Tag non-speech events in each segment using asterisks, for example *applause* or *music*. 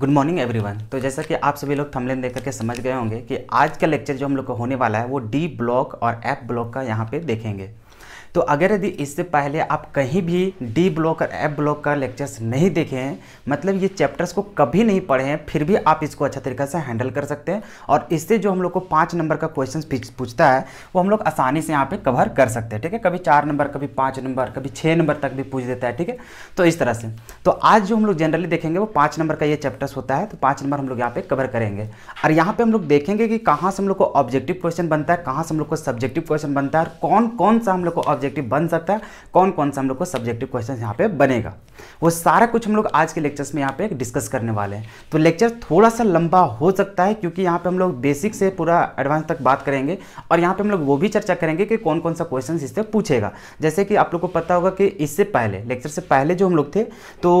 good morning everyone तो जैसा कि आप सभी लोग थमलेन देख करके समझ गए होंगे कि आज का लेक्चर जो हम लोग को होने वाला है वो डी ब्लॉक और एफ ब्लॉक का यहाँ पे देखेंगे तो अगर यदि इससे पहले आप कहीं भी डी ब्लॉक और एफ ब्लॉक का लेक्चर्स नहीं देखे हैं मतलब ये चैप्टर्स को कभी नहीं पढ़े हैं फिर भी आप इसको अच्छा तरीके से हैंडल कर सकते हैं और इससे जो हम लोग को पाँच नंबर का क्वेश्चन पूछता है वो हम लोग आसानी से यहाँ पर कवर कर सकते हैं ठीक है कभी चार नंबर कभी पाँच नंबर कभी छः नंबर तक भी पूछ देता है ठीक है तो इस तरह से तो आज जो हम लोग जनरली देखेंगे वो पाँच नंबर का ये चैप्टर्स होता है तो पाँच नंबर हम लोग यहाँ पे कवर करेंगे और यहाँ पर हम लोग देखेंगे कि कहाँ से हम लोग को ऑब्जेक्टिव क्वेश्चन बनता है कहाँ से हम लोग को सब्जेक्टिव क्वेश्चन बनता है और कौन कौन सा हम लोग को ऑब्जेक्टिव बन सकता है कौन कौन सा हम लोग को सब्जेक्टिव क्वेश्चन यहाँ पे बनेगा वो सारा कुछ हम लोग आज के लेक्चर्स में यहाँ पे डिस्कस करने वाले हैं तो लेक्चर थोड़ा सा लंबा हो सकता है क्योंकि यहाँ पे हम लोग बेसिक से पूरा एडवांस तक बात करेंगे और यहाँ पे हम लोग वो भी चर्चा करेंगे कि कौन कौन सा क्वेश्चन इससे पूछेगा जैसे कि आप लोग को पता होगा कि इससे पहले लेक्चर से पहले जो हम लोग थे तो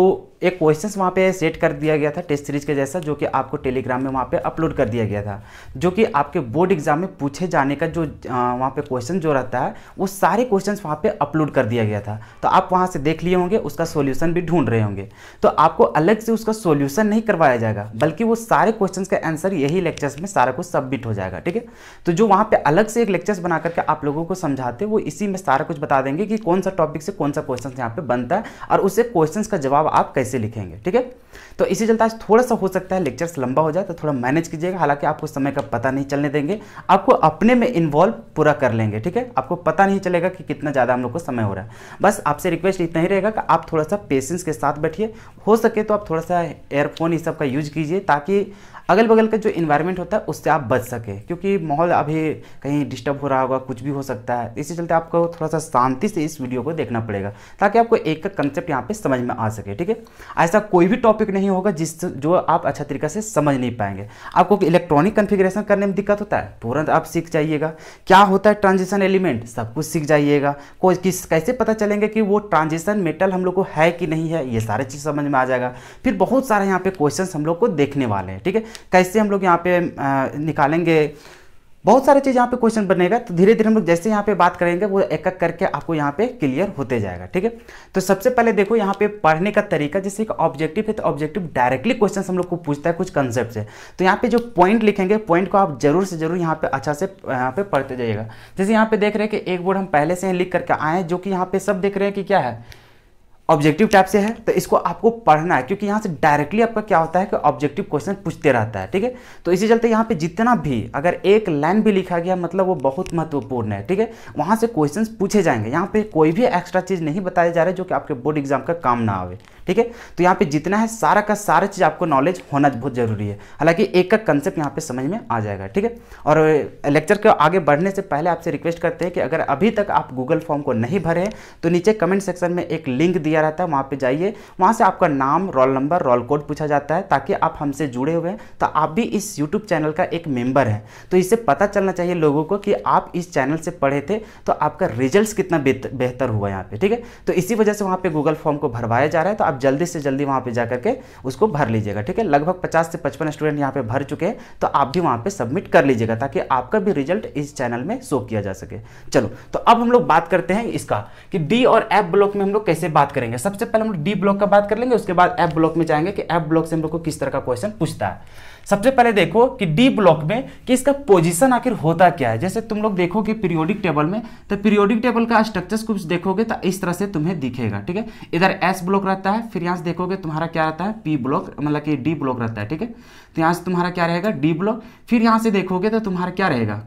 एक क्वेश्चन वहाँ पे सेट कर दिया गया था टेस्ट सीरीज के जैसा जो कि आपको टेलीग्राम में वहाँ पे अपलोड कर दिया गया था जो कि आपके बोर्ड एग्जाम में पूछे जाने का जो वहाँ पे क्वेश्चन जो रहता है वो सारे क्वेश्चन वहाँ पे अपलोड कर दिया गया था तो आप वहाँ से देख लिए होंगे उसका सोल्यूशन भी ढूंढ रहे होंगे तो आपको अलग से उसका सोल्यूशन नहीं करवाया जाएगा बल्कि वो सारे क्वेश्चन का आंसर यही लेक्चर्स में सारा कुछ सबमिट हो जाएगा ठीक है तो जो वहाँ पर अलग से एक लेक्चर्स बना करके आप लोगों को समझाते वो इसी में सारा कुछ बता देंगे कि कौन सा टॉपिक से कौन सा क्वेश्चन यहाँ पे बनता है और उसे क्वेश्चन का जवाब आप कैसे कैसे लिखेंगे ठीक है तो इसी चलते आज थोड़ा सा हो सकता है लेक्चर्स लंबा हो जाए तो थोड़ा मैनेज कीजिएगा हालांकि आपको समय का पता नहीं चलने देंगे आपको अपने में इन्वॉल्व पूरा कर लेंगे ठीक है आपको पता नहीं चलेगा कि कितना ज़्यादा हम लोग को समय हो रहा है बस आपसे रिक्वेस्ट इतना ही रहेगा कि आप थोड़ा सा पेशेंस के साथ बैठिए हो सके तो आप थोड़ा सा एयरफोन ये सब का यूज कीजिए ताकि अगल बगल का जो इन्वायरमेंट होता है उससे आप बच सके क्योंकि माहौल अभी कहीं डिस्टर्ब हो रहा होगा कुछ भी हो सकता है इसी चलते आपको थोड़ा सा शांति से इस वीडियो को देखना पड़ेगा ताकि आपको एक का कंसेप्ट यहाँ पे समझ में आ सके ठीक है ऐसा कोई भी टॉपिक नहीं होगा जिस जो आप अच्छा तरीके से समझ नहीं पाएंगे आपको इलेक्ट्रॉनिक कन्फिग्रेशन करने में दिक्कत होता है तुरंत आप सीख जाइएगा क्या होता है ट्रांजिशन एलिमेंट सब कुछ सीख जाइएगा कोई किस कैसे पता चलेंगे कि वो ट्रांजिशन मेटल हम लोग को है कि नहीं है ये सारे चीज़ समझ में आ जाएगा फिर बहुत सारे यहाँ पे क्वेश्चन हम लोग को देखने वाले हैं ठीक है कैसे हम लोग यहाँ पे निकालेंगे बहुत सारे चीज़ यहाँ पे क्वेश्चन बनेगा तो धीरे धीरे हम लोग जैसे यहाँ पे बात करेंगे वो एक एक करके आपको यहाँ पे क्लियर होते जाएगा ठीक है तो सबसे पहले देखो यहाँ पे पढ़ने का तरीका जैसे एक ऑब्जेक्टिव है तो ऑब्जेक्टिव डायरेक्टली क्वेश्चन हम लोग को पूछता है कुछ कंसेप्ट से तो यहाँ पे जो पॉइंट लिखेंगे पॉइंट को आप जरूर से जरूर यहाँ पे अच्छा से यहाँ पे पढ़ते जाइएगा जैसे यहाँ पे देख रहे हैं कि एक बोर्ड हम पहले से लिख करके आए हैं जो कि यहाँ पे सब देख रहे हैं कि क्या है ऑब्जेक्टिव टाइप से है तो इसको आपको पढ़ना है क्योंकि यहाँ से डायरेक्टली आपका क्या होता है कि ऑब्जेक्टिव क्वेश्चन पूछते रहता है ठीक है तो इसी चलते यहाँ पे जितना भी अगर एक लाइन भी लिखा गया मतलब वो बहुत महत्वपूर्ण है ठीक है वहाँ से क्वेश्चन पूछे जाएंगे यहाँ पे कोई भी एक्स्ट्रा चीज़ नहीं बताया जा रहा है जो कि आपके बोर्ड एग्जाम का काम ना आवे ठीक है तो यहाँ पे जितना है सारा का सारा चीज़ आपको नॉलेज होना बहुत ज़रूरी है हालांकि एक का कंसेप्ट यहाँ पे समझ में आ जाएगा ठीक है और लेक्चर के आगे बढ़ने से पहले आपसे रिक्वेस्ट करते हैं कि अगर अभी तक आप गूगल फॉर्म को नहीं भरे तो नीचे कमेंट सेक्शन में एक लिंक दिया रहता है वहाँ पर जाइए वहाँ से आपका नाम रोल नंबर रोल कोड पूछा जाता है ताकि आप हमसे जुड़े हुए हैं तो आप भी इस यूट्यूब चैनल का एक मेम्बर हैं तो इससे पता चलना चाहिए लोगों को कि आप इस चैनल से पढ़े थे तो आपका रिजल्ट कितना बेहतर हुआ यहाँ पे ठीक है तो इसी वजह से वहाँ पे गूगल फॉर्म को भरवाया जा रहा है तो आप जल्दी से जल्दी वहाँ पर जा करके उसको भर लीजिएगा ठीक है लगभग पचास से पचपन स्टूडेंट यहाँ पर भर चुके हैं तो आप भी वहाँ पर सबमिट कर लीजिएगा ताकि आपका भी रिजल्ट इस चैनल में शो किया जा सके चलो तो अब हम लोग बात करते हैं इसका कि डी और एफ ब्लॉक में हम लोग कैसे बात करेंगे सबसे पहले हम लोग डी ब्लॉक का बात कर लेंगे उसके बाद एफ ब्लॉक में जाएंगे कि एफ ब्लॉक से हम लोग को किस तरह का क्वेश्चन पूछता है सबसे पहले देखो कि डी ब्लॉक में कि इसका पोजीशन आखिर होता क्या है जैसे तुम लोग देखो कि पीरियोडिक टेबल में तो पीरियोडिक टेबल का स्ट्रक्चर कुछ देखोगे तो इस तरह से तुम्हें दिखेगा ठीक है इधर एस ब्लॉक रहता है फिर यहाँ से देखोगे तुम्हारा क्या रहता है पी ब्लॉक मतलब कि डी ब्लॉक रहता है ठीक है तो यहाँ से तुम्हारा क्या रहेगा डी ब्लॉक फिर यहाँ से देखोगे तो तुम्हारा क्या रहेगा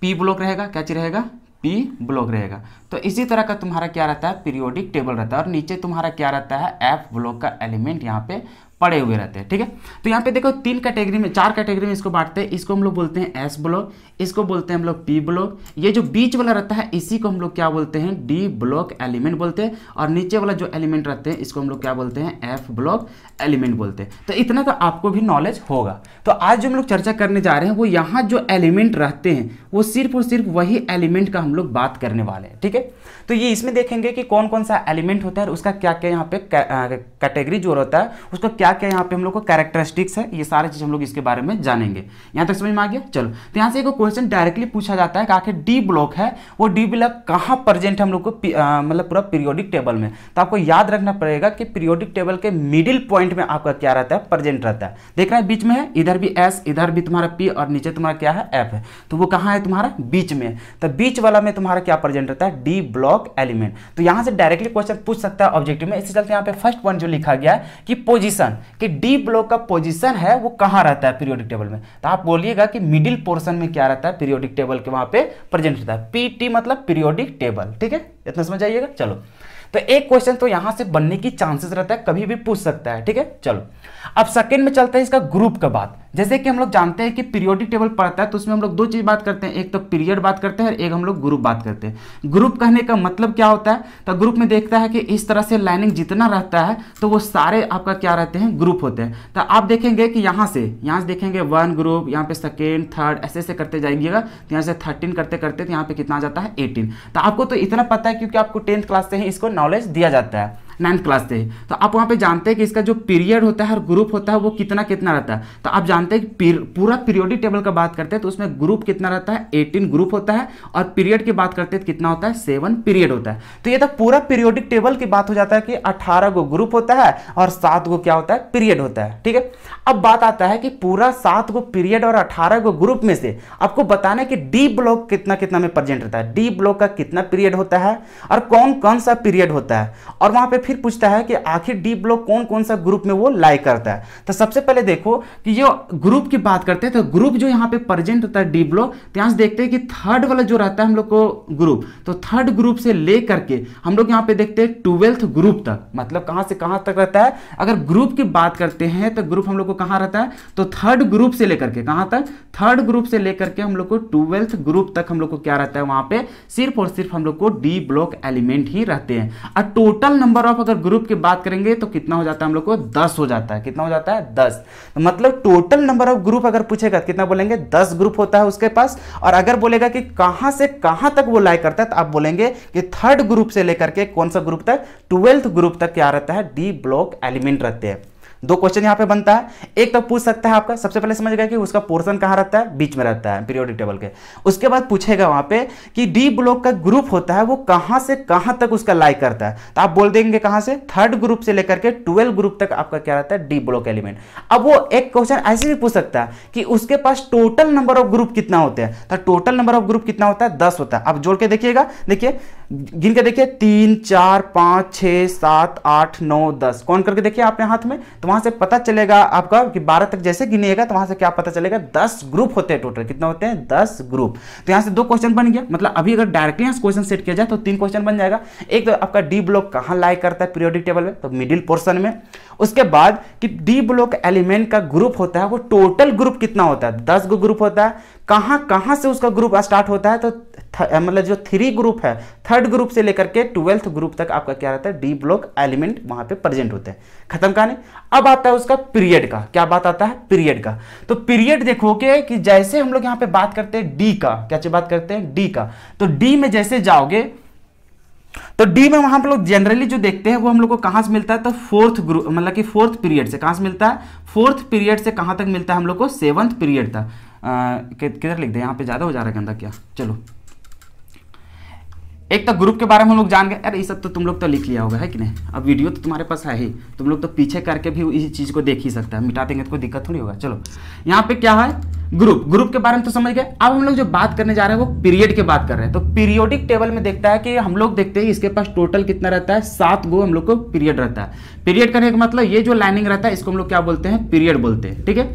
पी ब्लॉक रहेगा क्या चीज रहेगा पी ब्लॉक रहेगा तो इसी तरह का तुम्हारा क्या रहता है पीरियोडिक टेबल रहता है और नीचे तुम्हारा क्या रहता है एफ ब्लॉक का एलिमेंट यहाँ पे पड़े हुए रहते हैं ठीक है तो यहाँ पे देखो तीन कैटेगरी में चार कैटेगरी में इसको बांटते हैं इसको हम लोग बोलते हैं एस ब्लॉक इसको बोलते हैं हम लोग पी ब्लॉक ये जो बीच वाला रहता है इसी को हम लोग क्या बोलते हैं डी ब्लॉक एलिमेंट बोलते हैं और नीचे वाला जो एलिमेंट रहते हैं इसको हम लोग क्या बोलते हैं एफ ब्लॉक एलिमेंट बोलते हैं तो इतना तो आपको भी नॉलेज होगा तो आज जो हम लोग चर्चा करने जा रहे हैं वो यहाँ जो एलिमेंट रहते हैं वो सिर्फ और सिर्फ वही एलिमेंट का हम लोग बात करने वाले हैं ठीक है तो ये इसमें देखेंगे कि कौन कौन सा एलिमेंट होता है और उसका क्या क्या यहाँ पे कैटेगरी जो रहता है उसका क्या क्या क्या यहाँ पे हम लोग को कैरेक्टरिस्टिक्स है ये सारे चीज़ हम लोग इसके बारे में जानेंगे यहाँ तक समझ में आ गया चलो तो यहाँ से एक क्वेश्चन डायरेक्टली पूछा जाता है कि आखिर डी ब्लॉक है वो डी ब्लॉक कहाँ प्रजेंट हम लोग को मतलब पूरा पीरियोडिक टेबल में तो आपको याद रखना पड़ेगा कि पीरियोडिक टेबल के मिडिल पॉइंट में आपका क्या रहता है प्रजेंट रहता है देख रहे हैं बीच में है इधर भी एस इधर भी तुम्हारा पी और नीचे तुम्हारा क्या है एफ है तो वो कहाँ है तुम्हारा बीच में तो बीच वाला में तुम्हारा क्या प्रजेंट रहता है डी ब्लॉक एलिमेंट तो यहाँ से डायरेक्टली क्वेश्चन पूछ सकता है ऑब्जेक्टिव में इसी चलते यहाँ पे फर्स्ट पॉइंट जो लिखा गया है कि पोजिशन कि डी ब्लॉक का पोजीशन है वो कहां रहता है पीरियोडिक टेबल में तो आप बोलिएगा कि मिडिल पोर्शन में क्या रहता है पीरियोडिक टेबल के वहां पे प्रेजेंट रहता है पीटी मतलब पीरियोडिक टेबल ठीक है इतना समझ आइएगा चलो तो एक क्वेश्चन तो यहां से बनने की चांसेस रहता है कभी भी पूछ सकता है ठीक है चलो अब सेकेंड में चलते हैं इसका ग्रुप का बात जैसे कि हम लोग जानते हैं कि पीरियोडिक टेबल पढ़ता है तो उसमें हम लोग दो चीज़ बात करते हैं एक तो पीरियड बात करते हैं और एक हम लोग ग्रुप बात करते हैं ग्रुप कहने का मतलब क्या होता है तो ग्रुप में देखता है कि इस तरह से लाइनिंग जितना रहता है तो वो सारे आपका क्या रहते हैं ग्रुप होते हैं तो आप देखेंगे कि यहाँ से यहाँ से देखेंगे वन ग्रुप यहाँ पे सेकेंड थर्ड ऐसे ऐसे करते जाइएगा तो यहाँ से थर्टीन करते करते तो यहाँ पे कितना आ जाता है एटीन तो आपको तो इतना पता है क्योंकि आपको टेंथ क्लास से ही इसको नॉलेज दिया जाता है नाइन्थ क्लास से तो आप वहाँ पे जानते हैं कि इसका जो पीरियड होता है और ग्रुप होता है वो कितना कितना रहता है तो आप जानते हैं कि पूरा पीरियोडिक टेबल का बात करते हैं तो उसमें ग्रुप कितना रहता है एटीन ग्रुप होता है और पीरियड की बात करते हैं तो कितना होता है सेवन पीरियड होता है तो ये तो पूरा पीरियोडिक टेबल की बात हो जाता है कि अठारह गो ग्रुप होता है और सात गो क्या होता है पीरियड होता है ठीक है अब बात आता है कि पूरा सात गो पीरियड और अठारह गो ग्रुप में से आपको बताना है कि डी ब्लॉक कितना कितना में प्रजेंट रहता है डी ब्लॉक का कितना पीरियड होता है और कौन कौन सा पीरियड होता है और वहां पर फिर पूछता है कि आखिर डी ब्लॉक कौन कौन सा ग्रुप में वो लाइक करता है तो सबसे पहले देखो कि ये ग्रुप की बात करते हैं तो ग्रुप जो यहाँ पे प्रेजेंट होता है डी ब्लॉक तो यहाँ से देखते हैं कि थर्ड वाला जो रहता है हम लोग को ग्रुप तो थर्ड ग्रुप से ले करके हम लोग यहाँ पे देखते हैं ट्वेल्थ ग्रुप तक मतलब कहाँ से कहाँ तक रहता है अगर ग्रुप की बात करते हैं तो ग्रुप हम लोग को कहाँ रहता है तो थर्ड ग्रुप से लेकर के कहाँ तक थर्ड ग्रुप से लेकर के हम लोग को ट्वेल्थ ग्रुप तक हम लोग को क्या रहता है वहाँ पे सिर्फ और सिर्फ हम लोग को डी ब्लॉक एलिमेंट ही रहते हैं और टोटल नंबर ऑफ ऑफ अगर ग्रुप की बात करेंगे तो कितना हो जाता है हम लोग को दस हो जाता है कितना हो जाता है दस तो मतलब टोटल नंबर ऑफ ग्रुप अगर पूछेगा तो कितना बोलेंगे दस ग्रुप होता है उसके पास और अगर बोलेगा कि कहां से कहां तक वो लाइ करता है तो आप बोलेंगे कि थर्ड ग्रुप से लेकर के कौन सा ग्रुप तक ट्वेल्थ ग्रुप तक क्या रहता है डी ब्लॉक एलिमेंट रहते हैं दो क्वेश्चन यहाँ पे बनता है एक तो पूछ सकता है आपका सबसे पहले समझ गया कि उसका पोर्शन कहाँ रहता है बीच में रहता है पीरियोडिक टेबल के उसके बाद पूछेगा वहाँ पे कि डी ब्लॉक का ग्रुप होता है वो कहाँ से कहाँ तक उसका लाइक करता है तो आप बोल देंगे कहाँ से थर्ड ग्रुप से लेकर के ट्वेल्व ग्रुप तक आपका क्या रहता है डी ब्लॉक एलिमेंट अब वो एक क्वेश्चन ऐसे भी पूछ सकता है कि उसके पास टोटल नंबर ऑफ ग्रुप कितना होते हैं तो टोटल नंबर ऑफ ग्रुप कितना होता है दस होता है आप जोड़ के देखिएगा देखिए गिन के देखिए तीन चार पाँच छः सात आठ नौ दस कौन करके देखिए आपने हाथ में तो वहाँ से पता चलेगा आपका कि बारह तक जैसे गिनिएगा तो वहाँ से क्या पता चलेगा दस ग्रुप होते हैं टोटल कितना होते हैं दस ग्रुप तो यहाँ से दो क्वेश्चन बन गया मतलब अभी अगर डायरेक्टली यहाँ क्वेश्चन सेट किया जाए तो तीन क्वेश्चन बन जाएगा एक तो आपका डी ब्लॉक कहाँ लाइक करता है पीरियोडिक टेबल में तो मिडिल पोर्सन में उसके बाद कि डी ब्लॉक एलिमेंट का ग्रुप होता है वो टोटल ग्रुप कितना होता है दस ग्रुप होता है कहाँ कहाँ से उसका ग्रुप स्टार्ट होता है तो मतलब जो थ्री ग्रुप है थर्ड ग्रुप से लेकर के ट्वेल्थ ग्रुप तक आपका क्या रहता है डी ब्लॉक एलिमेंट वहां पे प्रेजेंट होते हैं खत्म कहानी अब आता है उसका पीरियड का क्या बात आता है पीरियड का तो पीरियड देखो के कि जैसे हम लोग यहाँ पे बात करते हैं डी का क्या बात करते हैं डी का तो डी में जैसे जाओगे तो डी में वहां पर लोग जनरली जो देखते हैं वो हम लोग को कहां से मिलता है तो फोर्थ ग्रुप मतलब कि फोर्थ पीरियड से कहां से मिलता है फोर्थ पीरियड से कहां तक मिलता है हम लोग को सेवंथ पीरियड तक किधर लिख दे यहाँ पे ज़्यादा हो जा रहा है गंदा क्या चलो एक तो ग्रुप के बारे में हम लोग जान गए अरे ये सब तो तुम लोग तो लिख लिया होगा है कि नहीं अब वीडियो तो तुम्हारे पास है ही तुम लोग तो पीछे करके भी इस चीज़ को देख ही सकता है मिटा देंगे तो कोई दिक्कत थोड़ी होगा चलो यहाँ पे क्या है ग्रुप ग्रुप के बारे में तो समझ गए अब हम लोग जो बात करने जा रहे हैं वो पीरियड की बात कर रहे हैं तो पीरियोडिक टेबल में देखता है कि हम लोग देखते हैं इसके पास टोटल कितना रहता है सात गो हम लोग को पीरियड रहता है पीरियड करने का मतलब ये जो लाइनिंग रहता है इसको हम लोग क्या बोलते हैं पीरियड बोलते हैं ठीक है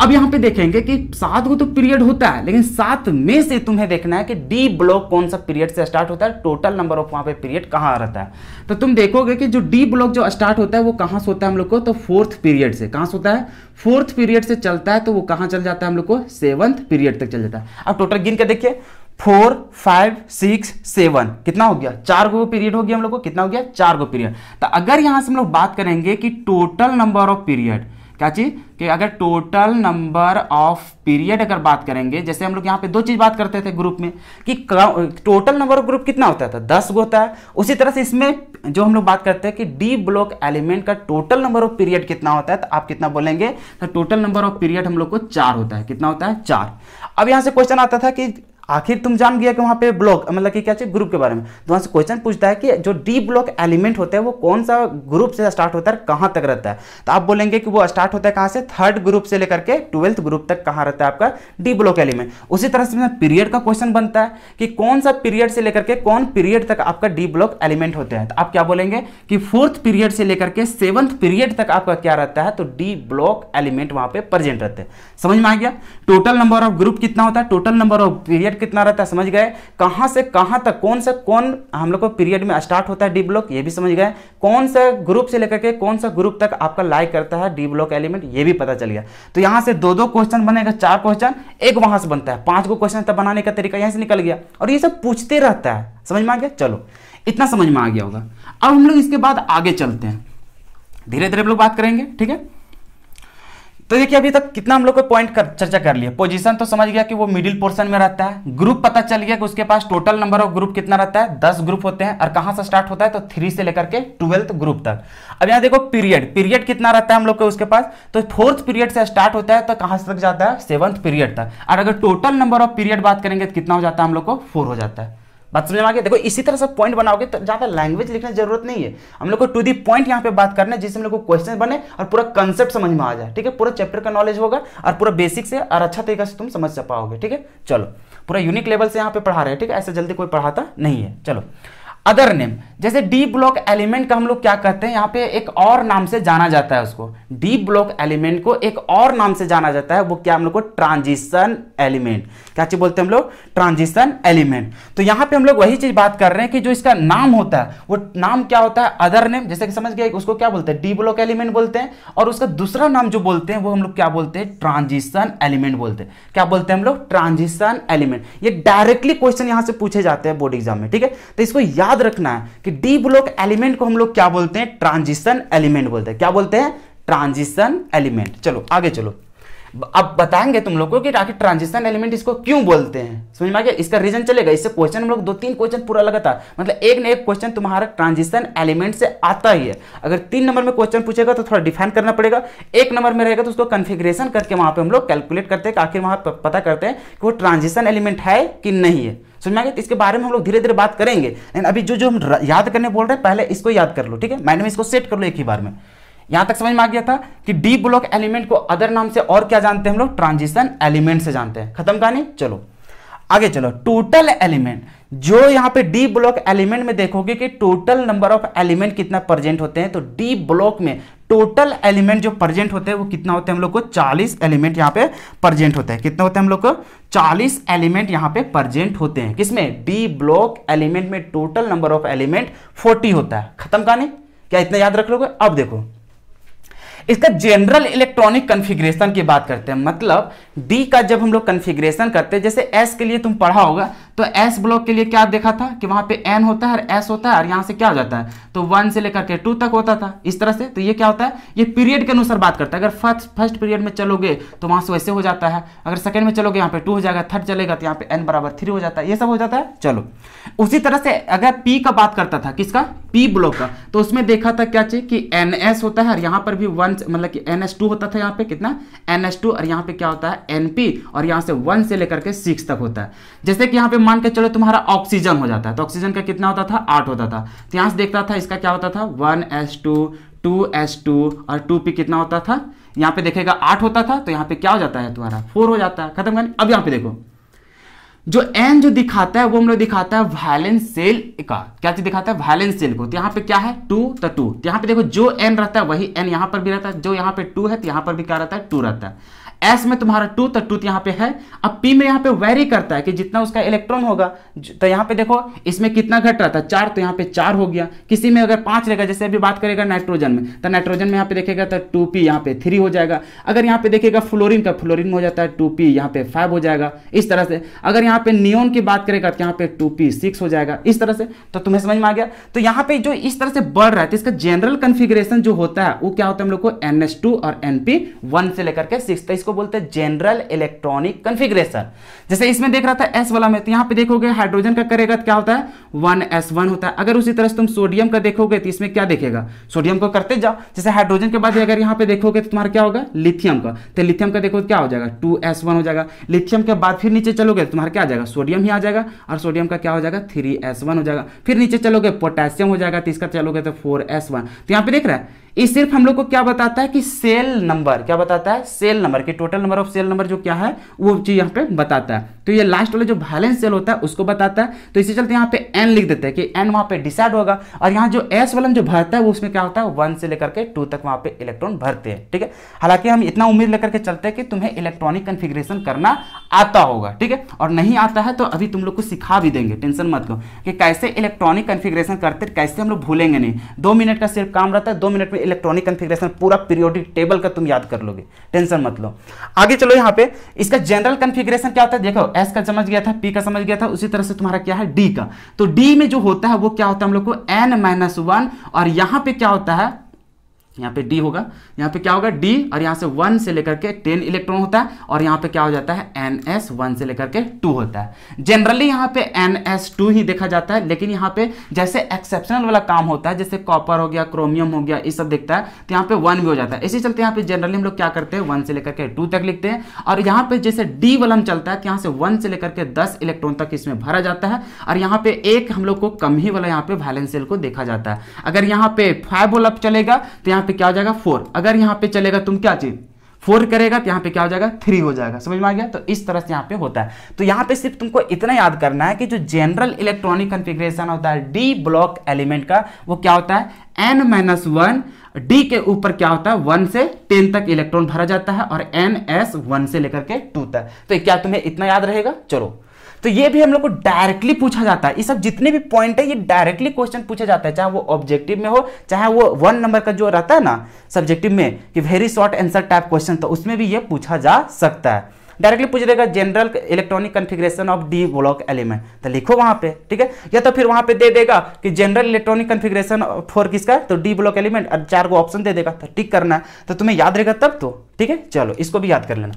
अब यहां पे देखेंगे कि सात को तो पीरियड होता है लेकिन सात में से तुम्हें देखना है कि डी ब्लॉक कौन सा पीरियड से स्टार्ट होता है टोटल नंबर ऑफ वहां पे पीरियड कहां रहता है तो तुम देखोगे कि जो डी ब्लॉक जो स्टार्ट होता है वो कहां से होता है हम लोग को तो फोर्थ पीरियड से कहां से होता है फोर्थ पीरियड से चलता है तो वो कहां चल जाता है हम लोग को सेवंथ पीरियड तक चल जाता है अब टोटल गिन के देखिए फोर फाइव सिक्स सेवन कितना हो गया चार गो पीरियड हो गया हम लोग को कितना हो गया चार गो पीरियड तो अगर यहां से हम लोग बात करेंगे कि टोटल नंबर ऑफ पीरियड क्या चीज़ कि अगर टोटल नंबर ऑफ पीरियड अगर बात करेंगे जैसे हम लोग यहाँ पे दो चीज़ बात करते थे ग्रुप में कि टोटल नंबर ऑफ ग्रुप कितना होता था दस होता है उसी तरह से इसमें जो हम लोग बात करते हैं कि डी ब्लॉक एलिमेंट का टोटल नंबर ऑफ पीरियड कितना होता है तो आप कितना बोलेंगे तो टोटल नंबर ऑफ पीरियड हम लोग को चार होता है कितना होता है चार अब यहाँ से क्वेश्चन आता था कि आखिर तुम जान गया कि वहां पे ब्लॉक मतलब कि क्या चाहिए ग्रुप के बारे में तो वहां से क्वेश्चन पूछता है कि जो डी ब्लॉक एलिमेंट होता है वो कौन सा ग्रुप से स्टार्ट होता है कहां तक रहता है तो आप बोलेंगे कि वो स्टार्ट होता है कहां से थर्ड ग्रुप से लेकर के ट्वेल्थ ग्रुप तक कहां रहता है आपका डी ब्लॉक एलिमेंट उसी तरह से पीरियड का क्वेश्चन बनता है कि कौन सा पीरियड से लेकर के कौन पीरियड तक आपका डी ब्लॉक एलिमेंट होता है तो आप क्या बोलेंगे कि फोर्थ पीरियड से लेकर के सेवंथ पीरियड तक आपका क्या रहता है तो डी ब्लॉक एलिमेंट वहां पर प्रेजेंट रहते हैं समझ में आ गया टोटल नंबर ऑफ ग्रुप कितना होता है टोटल नंबर ऑफ पीरियड कितना रहता है समझ गए कहाँ से कहाँ तक कौन सा कौन हम लोग को पीरियड में स्टार्ट होता है डी ब्लॉक ये भी समझ गए कौन सा ग्रुप से लेकर के कौन सा ग्रुप तक आपका लाइक करता है डी ब्लॉक एलिमेंट ये भी पता चल गया तो यहाँ से दो दो क्वेश्चन बनेगा चार क्वेश्चन एक वहाँ से बनता है पाँच को क्वेश्चन तक बनाने का तरीका यहाँ से निकल गया और ये सब पूछते रहता है समझ में आ गया चलो इतना समझ में आ गया होगा अब हम लोग इसके बाद आगे चलते हैं धीरे धीरे हम लोग बात करेंगे ठीक है तो देखिए अभी तक कितना हम लोग को पॉइंट कर, चर्चा कर लिया पोजीशन तो समझ गया कि वो मिडिल पोर्शन में रहता है ग्रुप पता चल गया कि उसके पास टोटल नंबर ऑफ ग्रुप कितना रहता है दस ग्रुप होते हैं और कहां से स्टार्ट होता है तो थ्री से लेकर के ट्वेल्थ ग्रुप तक अब यहाँ देखो पीरियड पीरियड कितना रहता है हम लोग के उसके पास तो फोर्थ पीरियड से स्टार्ट होता है तो कहां तक जाता है सेवंथ पीरियड तक और अगर टोटल नंबर ऑफ पीरियड बात करेंगे तो कितना हो जाता है हम लोग को फोर हो जाता है बात समझ में आ गया देखो इसी तरह से पॉइंट बनाओगे तो ज़्यादा लैंग्वेज लिखने की जरूरत नहीं है हम लोग को टू दी पॉइंट यहाँ पे बात करना है जिससे हम लोग को क्वेश्चन बने और पूरा कंसेप्ट समझ में आ जाए ठीक है पूरा चैप्टर का नॉलेज होगा और पूरा बेसिक से और अच्छा तरीके से तुम समझ पाओगे ठीक है चलो पूरा यूनिक लेवल से यहाँ पे पढ़ा रहे हैं ठीक है ऐसे जल्दी कोई पढ़ाता नहीं है चलो अदर नेम जैसे डी ब्लॉक एलिमेंट का हम लोग क्या कहते हैं यहाँ पे एक और नाम से जाना जाता है उसको डी ब्लॉक एलिमेंट को एक और नाम से जाना जाता है वो क्या हम लोग को ट्रांजिशन एलिमेंट क्या चीज बोलते हैं हम लोग ट्रांजिशन एलिमेंट तो यहाँ पे हम लोग वही चीज बात कर रहे हैं कि जो इसका नाम होता है वो नाम क्या होता है अदर नेम जैसे कि समझ गए उसको क्या बोलते हैं डी ब्लॉक एलिमेंट बोलते हैं और उसका दूसरा नाम जो बोलते हैं वो हम लोग क्या बोलते हैं ट्रांजिशन एलिमेंट बोलते हैं क्या बोलते हैं हम लोग ट्रांजिशन एलिमेंट ये डायरेक्टली क्वेश्चन यहाँ से पूछे जाते हैं बोर्ड एग्जाम में ठीक है तो इसको याद याद रखना है कि डी ब्लॉक एलिमेंट को हम लोग क्या बोलते हैं ट्रांजिशन एलिमेंट बोलते हैं क्या बोलते हैं ट्रांजिशन एलिमेंट चलो आगे चलो अब बताएंगे तुम लोगों को कि आखिर ट्रांजिशन एलिमेंट इसको क्यों बोलते हैं समझ में आ गया इसका रीजन चलेगा इससे क्वेश्चन हम लोग दो तीन क्वेश्चन पूरा लगातार मतलब एक न एक क्वेश्चन तुम्हारा ट्रांजिशन एलिमेंट से आता ही है अगर तीन नंबर में क्वेश्चन पूछेगा तो थोड़ा डिफाइन करना पड़ेगा एक नंबर में रहेगा तो उसको कन्फिग्रेशन करके वहां पर हम लोग कैलकुलेट करते हैं आखिर पर पता करते हैं कि वो ट्रांजिशन एलिमेंट है कि नहीं है समझ में आ गया इसके बारे में हम लोग धीरे धीरे बात करेंगे लेकिन अभी जो जो हम याद करने बोल रहे हैं पहले इसको याद कर लो ठीक है मैंने इसको सेट कर लो एक ही बार में यहां तक समझ में आ गया था कि डी ब्लॉक एलिमेंट को अदर नाम से और क्या जानते हैं हम लोग ट्रांजिशन एलिमेंट से जानते हैं खत्म कहानी चलो आगे चलो टोटल एलिमेंट जो यहां पे डी ब्लॉक एलिमेंट में देखोगे कि टोटल नंबर ऑफ एलिमेंट कितना प्रेजेंट होते हैं तो डी ब्लॉक में टोटल एलिमेंट जो प्रेजेंट होते हैं वो कितना होते हैं हम लोग को 40 एलिमेंट यहां पे प्रेजेंट होते हैं कितना होते हैं हम लोग को 40 एलिमेंट यहां पे प्रेजेंट होते हैं किसमें डी ब्लॉक एलिमेंट में टोटल नंबर ऑफ एलिमेंट 40 होता है खत्म कहानी क्या इतना याद रख लोगे अब देखो इसका जनरल इलेक्ट्रॉनिक कन्फिग्रेशन की बात करते हैं मतलब डी का जब हम लोग कन्फिग्रेशन करते हैं जैसे एस के लिए तुम पढ़ा होगा तो एस ब्लॉक के लिए क्या देखा था कि वहां पे एन होता है और एस होता है और यहां से क्या हो जाता है तो वन से लेकर के टू तक होता था इस तरह से तो ये क्या होता है ये पीरियड के अनुसार बात करता है अगर फर्स्ट फर्स्ट पीरियड में चलोगे तो वहां से वैसे हो जाता है अगर सेकंड में चलोगे यहां पे टू हो जाएगा थर्ड चलेगा तो यहां पे एन बराबर थ्री हो जाता है ये सब हो जाता है चलो उसी तरह से अगर पी का बात करता था किसका पी ब्लॉक का तो उसमें देखा था क्या चाहिए कि एन एस होता है और यहां पर भी वन मतलब कि एन एस टू होता था यहां पर कितना एन एस टू और यहां पर क्या होता है एन और यहां से वन से लेकर के सिक्स तक होता है जैसे कि यहां पर मान के चलो तुम्हारा ऑक्सीजन हो जाता है तो ऑक्सीजन का कितना होता था आठ होता था तो यहां से देखता था इसका क्या होता था one S two two S two और टू पी कितना होता था यहां पे देखेगा आठ होता था तो यहां पे क्या हो जाता है तुम्हारा फोर हो जाता है खत्म अब यहां पे देखो जो एन जो दिखाता है वो हम लोग दिखाता है वायलेंस सेल का क्या चीज दिखाता है वायलेंस सेल को तो यहां पे क्या है टू तो टू तो यहां पे देखो जो एन रहता है वही एन यहां पर भी रहता है जो यहां पे टू है तो यहां पर भी क्या रहता है टू रहता है एस में तुम्हारा टूथ और टूथ यहाँ पे है अब पी में यहाँ पे वेरी करता है कि जितना उसका इलेक्ट्रॉन होगा तो यहाँ पे देखो इसमें कितना घट रहा था चार तो यहाँ पे चार हो गया किसी में अगर पांच रहेगा जैसे अभी बात करेगा नाइट्रोजन में तो नाइट्रोजन में यहाँ पे देखेगा तो टू पी यहाँ पे थ्री हो जाएगा अगर यहाँ पे देखेगा फ्लोरिन का फ्लोरिन में हो जाता है टू पी यहाँ पे फाइव हो जाएगा इस तरह से अगर यहाँ पे नियोन की बात करेगा तो यहाँ पे टू पी सिक्स हो जाएगा इस तरह से तो तुम्हें समझ में आ गया तो यहाँ पे जो इस तरह से बढ़ रहा है इसका जनरल कन्फिग्रेशन जो होता है वो क्या होता है हम लोग को एन और एन से लेकर के सिक्स इसको इसको बोलते हैं जनरल इलेक्ट्रॉनिक कन्फिग्रेशन जैसे इसमें देख रहा था एस वाला में तो यहाँ पे देखोगे हाइड्रोजन का करेगा तो क्या होता है वन एस वन होता है अगर उसी तरह से तुम सोडियम का देखोगे तो इसमें क्या देखेगा सोडियम को करते जाओ जैसे हाइड्रोजन के बाद अगर यहाँ पे देखोगे तो तुम्हारा क्या होगा लिथियम का तो लिथियम का देखो तो क्या हो जाएगा टू हो जाएगा लिथियम के बाद फिर नीचे चलोगे तो तुम्हारा क्या आ जाएगा सोडियम ही आ जाएगा और सोडियम का क्या हो जाएगा थ्री हो जाएगा फिर नीचे चलोगे पोटेशियम हो जाएगा तो इसका चलोगे तो फोर तो यहाँ पे देख रहा है ये सिर्फ हम लोग को क्या बताता है कि सेल नंबर क्या बताता है सेल नंबर के total number of cell number जो क्या है वो चीज यहाँ पे बताता है तो ये लास्ट वाला जो बैलेंस सेल होता है उसको बताता है तो इसी चलते यहाँ पे एन लिख देते हैं कि एन वहाँ पे डिसाइड होगा और यहाँ जो एस वाला जो भरता है वो उसमें क्या होता है वन से लेकर के टू तक वहाँ पे इलेक्ट्रॉन भरते हैं ठीक है हालांकि हम इतना उम्मीद लेकर के चलते हैं कि तुम्हें इलेक्ट्रॉनिक कन्फिग्रेशन करना आता होगा ठीक है और नहीं आता है तो अभी तुम लोग को सिखा भी देंगे टेंशन मत लो कि कैसे इलेक्ट्रॉनिक कन्फिग्रेशन करते कैसे हम लोग भूलेंगे नहीं दो मिनट का सिर्फ काम रहता है दो मिनट में इलेक्ट्रॉनिक कन्फिग्रेशन पूरा पीरियोडिक टेबल का तुम याद कर लोगे टेंशन मत लो आगे चलो यहाँ पे इसका जनरल कन्फिग्रेशन क्या होता है देखो एस का समझ गया था पी का समझ गया था उसी तरह से तुम्हारा क्या है डी का तो डी में जो होता है वो क्या होता है हम लोग को एन माइनस और यहाँ पे क्या होता है यहाँ पे डी होगा यहाँ पे क्या होगा डी और यहाँ से वन से लेकर के टेन इलेक्ट्रॉन होता है और यहाँ पे क्या हो जाता है एन एस वन से लेकर के टू होता है जनरली यहाँ पे एन एस टू ही देखा जाता है लेकिन यहाँ पे जैसे एक्सेप्शनल वाला काम होता है जैसे कॉपर हो गया क्रोमियम हो गया ये सब देखता है तो यहाँ पे वन भी हो जाता है इसी चलते यहाँ पे जनरली हम लोग क्या करते हैं वन से लेकर के टू तक लिखते हैं और यहाँ पे जैसे डी वलम चलता है तो यहाँ से वन से लेकर के दस इलेक्ट्रॉन तक इसमें भरा जाता है और यहाँ पे एक हम लोग को कम ही वाला यहाँ पे वैलेंसियल को देखा जाता है अगर यहाँ पे फाइव वोलप चलेगा तो यहाँ यहां पे क्या हो जाएगा फोर अगर यहां पे चलेगा तुम क्या चीज फोर करेगा तो यहाँ पे क्या हो जाएगा थ्री हो जाएगा समझ में आ गया तो इस तरह से यहाँ पे होता है तो यहाँ पे सिर्फ तुमको इतना याद करना है कि जो जनरल इलेक्ट्रॉनिक कंफिग्रेशन होता है डी ब्लॉक एलिमेंट का वो क्या होता है एन माइनस वन डी के ऊपर क्या होता है वन से टेन तक इलेक्ट्रॉन भरा जाता है और एन एस वन से लेकर के टू तक तो क्या तुम्हें इतना याद रहेगा चलो तो ये भी हम लोग को डायरेक्टली पूछा जाता है ये सब जितने भी पॉइंट है ये डायरेक्टली क्वेश्चन पूछा जाता है चाहे वो ऑब्जेक्टिव में हो चाहे वो वन नंबर का जो रहता है ना सब्जेक्टिव में कि very short answer type question तो उसमें भी ये पूछा जा सकता है डायरेक्टली पूछ देगा general electronic configuration of D block element तो लिखो वहां पे ठीक है या तो फिर वहां पे दे देगा कि जनरल इलेक्ट्रॉनिक कन्फिग्रेशन फॉर किसका तो डी ब्लॉक एलिमेंट चार को ऑप्शन दे देगा तो टिक करना है तो तुम्हें याद रहेगा तब तो ठीक है चलो इसको भी याद कर लेना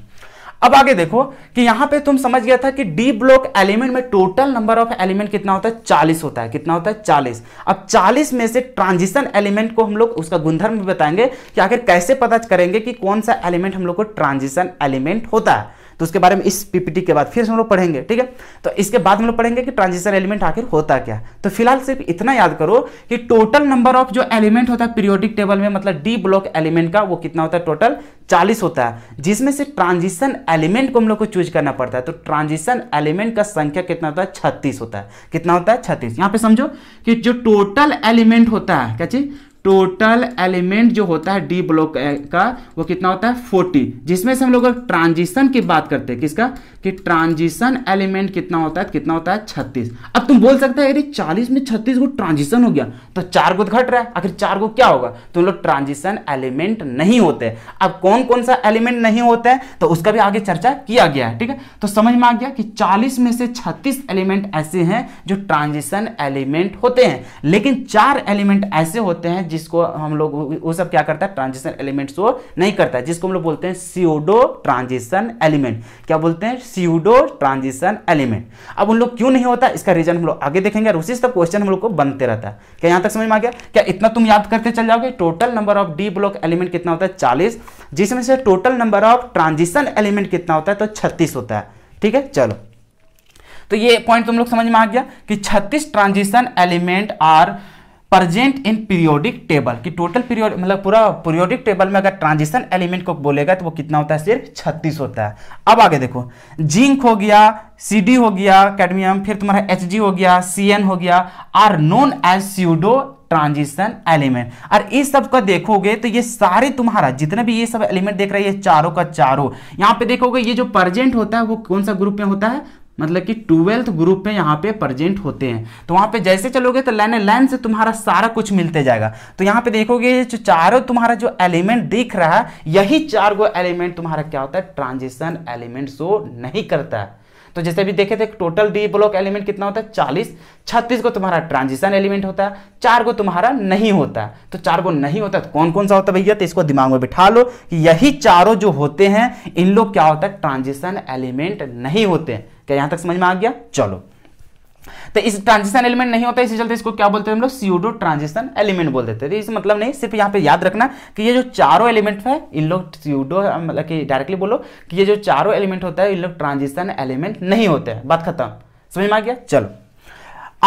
अब आगे देखो कि यहां पे तुम समझ गया था कि डी ब्लॉक एलिमेंट में टोटल नंबर ऑफ एलिमेंट कितना होता है चालीस होता है कितना होता है चालीस अब चालीस में से ट्रांजिशन एलिमेंट को हम लोग उसका गुणधर्म भी बताएंगे कि आखिर कैसे पता करेंगे कि कौन सा एलिमेंट हम लोग को ट्रांजिशन एलिमेंट होता है तो उसके बारे में इस पीपीटी के बाद फिर हम लोग पढ़ेंगे ठीक है तो इसके बाद हम लोग पढ़ेंगे कि ट्रांजिशन एलिमेंट आखिर होता क्या तो फिलहाल सिर्फ इतना याद करो कि टोटल नंबर ऑफ जो एलिमेंट होता है पीरियोडिक टेबल में मतलब डी ब्लॉक एलिमेंट का वो कितना होता है टोटल चालीस होता है जिसमें से ट्रांजिशन एलिमेंट को हम लोग को चूज करना पड़ता है तो ट्रांजिशन एलिमेंट का संख्या कितना होता है छत्तीस होता है कितना होता है छत्तीस यहाँ पे समझो कि जो टोटल एलिमेंट होता है क्या चीज टोटल एलिमेंट जो होता है डी ब्लॉक का वो कितना होता है फोर्टी जिसमें से हम लोग ट्रांजिशन की बात करते हैं किसका कि ट्रांजिशन एलिमेंट कितना होता है कितना होता है छत्तीस अब तुम बोल सकते हो चालीस में छत्तीस को ट्रांजिशन हो गया तो चार को तो घट रहा है आखिर चार को क्या होगा तो लोग ट्रांजिशन एलिमेंट नहीं होते अब कौन कौन सा एलिमेंट नहीं होता है तो उसका भी आगे चर्चा किया गया है ठीक है तो समझ में आ गया कि चालीस में से छत्तीस एलिमेंट ऐसे हैं जो ट्रांजिशन एलिमेंट होते हैं लेकिन चार एलिमेंट ऐसे होते हैं जिसको हम लोग वो सब क्या करता है ट्रांजिशन एलिमेंट वो नहीं करता है जिसको हम लोग बोलते हैं सीओडो ट्रांजिशन एलिमेंट क्या बोलते हैं सीडो ट्रांजिशन एलिमेंट अब उन लोग क्यों नहीं होता इसका रीजन हम लोग आगे देखेंगे और उसी सब क्वेश्चन हम लोग को बनते रहता है क्या यहां तक समझ में आ गया क्या इतना तुम याद करते चल जाओगे total number of D block element कितना होता है चालीस जिसमें से total number of transition element कितना होता है तो छत्तीस होता है ठीक है चलो तो ये पॉइंट तुम लोग समझ में आ गया कि छत्तीस transition element are present in periodic table की टोटल पीरियोड मतलब पूरा पीरियोडिक टेबल में अगर ट्रांजिशन एलिमेंट को बोलेगा तो वो कितना होता है सिर्फ छत्तीस होता है अब आगे देखो जिंक हो गया सी हो गया कैडमियम फिर तुम्हारा एच हो गया सी हो गया are known as pseudo transition element और इस सब का देखोगे तो ये सारे तुम्हारा जितने भी ये सब एलिमेंट देख रहे हैं चारों का चारों यहाँ पे देखोगे ये जो प्रजेंट होता है वो कौन सा ग्रुप में होता है मतलब कि ट्वेल्थ ग्रुप में यहाँ पे प्रेजेंट होते हैं तो वहाँ पे जैसे चलोगे तो लाइन लाइन से तुम्हारा सारा कुछ मिलते जाएगा तो यहाँ पे देखोगे जो चारों तुम्हारा जो एलिमेंट दिख रहा है यही चार गो एलिमेंट तुम्हारा क्या होता है ट्रांजिशन एलिमेंट शो नहीं करता है तो जैसे अभी देखे थे टोटल डी ब्लॉक एलिमेंट कितना होता है चालीस छत्तीस को तुम्हारा ट्रांजिशन एलिमेंट होता है चार को तुम्हारा नहीं होता है तो चार को नहीं होता तो कौन कौन सा होता है भैया तो इसको दिमाग में बिठा लो कि यही चारों जो होते हैं इन लोग क्या होता है ट्रांजिशन एलिमेंट नहीं होते हैं क्या यहां तक समझ में आ गया चलो तो इस ट्रांजिशन एलिमेंट नहीं होता इसी चलते इसको क्या बोलते हैं हम लोग सीओडो ट्रांजिशन एलिमेंट बोल देते हैं तो इस मतलब नहीं सिर्फ यहाँ पे याद रखना कि ये जो चारों एलिमेंट है इन लोग सीओडो मतलब कि डायरेक्टली बोलो कि ये जो चारों एलिमेंट होता है इन लोग ट्रांजिशन एलिमेंट नहीं होते हैं बात खत्म समझ में आ गया चलो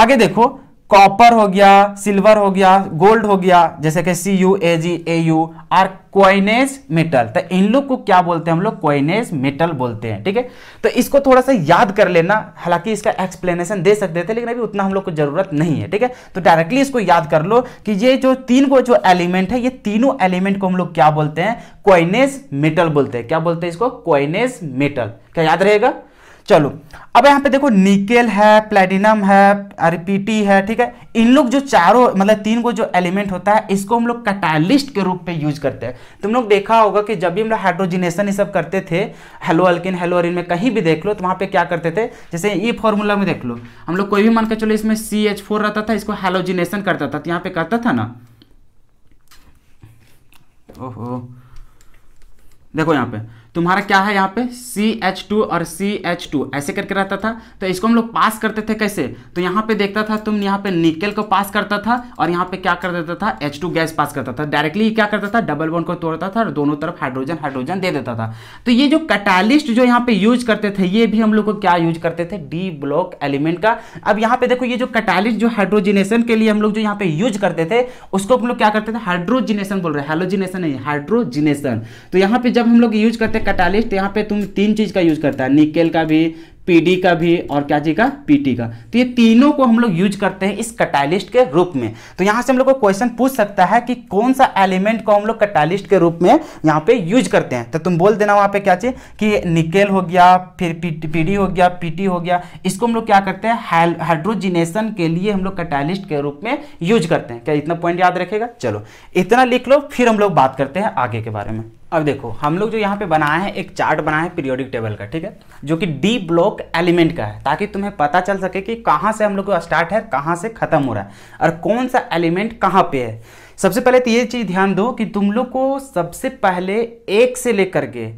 आगे देखो कॉपर हो गया सिल्वर हो गया गोल्ड हो गया जैसे कि C U A G A U are coinage metal तो इन लोग को क्या बोलते हैं हम लोग क्वाइनेज मेटल बोलते हैं ठीक है तो इसको थोड़ा सा याद कर लेना हालांकि इसका एक्सप्लेनेशन दे सकते थे लेकिन अभी उतना हम लोग को जरूरत नहीं है ठीक है तो डायरेक्टली इसको याद कर लो कि ये जो तीन को जो एलिमेंट है ये तीनों एलिमेंट को हम लोग क्या बोलते हैं क्वाइनेज मेटल बोलते हैं क्या बोलते हैं इसको क्वाइनेज मेटल क्या याद रहेगा चलो अब यहाँ पे देखो निकेल है प्लेटिनम है आरपीटी है ठीक है इन लोग जो चारों मतलब तीन को जो एलिमेंट होता है इसको हम लोग कैटालिस्ट के रूप में यूज करते हैं तुम लोग देखा होगा कि जब भी हम लोग हाइड्रोजिनेशन ये सब करते थे हेलो अल्किन हेलो अरिन में कहीं भी देख लो तो वहाँ पे क्या करते थे जैसे ये फॉर्मूला में देख लो हम लोग कोई भी मान के चलो इसमें सी एच फोर रहता था इसको हेलोजिनेशन करता था तो यहाँ पे करता था ना ओहो देखो यहाँ पे तुम्हारा क्या है यहाँ पे सी एच टू और सी एच टू ऐसे करके रहता था तो इसको हम लोग पास करते थे कैसे तो यहाँ पे देखता था तुम यहाँ पे निकल को पास करता था और यहाँ पे क्या कर देता था एच टू गैस पास करता था डायरेक्टली क्या करता था डबल बॉन्ड को तोड़ता था और दोनों तरफ हाइड्रोजन हाइड्रोजन दे देता था तो ये जो कटालिस्ट जो यहाँ पे यूज करते थे ये भी हम लोग को क्या यूज करते थे डी ब्लॉक एलिमेंट का अब यहाँ पे देखो ये जो कटालिस्ट जो हाइड्रोजिनेशन के लिए हम लोग जो यहाँ पे यूज करते थे उसको हम लोग क्या करते थे हाइड्रोजिनेशन बोल रहे हैं हेलोजिनेशन नहीं हाइड्रोजिनेशन तो यहाँ पे जब हम लोग यूज करते कैटालिस्ट यहाँ पे तुम तीन चीज़ का यूज करता है निकेल का भी पीडी का भी और क्या चीज का पीटी का तो ये तीनों को हम लोग यूज करते हैं इस कैटालिस्ट के रूप में तो यहाँ से हम लोग को क्वेश्चन पूछ सकता है कि कौन सा एलिमेंट को हम लोग कैटालिस्ट के रूप में यहाँ पे यूज करते हैं तो तुम बोल देना वहाँ पे क्या चीज कि निकेल हो गया फिर पीडी हो गया पीटी हो गया इसको हम लोग क्या करते हैं हाइड्रोजिनेशन के लिए हम लोग कैटालिस्ट के रूप में यूज करते हैं क्या इतना पॉइंट याद रखेगा चलो इतना लिख लो फिर हम लोग बात करते हैं आगे के बारे में अब देखो हम लोग जो यहाँ पे बनाए हैं एक चार्ट बनाए हैं पीरियोडिक टेबल का ठीक है जो कि डी ब्लॉक एलिमेंट का है ताकि तुम्हें पता चल सके कि कहाँ से हम लोग का स्टार्ट है कहाँ से ख़त्म हो रहा है और कौन सा एलिमेंट कहाँ पे है सबसे पहले तो ये चीज़ ध्यान दो कि तुम लोग को सबसे पहले एक से लेकर के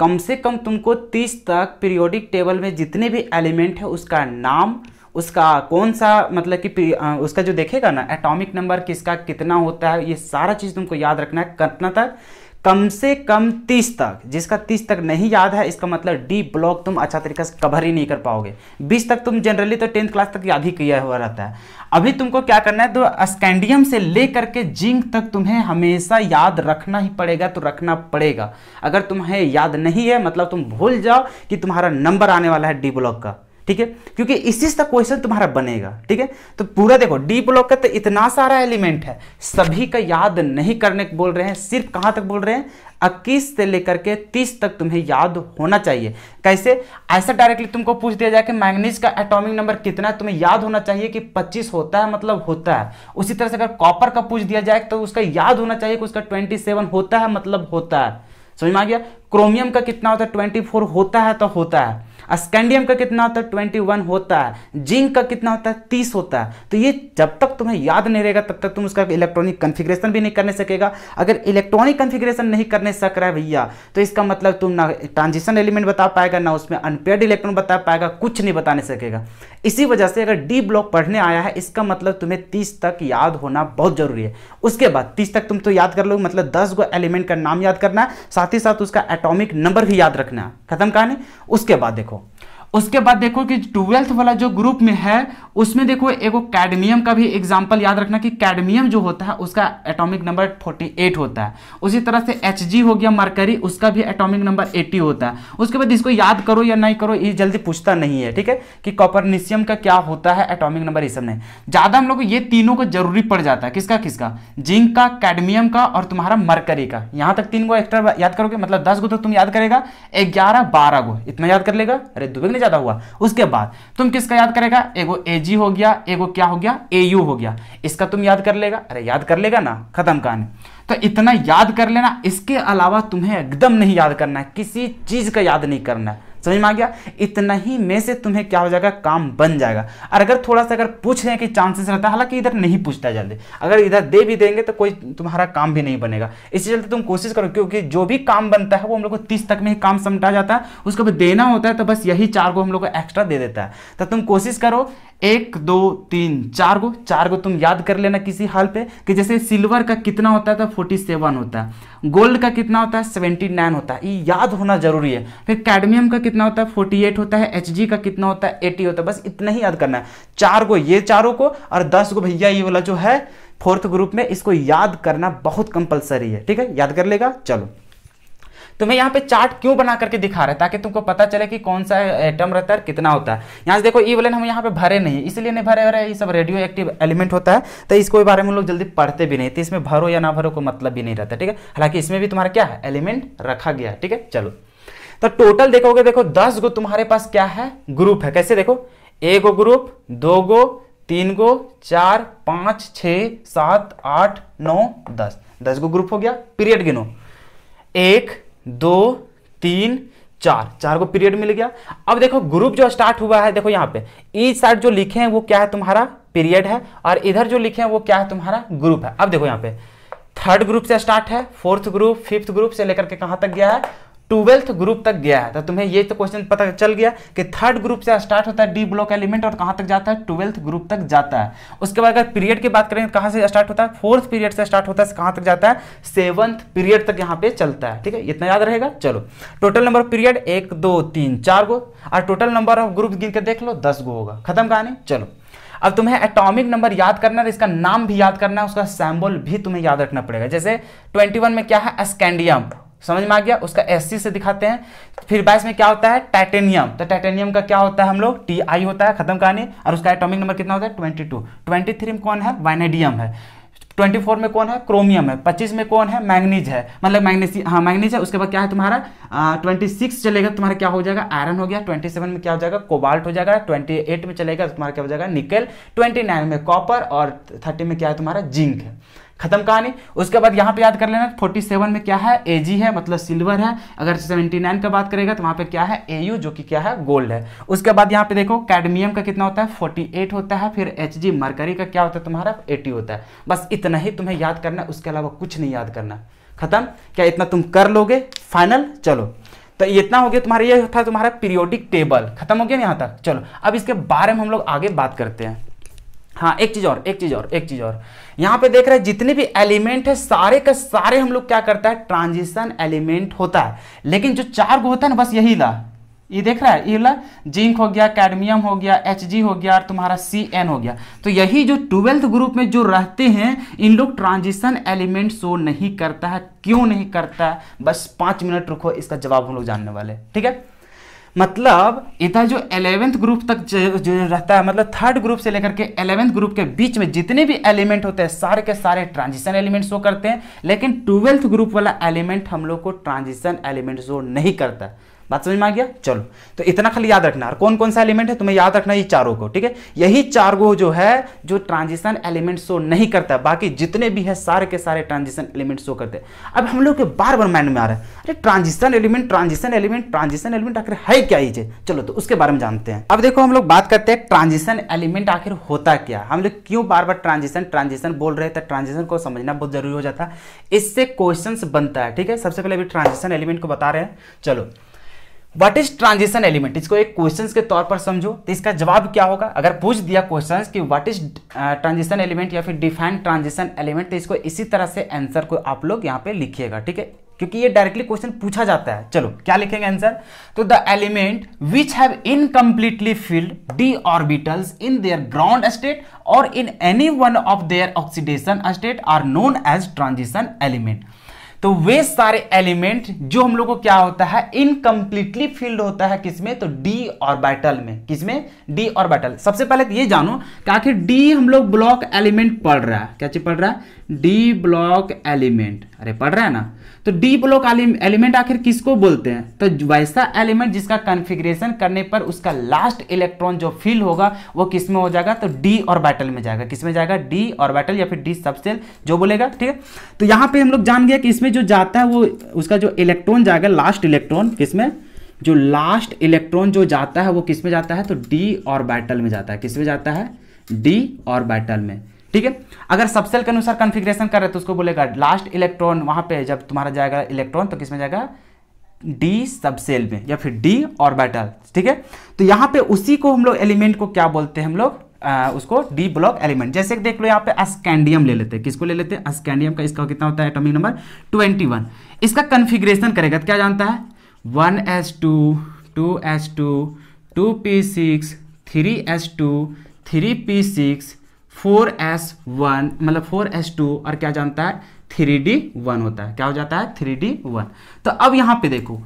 कम से कम तुमको तीस तक पीरियोडिक टेबल में जितने भी एलिमेंट है उसका नाम उसका कौन सा मतलब कि उसका जो देखेगा ना एटॉमिक नंबर किसका कितना होता है ये सारा चीज़ तुमको याद रखना है कितना तक कम से कम तीस तक जिसका तीस तक नहीं याद है इसका मतलब डी ब्लॉक तुम अच्छा तरीके से कवर ही नहीं कर पाओगे बीस तक तुम जनरली तो टेंथ क्लास तक याद ही किया हुआ रहता है अभी तुमको क्या करना है तो स्कैंडियम से लेकर के जिंक तक तुम्हें हमेशा याद रखना ही पड़ेगा तो रखना पड़ेगा अगर तुम्हें याद नहीं है मतलब तुम भूल जाओ कि तुम्हारा नंबर आने वाला है डी ब्लॉक का ठीक है क्योंकि इसी से क्वेश्चन तुम्हारा बनेगा ठीक है तो पूरा देखो डी ब्लॉक का तो इतना सारा एलिमेंट है सभी का याद नहीं करने बोल रहे हैं सिर्फ कहां तक बोल रहे हैं इक्कीस से लेकर के तीस तक तुम्हें याद होना चाहिए कैसे ऐसा डायरेक्टली तुमको पूछ दिया जाए कि मैंगनीज का एटॉमिक नंबर कितना है तुम्हें याद होना चाहिए कि 25 होता है मतलब होता है उसी तरह से अगर कॉपर का पूछ दिया जाए तो उसका याद होना चाहिए कि उसका 27 होता है मतलब होता है समझ में आ गया क्रोमियम का कितना होता है ट्वेंटी होता है तो होता है स्कैंडियम का कितना होता है ट्वेंटी वन होता है जिंक का कितना होता है तीस होता है तो ये जब तक तुम्हें याद नहीं रहेगा तब तक तुम उसका इलेक्ट्रॉनिक कन्फिग्रेशन भी नहीं करने सकेगा अगर इलेक्ट्रॉनिक कन्फिग्रेशन नहीं करने सक रहा है भैया तो इसका मतलब तुम ना ट्रांजिशन एलिमेंट बता पाएगा ना उसमें अनपेड इलेक्ट्रॉन बता पाएगा कुछ नहीं बताने सकेगा इसी वजह से अगर डी ब्लॉक पढ़ने आया है इसका मतलब तुम्हें तीस तक याद होना बहुत जरूरी है उसके बाद तीस तक तुम तो याद कर लो मतलब दस गो एलिमेंट का नाम याद करना है साथ ही साथ उसका एटोमिक नंबर भी याद रखना है खत्म कहानी उसके बाद देखो उसके बाद देखो कि ट्वेल्थ वाला जो ग्रुप में है उसमें देखो एक कैडमियम का भी एग्जाम्पल याद रखना कि कैडमियम जो होता है उसका एटॉमिक नंबर 48 होता है उसी तरह से एच हो गया मरकरी उसका भी एटॉमिक नंबर 80 होता है उसके बाद इसको याद करो या नहीं करो ये जल्दी पूछता नहीं है ठीक है कि कॉपरनिशियम का क्या होता है एटोमिक नंबर ये सब नहीं ज़्यादा हम लोग ये तीनों को जरूरी पड़ जाता है किसका किसका जिंक का कैडमियम का और तुम्हारा मरकरी का यहां तक तीन गो एक्स्ट्रा याद करोगे मतलब दस गो तक तो तुम याद करेगा ग्यारह बारह गो इतना याद कर लेगा अरे दुबे ज्यादा हुआ उसके बाद तुम किसका याद करेगा एगो जी हो गया एगो क्या हो गया एयू हो गया इसका तुम याद कर लेगा अरे याद कर लेगा ना खत्म कहानी तो इतना याद कर लेना इसके अलावा तुम्हें एकदम नहीं याद करना है किसी चीज का याद नहीं करना है समझ में आ गया इतना ही में से तुम्हें क्या हो जाएगा काम बन जाएगा और अगर थोड़ा सा अगर पूछ रहे हैं कि चांसेस रहता है हालांकि इधर नहीं पूछता जल्दी अगर इधर दे भी देंगे तो कोई तुम्हारा काम भी नहीं बनेगा इसी चलते तुम कोशिश करो क्योंकि जो भी काम बनता है वो हम लोग को तीस तक में ही काम समटा जाता है उसको देना होता है तो बस यही चार को हम लोग को एक्स्ट्रा दे देता है तो तुम कोशिश करो एक दो तीन चार गो चार गो तुम याद कर लेना किसी हाल पे कि जैसे सिल्वर का कितना होता है तो फोर्टी सेवन होता है गोल्ड का कितना होता है सेवेंटी नाइन होता है ये याद होना जरूरी है फिर कैडमियम का कितना होता है फोर्टी एट होता है एच का कितना होता है एटी होता है बस इतना ही याद करना है चार गो ये चारों को और दस गो भैया ये वाला जो है फोर्थ ग्रुप में इसको याद करना बहुत कंपलसरी है ठीक है याद कर लेगा चलो तुम्हें यहाँ पे चार्ट क्यों बना करके दिखा रहा है ताकि तुमको पता चले कि कौन सा एटम रहता है कितना होता है यहाँ से देखो ई e वलन हम यहाँ पे भरे नहीं इसलिए नहीं भरे भरे ये सब रेडियो एक्टिव एलिमेंट होता है तो इसको बारे में लोग जल्दी पढ़ते भी नहीं तो इसमें भरो या ना भरो को मतलब भी नहीं रहता ठीक है हालांकि इसमें भी तुम्हारा क्या है एलिमेंट रखा गया है ठीक है चलो तो टोटल देखोगे देखो दस गो तुम्हारे पास क्या है ग्रुप है कैसे देखो ए गो ग्रुप दो गो तीन गो चार पांच छ सात आठ नौ दस दस गो ग्रुप हो गया पीरियड गिनो एक दो तीन चार चार को पीरियड मिल गया अब देखो ग्रुप जो स्टार्ट हुआ है देखो यहाँ पे इस साइड जो लिखे हैं वो क्या है तुम्हारा पीरियड है और इधर जो लिखे हैं वो क्या है तुम्हारा ग्रुप है अब देखो यहाँ पे थर्ड ग्रुप से स्टार्ट है फोर्थ ग्रुप फिफ्थ ग्रुप से लेकर के कहाँ तक गया है ट्वेल्थ ग्रुप तक गया है तो तुम्हें ये तो क्वेश्चन पता चल गया कि थर्ड ग्रुप से स्टार्ट होता है डी ब्लॉक एलिमेंट और कहाँ तक जाता है ट्वेल्थ ग्रुप तक जाता है उसके बाद अगर पीरियड की बात करें कहाँ से स्टार्ट होता है फोर्थ पीरियड से स्टार्ट होता है कहाँ तक जाता है सेवंथ पीरियड तक यहाँ पे चलता है ठीक है इतना याद रहेगा चलो टोटल नंबर पीरियड एक दो तीन चार गो और टोटल नंबर ऑफ ग्रुप गिन के देख लो दस गो होगा खत्म कहानी चलो अब तुम्हें एटॉमिक नंबर याद करना है इसका नाम भी याद करना है उसका सैम्बल भी तुम्हें याद रखना पड़ेगा जैसे 21 में क्या है स्कैंडियम समझ में आ गया उसका एस से दिखाते हैं फिर बाईस में क्या होता है टाइटेनियम तो टाइटेनियम का क्या होता है हम लोग टी आई होता है खत्म कहानी और उसका एटॉमिक नंबर कितना होता है ट्वेंटी टू ट्वेंटी थ्री में कौन है वाइनेडियम है ट्वेंटी फोर में कौन है क्रोमियम है पच्चीस में कौन है मैग्नीज है मतलब मैग्नीसी हाँ मैग्नीज है उसके बाद क्या है तुम्हारा ट्वेंटी सिक्स चलेगा तुम्हारा क्या हो जाएगा आयरन हो गया ट्वेंटी सेवन में क्या हो जाएगा कोबाल्ट हो जाएगा ट्वेंटी एट में चलेगा तुम्हारा क्या हो जाएगा निकल ट्वेंटी नाइन में कॉपर और थर्टी में क्या है तुम्हारा जिंक है खत्म कहानी उसके बाद यहाँ पे याद कर लेना फोर्टी सेवन में क्या है ए है मतलब सिल्वर है अगर नाइन का बात करेगा तो वहाँ पे क्या है ए जो कि क्या है गोल्ड है उसके बाद यहाँ पे देखो कैडमियम का कितना होता है फोर्टी एट होता है फिर एच जी मरकरी का क्या होता है तुम्हारा एटी होता है बस इतना ही तुम्हें याद करना है उसके अलावा कुछ नहीं याद करना खत्म क्या इतना तुम कर लोगे फाइनल चलो तो इतना हो गया तुम्हारा ये था तुम्हारा पीरियोडिक टेबल खत्म हो गया यहाँ तक चलो अब इसके बारे में हम लोग आगे बात करते हैं हाँ एक चीज और एक चीज और एक चीज और यहाँ पे देख रहे हैं जितने भी एलिमेंट है सारे का सारे हम लोग क्या करता है ट्रांजिशन एलिमेंट होता है लेकिन जो चार गो होता है ना बस यही ला ये देख रहा है ये ला जिंक हो गया कैडमियम हो गया एच हो गया और तुम्हारा सी एन हो गया तो यही जो ट्वेल्थ ग्रुप में जो रहते हैं इन लोग ट्रांजिशन एलिमेंट शो नहीं करता है क्यों नहीं करता है बस पांच मिनट रुको इसका जवाब हम लोग जानने वाले ठीक है मतलब इधर जो एलेवेंथ ग्रुप तक जो, रहता है मतलब थर्ड ग्रुप से लेकर के एलेवेंथ ग्रुप के बीच में जितने भी एलिमेंट होते हैं सारे के सारे ट्रांजिशन एलिमेंट शो करते हैं लेकिन ट्वेल्थ ग्रुप वाला एलिमेंट हम लोग को ट्रांजिशन एलिमेंट शो नहीं करता बात समझ में आ गया चलो तो इतना खाली याद रखना और कौन कौन सा एलिमेंट है तुम्हें याद रखना ये चारों को ठीक है यही चार गो जो है जो ट्रांजिशन एलिमेंट शो नहीं करता बाकी जितने भी है सारे के सारे ट्रांजिशन एलिमेंट शो करते हैं अब हम लोग के बार बार माइंड में आ रहा है अरे transition element transition element transition element आखिर है क्या ये चलो तो उसके बारे में जानते हैं अब देखो हम लोग बात करते हैं ट्रांजिशन एलिमेंट आखिर होता क्या हम लोग क्यों बार बार ट्रांजिशन ट्रांजिशन बोल रहे थे ट्रांजिशन तो को समझना बहुत जरूरी हो जाता है इससे क्वेश्चन बनता है ठीक है सबसे पहले अभी ट्रांजिशन एलिमेंट को बता रहे हैं चलो व्हाट इज ट्रांजिशन एलिमेंट इसको एक क्वेश्चन के तौर पर समझो तो इसका जवाब क्या होगा अगर पूछ दिया क्वेश्चन कि व्हाट इज ट्रांजिशन एलिमेंट या फिर डिफाइन ट्रांजिशन एलिमेंट तो इसको इसी तरह से आंसर को आप लोग यहाँ पे लिखिएगा ठीक है क्योंकि ये डायरेक्टली क्वेश्चन पूछा जाता है चलो क्या लिखेंगे आंसर तो the element which have incompletely filled D orbitals in their ground state और in any one of their oxidation state are known as transition element तो वे सारे एलिमेंट जो हम लोग को क्या होता है इनकम्प्लीटली फिल्ड होता है किसमें तो डी और बैटल में किसमें डी और बैटल सबसे पहले तो ये जानो क्या आखिर डी हम लोग ब्लॉक एलिमेंट पढ़ रहा है क्या चीज पढ़ रहा है डी ब्लॉक एलिमेंट अरे पढ़ रहा है ना तो डी ब्लॉक एलिमेंट आखिर किसको बोलते हैं तो वैसा एलिमेंट जिसका कंफिग्रेशन करने पर उसका लास्ट इलेक्ट्रॉन जो फिल होगा वो किस में हो जाएगा तो डी और बैटल में जाएगा किस में जाएगा डी और बैटल या फिर डी सबसेल जो बोलेगा ठीक है तो यहां पे हम लोग जान गया कि इसमें जो जाता है वो उसका जो इलेक्ट्रॉन जाएगा लास्ट इलेक्ट्रॉन किसमें जो लास्ट इलेक्ट्रॉन जो जाता है वो किस तो में जाता है तो डी और बैटल में जाता है किस में जाता है डी और बैटल में ठीक है अगर सबसेल के अनुसार कन्फिग्रेशन कर रहे तो उसको बोलेगा लास्ट इलेक्ट्रॉन वहां पे जब तुम्हारा जाएगा इलेक्ट्रॉन तो किसमें जाएगा डी सबसेल में या फिर डी ऑर्बिटल ठीक है तो यहां पे उसी को हम लोग एलिमेंट को क्या बोलते हैं हम लोग उसको डी ब्लॉक एलिमेंट जैसे देख लो यहाँ पे अस्कैंडियम ले लेते हैं किसको ले लेते हैं अस्कैंडियम का इसका कितना होता है एटॉमिक नंबर वन इसका कन्फिग्रेशन करेगा तो क्या जानता है one S two three P six four S one मतलब फोर एस टू और क्या जानता है थ्री डी वन होता है क्या हो जाता है थ्री डी वन तो अब यहां पे देखो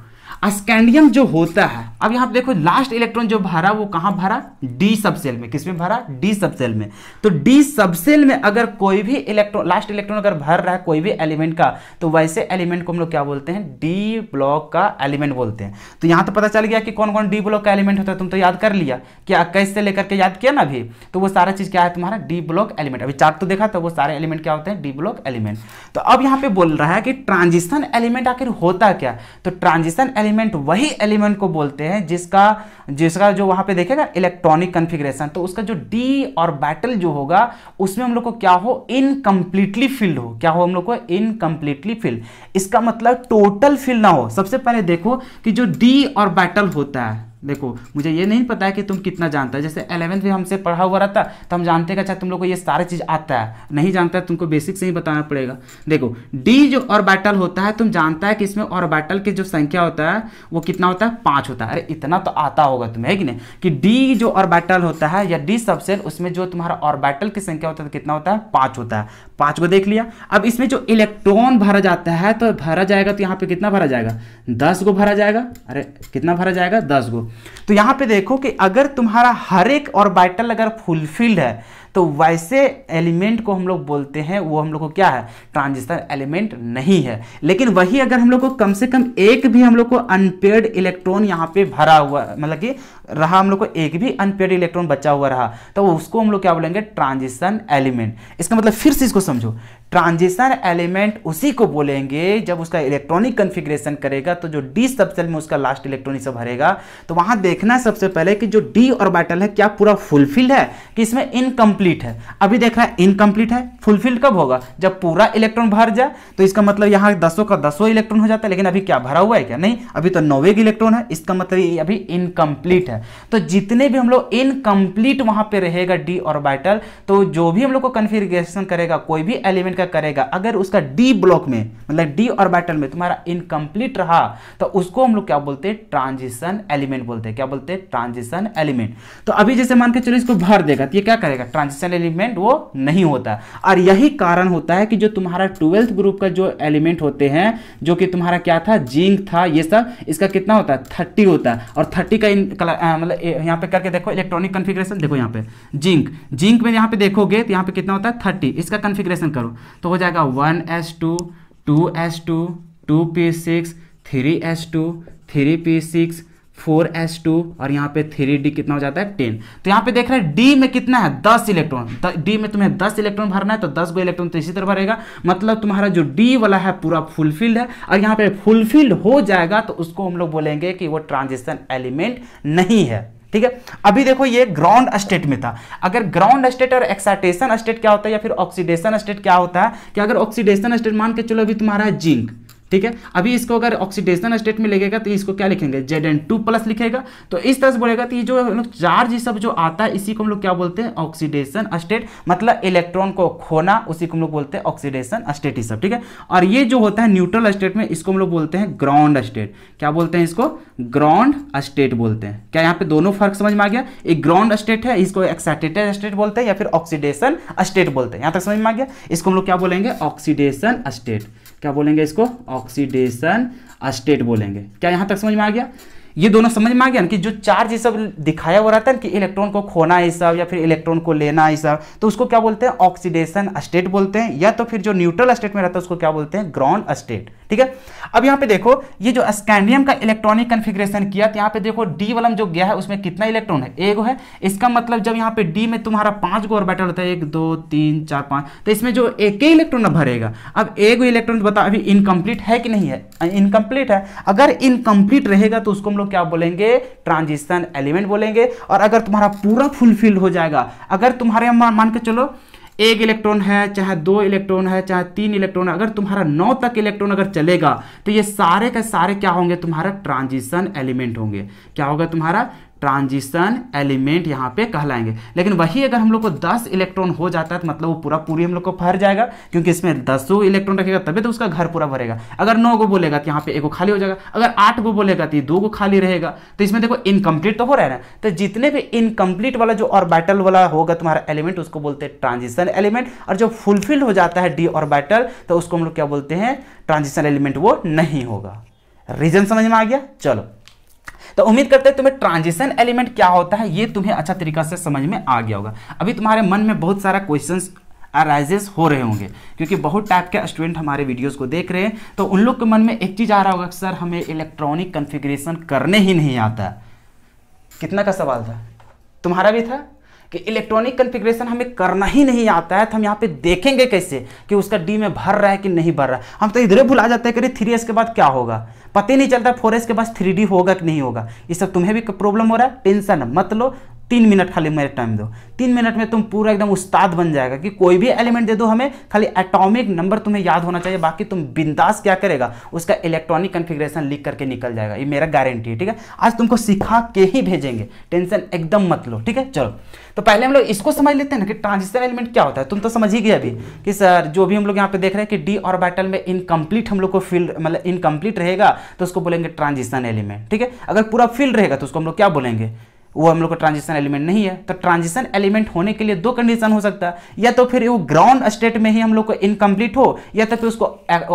स्कैंडियम जो होता है अब यहाँ देखो लास्ट इलेक्ट्रॉन जो भरा वो कहां भरा डी सबसेल में किसमें भरा डी सबसेल में तो डी सबसेल में अगर कोई भी इलेक्ट्रॉन लास्ट इलेक्ट्रॉन अगर भर रहा है कोई भी एलिमेंट का तो वैसे एलिमेंट को हम लोग क्या बोलते हैं डी ब्लॉक का एलिमेंट बोलते हैं तो यहां तो पता चल गया कि कौन कौन डी ब्लॉक का एलिमेंट होता है तुम तो याद कर लिया कि कैसे लेकर के याद किया ना अभी तो वो सारा चीज़ क्या है तुम्हारा डी ब्लॉक एलिमेंट अभी चार्ट तो देखा तो वो सारे एलिमेंट क्या होते हैं डी ब्लॉक एलिमेंट तो अब यहाँ पे बोल रहा है कि ट्रांजिशन एलिमेंट आखिर होता क्या तो ट्रांजिशन एलिमेंट एलिमेंट वही एलिमेंट को बोलते हैं जिसका जिसका जो वहां पे देखेगा इलेक्ट्रॉनिक कंफिग्रेशन तो उसका जो डी और बैटल जो होगा उसमें हम लोग को क्या हो इनकम्प्लीटली फिल्ड हो क्या हो हम लोग को इनकम्प्लीटली फिल्ड इसका मतलब टोटल फिल ना हो सबसे पहले देखो कि जो डी और बैटल होता है देखो मुझे ये नहीं पता है कि तुम कितना जानता है जैसे एलेवंथ में हमसे पढ़ा हुआ रहता तो हम जानते का अच्छा तुम लोग को ये सारे चीज़ आता है नहीं जानता है तुमको बेसिक से ही बताना पड़ेगा देखो डी जो ऑर्बिटल होता है तुम जानता है कि इसमें ऑर्बिटल की जो संख्या होता है वो कितना होता है पाँच होता है अरे इतना तो आता होगा तुम्हें है कि नहीं कि डी जो ऑर्बिटल होता है या डी सबसेल उसमें जो तुम्हारा ऑर्बिटल की संख्या होता है तो कितना होता है पाँच होता है पाँच को देख लिया अब इसमें जो इलेक्ट्रॉन भरा जाता है तो भरा जाएगा तो यहाँ पे कितना भरा जाएगा दस को भरा जाएगा अरे कितना भरा जाएगा दस को तो यहाँ पे देखो कि अगर तुम्हारा हर एक ऑर्बिटल अगर फुलफिल्ड है तो वैसे एलिमेंट को हम लोग बोलते हैं वो हम लोग को क्या है ट्रांजिस्टर एलिमेंट नहीं है लेकिन वही अगर हम लोग को कम से कम एक भी हम लोग को अनपेड इलेक्ट्रॉन यहाँ पे भरा हुआ मतलब कि रहा हम लोग को एक भी अनपेड इलेक्ट्रॉन बचा हुआ रहा तो उसको हम लोग क्या बोलेंगे ट्रांजिशन एलिमेंट इसका मतलब फिर से इसको समझो ट्रांजिशन एलिमेंट उसी को बोलेंगे जब उसका इलेक्ट्रॉनिक कन्फिग्रेशन करेगा तो जो डी सबसेल में उसका लास्ट इलेक्ट्रॉन सब भरेगा तो वहां देखना सबसे पहले कि जो डी ऑर्बिटल है क्या पूरा फुलफिल है कि इसमें इनकम्प्लीट है अभी देख रहा है इनकम्प्लीट है फुलफिल कब होगा जब पूरा इलेक्ट्रॉन भर जाए तो इसका मतलब यहाँ दसों का दसों इलेक्ट्रॉन हो जाता है लेकिन अभी क्या भरा हुआ है क्या नहीं अभी तो नौवे इलेक्ट्रॉन है इसका मतलब अभी इनकम्प्लीट है है तो जितने भी हम लोग इनकम्प्लीट वहां पे रहेगा डी ऑर्बिटल तो जो भी हम लोग को कन्फिग्रेशन करेगा कोई भी एलिमेंट का करेगा अगर उसका डी ब्लॉक में मतलब डी ऑर्बिटल में तुम्हारा इनकम्प्लीट रहा तो उसको हम लोग क्या बोलते हैं ट्रांजिशन एलिमेंट बोलते हैं क्या बोलते हैं ट्रांजिशन एलिमेंट तो अभी जैसे मान के चलो इसको भर देगा तो ये क्या करेगा ट्रांजिशन एलिमेंट वो नहीं होता और यही कारण होता है कि जो तुम्हारा ट्वेल्थ ग्रुप का जो एलिमेंट होते हैं जो कि तुम्हारा क्या था जिंक था ये सब इसका कितना होता है थर्टी होता है और थर्टी का मतलब यहाँ पे करके देखो इलेक्ट्रॉनिक कन्फिग्रेशन देखो यहाँ पे जिंक जिंक में यहाँ पे देखोगे तो यहाँ पे कितना होता है थर्टी इसका कन्फिग्रेशन करो तो हो जाएगा one S two two S two two P six three S two three P six four S two और यहाँ पे थ्री डी कितना हो जाता है टेन तो यहाँ पे देख रहे हैं डी में कितना है दस इलेक्ट्रॉन डी में तुम्हें दस इलेक्ट्रॉन भरना है तो दस गो इलेक्ट्रॉन तो इसी तरह भरेगा मतलब तुम्हारा जो डी वाला है पूरा फुलफिल्ड है और यहाँ पे फुलफिल्ड हो जाएगा तो उसको हम लोग बोलेंगे कि वो ट्रांजिशन एलिमेंट नहीं है ठीक है अभी देखो ये ग्राउंड स्टेट में था अगर ग्राउंड स्टेट और एक्साइटेशन स्टेट क्या होता है या फिर ऑक्सीडेशन स्टेट क्या होता है कि अगर ऑक्सीडेशन स्टेट मान के चलो अभी तुम्हारा जिंक ठीक है अभी इसको अगर ऑक्सीडेशन स्टेट में लिखेगा तो इसको क्या लिखेंगे जेड एन टू प्लस लिखेगा तो इस तरह से बोलेगा तो ये जो चार्ज सब जो आता है इसी को हम लोग क्या बोलते हैं ऑक्सीडेशन स्टेट मतलब इलेक्ट्रॉन को खोना उसी को हम लोग बोलते हैं ऑक्सीडेशन स्टेट ही सब ठीक है और ये जो होता है न्यूट्रल स्टेट में इसको हम लोग बोलते हैं ग्राउंड स्टेट क्या बोलते हैं इसको ग्राउंड स्टेट बोलते हैं क्या यहाँ पे दोनों फर्क समझ में आ गया एक ग्राउंड स्टेट है इसको एक्साइटेटेड स्टेट बोलते हैं या फिर ऑक्सीडेशन स्टेट बोलते हैं यहाँ तक समझ में आ गया इसको हम लोग क्या बोलेंगे ऑक्सीडेशन स्टेट क्या बोलेंगे इसको ऑक्सीडेशन स्टेट बोलेंगे क्या यहाँ तक समझ में आ गया ये दोनों समझ में आ गया ना कि जो चार्ज ये सब दिखाया हुआ रहता है ना कि इलेक्ट्रॉन को खोना ये सब या फिर इलेक्ट्रॉन को लेना ये सब तो उसको क्या बोलते हैं ऑक्सीडेशन स्टेट बोलते हैं या तो फिर जो न्यूट्रल स्टेट में रहता है उसको क्या बोलते हैं ग्राउंड स्टेट ठीक है अब यहां पे देखो ये जो स्कैंडियम का इलेक्ट्रॉनिक कन्फिग्रेशन किया तो यहां पे देखो डी वाला जो गया है उसमें कितना इलेक्ट्रॉन है एगो है इसका मतलब जब यहां पे डी में तुम्हारा पांच गो ऑर्बिटल होता है एक दो तीन चार पांच तो इसमें जो एक ही इलेक्ट्रॉन भरेगा अब एगो इलेक्ट्रॉन बता अभी इनकम्प्लीट है कि नहीं है इनकम्प्लीट है अगर इनकम्प्लीट रहेगा तो उसको हम लोग क्या बोलेंगे ट्रांजिशन एलिमेंट बोलेंगे और अगर तुम्हारा पूरा फुलफिल हो जाएगा अगर तुम्हारे मान के चलो एक इलेक्ट्रॉन है चाहे दो इलेक्ट्रॉन है चाहे तीन इलेक्ट्रॉन है अगर तुम्हारा नौ तक इलेक्ट्रॉन अगर चलेगा तो ये सारे के सारे क्या होंगे तुम्हारा ट्रांजिशन एलिमेंट होंगे क्या होगा तुम्हारा ट्रांजिशन एलिमेंट यहाँ पे कहलाएंगे लेकिन वही अगर हम लोग को 10 इलेक्ट्रॉन हो जाता है तो मतलब वो पूरा पूरी हम लोग को भर जाएगा क्योंकि इसमें दसों इलेक्ट्रॉन रखेगा तभी तो उसका घर पूरा भरेगा अगर नौ गो बोलेगा तो यहाँ पे एक खाली हो जाएगा अगर आठ गो बोलेगा तो दो गो खाली रहेगा तो इसमें देखो इनकम्प्लीट तो हो रहा है ना तो जितने भी इनकम्प्लीट वाला जो ऑर्बिटल वाला होगा तुम्हारा एलिमेंट उसको बोलते हैं ट्रांजिशन एलिमेंट और जो फुलफिल हो जाता है डी ऑर्बिटल तो उसको हम लोग क्या बोलते हैं ट्रांजिशन एलिमेंट वो नहीं होगा रीजन समझ में आ गया चलो तो उम्मीद करते हैं तुम्हें ट्रांजिशन एलिमेंट क्या होता है ये तुम्हें अच्छा तरीका से समझ में आ गया होगा अभी तुम्हारे मन में बहुत सारा क्वेश्चन अराइजेस हो रहे होंगे क्योंकि बहुत टाइप के स्टूडेंट हमारे वीडियोस को देख रहे हैं तो उन लोग के मन में एक चीज़ आ रहा होगा सर हमें इलेक्ट्रॉनिक कन्फिग्रेशन करने ही नहीं आता कितना का सवाल था तुम्हारा भी था कि इलेक्ट्रॉनिक कन्फिग्रेशन हमें करना ही नहीं आता है तो हम यहाँ पे देखेंगे कैसे कि उसका डी में भर रहा है कि नहीं भर रहा है हम तो इधर भुला जाते हैं कि थ्री के बाद क्या होगा पता ही नहीं चलता फोर के बाद थ्री होगा कि नहीं होगा ये सब तुम्हें भी प्रॉब्लम हो रहा है टेंशन मत लो तीन मिनट खाली मेरे टाइम दो तीन मिनट में तुम पूरा एकदम उस्ताद बन जाएगा कि कोई भी एलिमेंट दे दो हमें खाली एटॉमिक नंबर तुम्हें याद होना चाहिए बाकी तुम बिंदास क्या करेगा उसका इलेक्ट्रॉनिक कन्फिग्रेशन लिख करके निकल जाएगा ये मेरा गारंटी है ठीक है आज तुमको सिखा के ही भेजेंगे टेंशन एकदम मत लो ठीक है चलो तो पहले हम लोग इसको समझ लेते हैं ना कि ट्रांजिस्टर एलिमेंट क्या होता है तुम तो समझ ही गए अभी कि सर जो भी हम लोग यहाँ पे देख रहे हैं कि डी ऑर्बिटल में इनकम्प्लीट हम लोग को फिल मतलब इनकम्प्लीट रहेगा तो उसको बोलेंगे ट्रांजिशन एलिमेंट ठीक है अगर पूरा फिल रहेगा तो उसको हम लोग क्या बोलेंगे वो हम लोग का ट्रांजिशन एलिमेंट नहीं है तो ट्रांजिशन एलिमेंट होने के लिए दो कंडीशन हो सकता है या तो फिर वो ग्राउंड स्टेट में ही हम लोग को इनकम्प्लीट हो या तो फिर उसको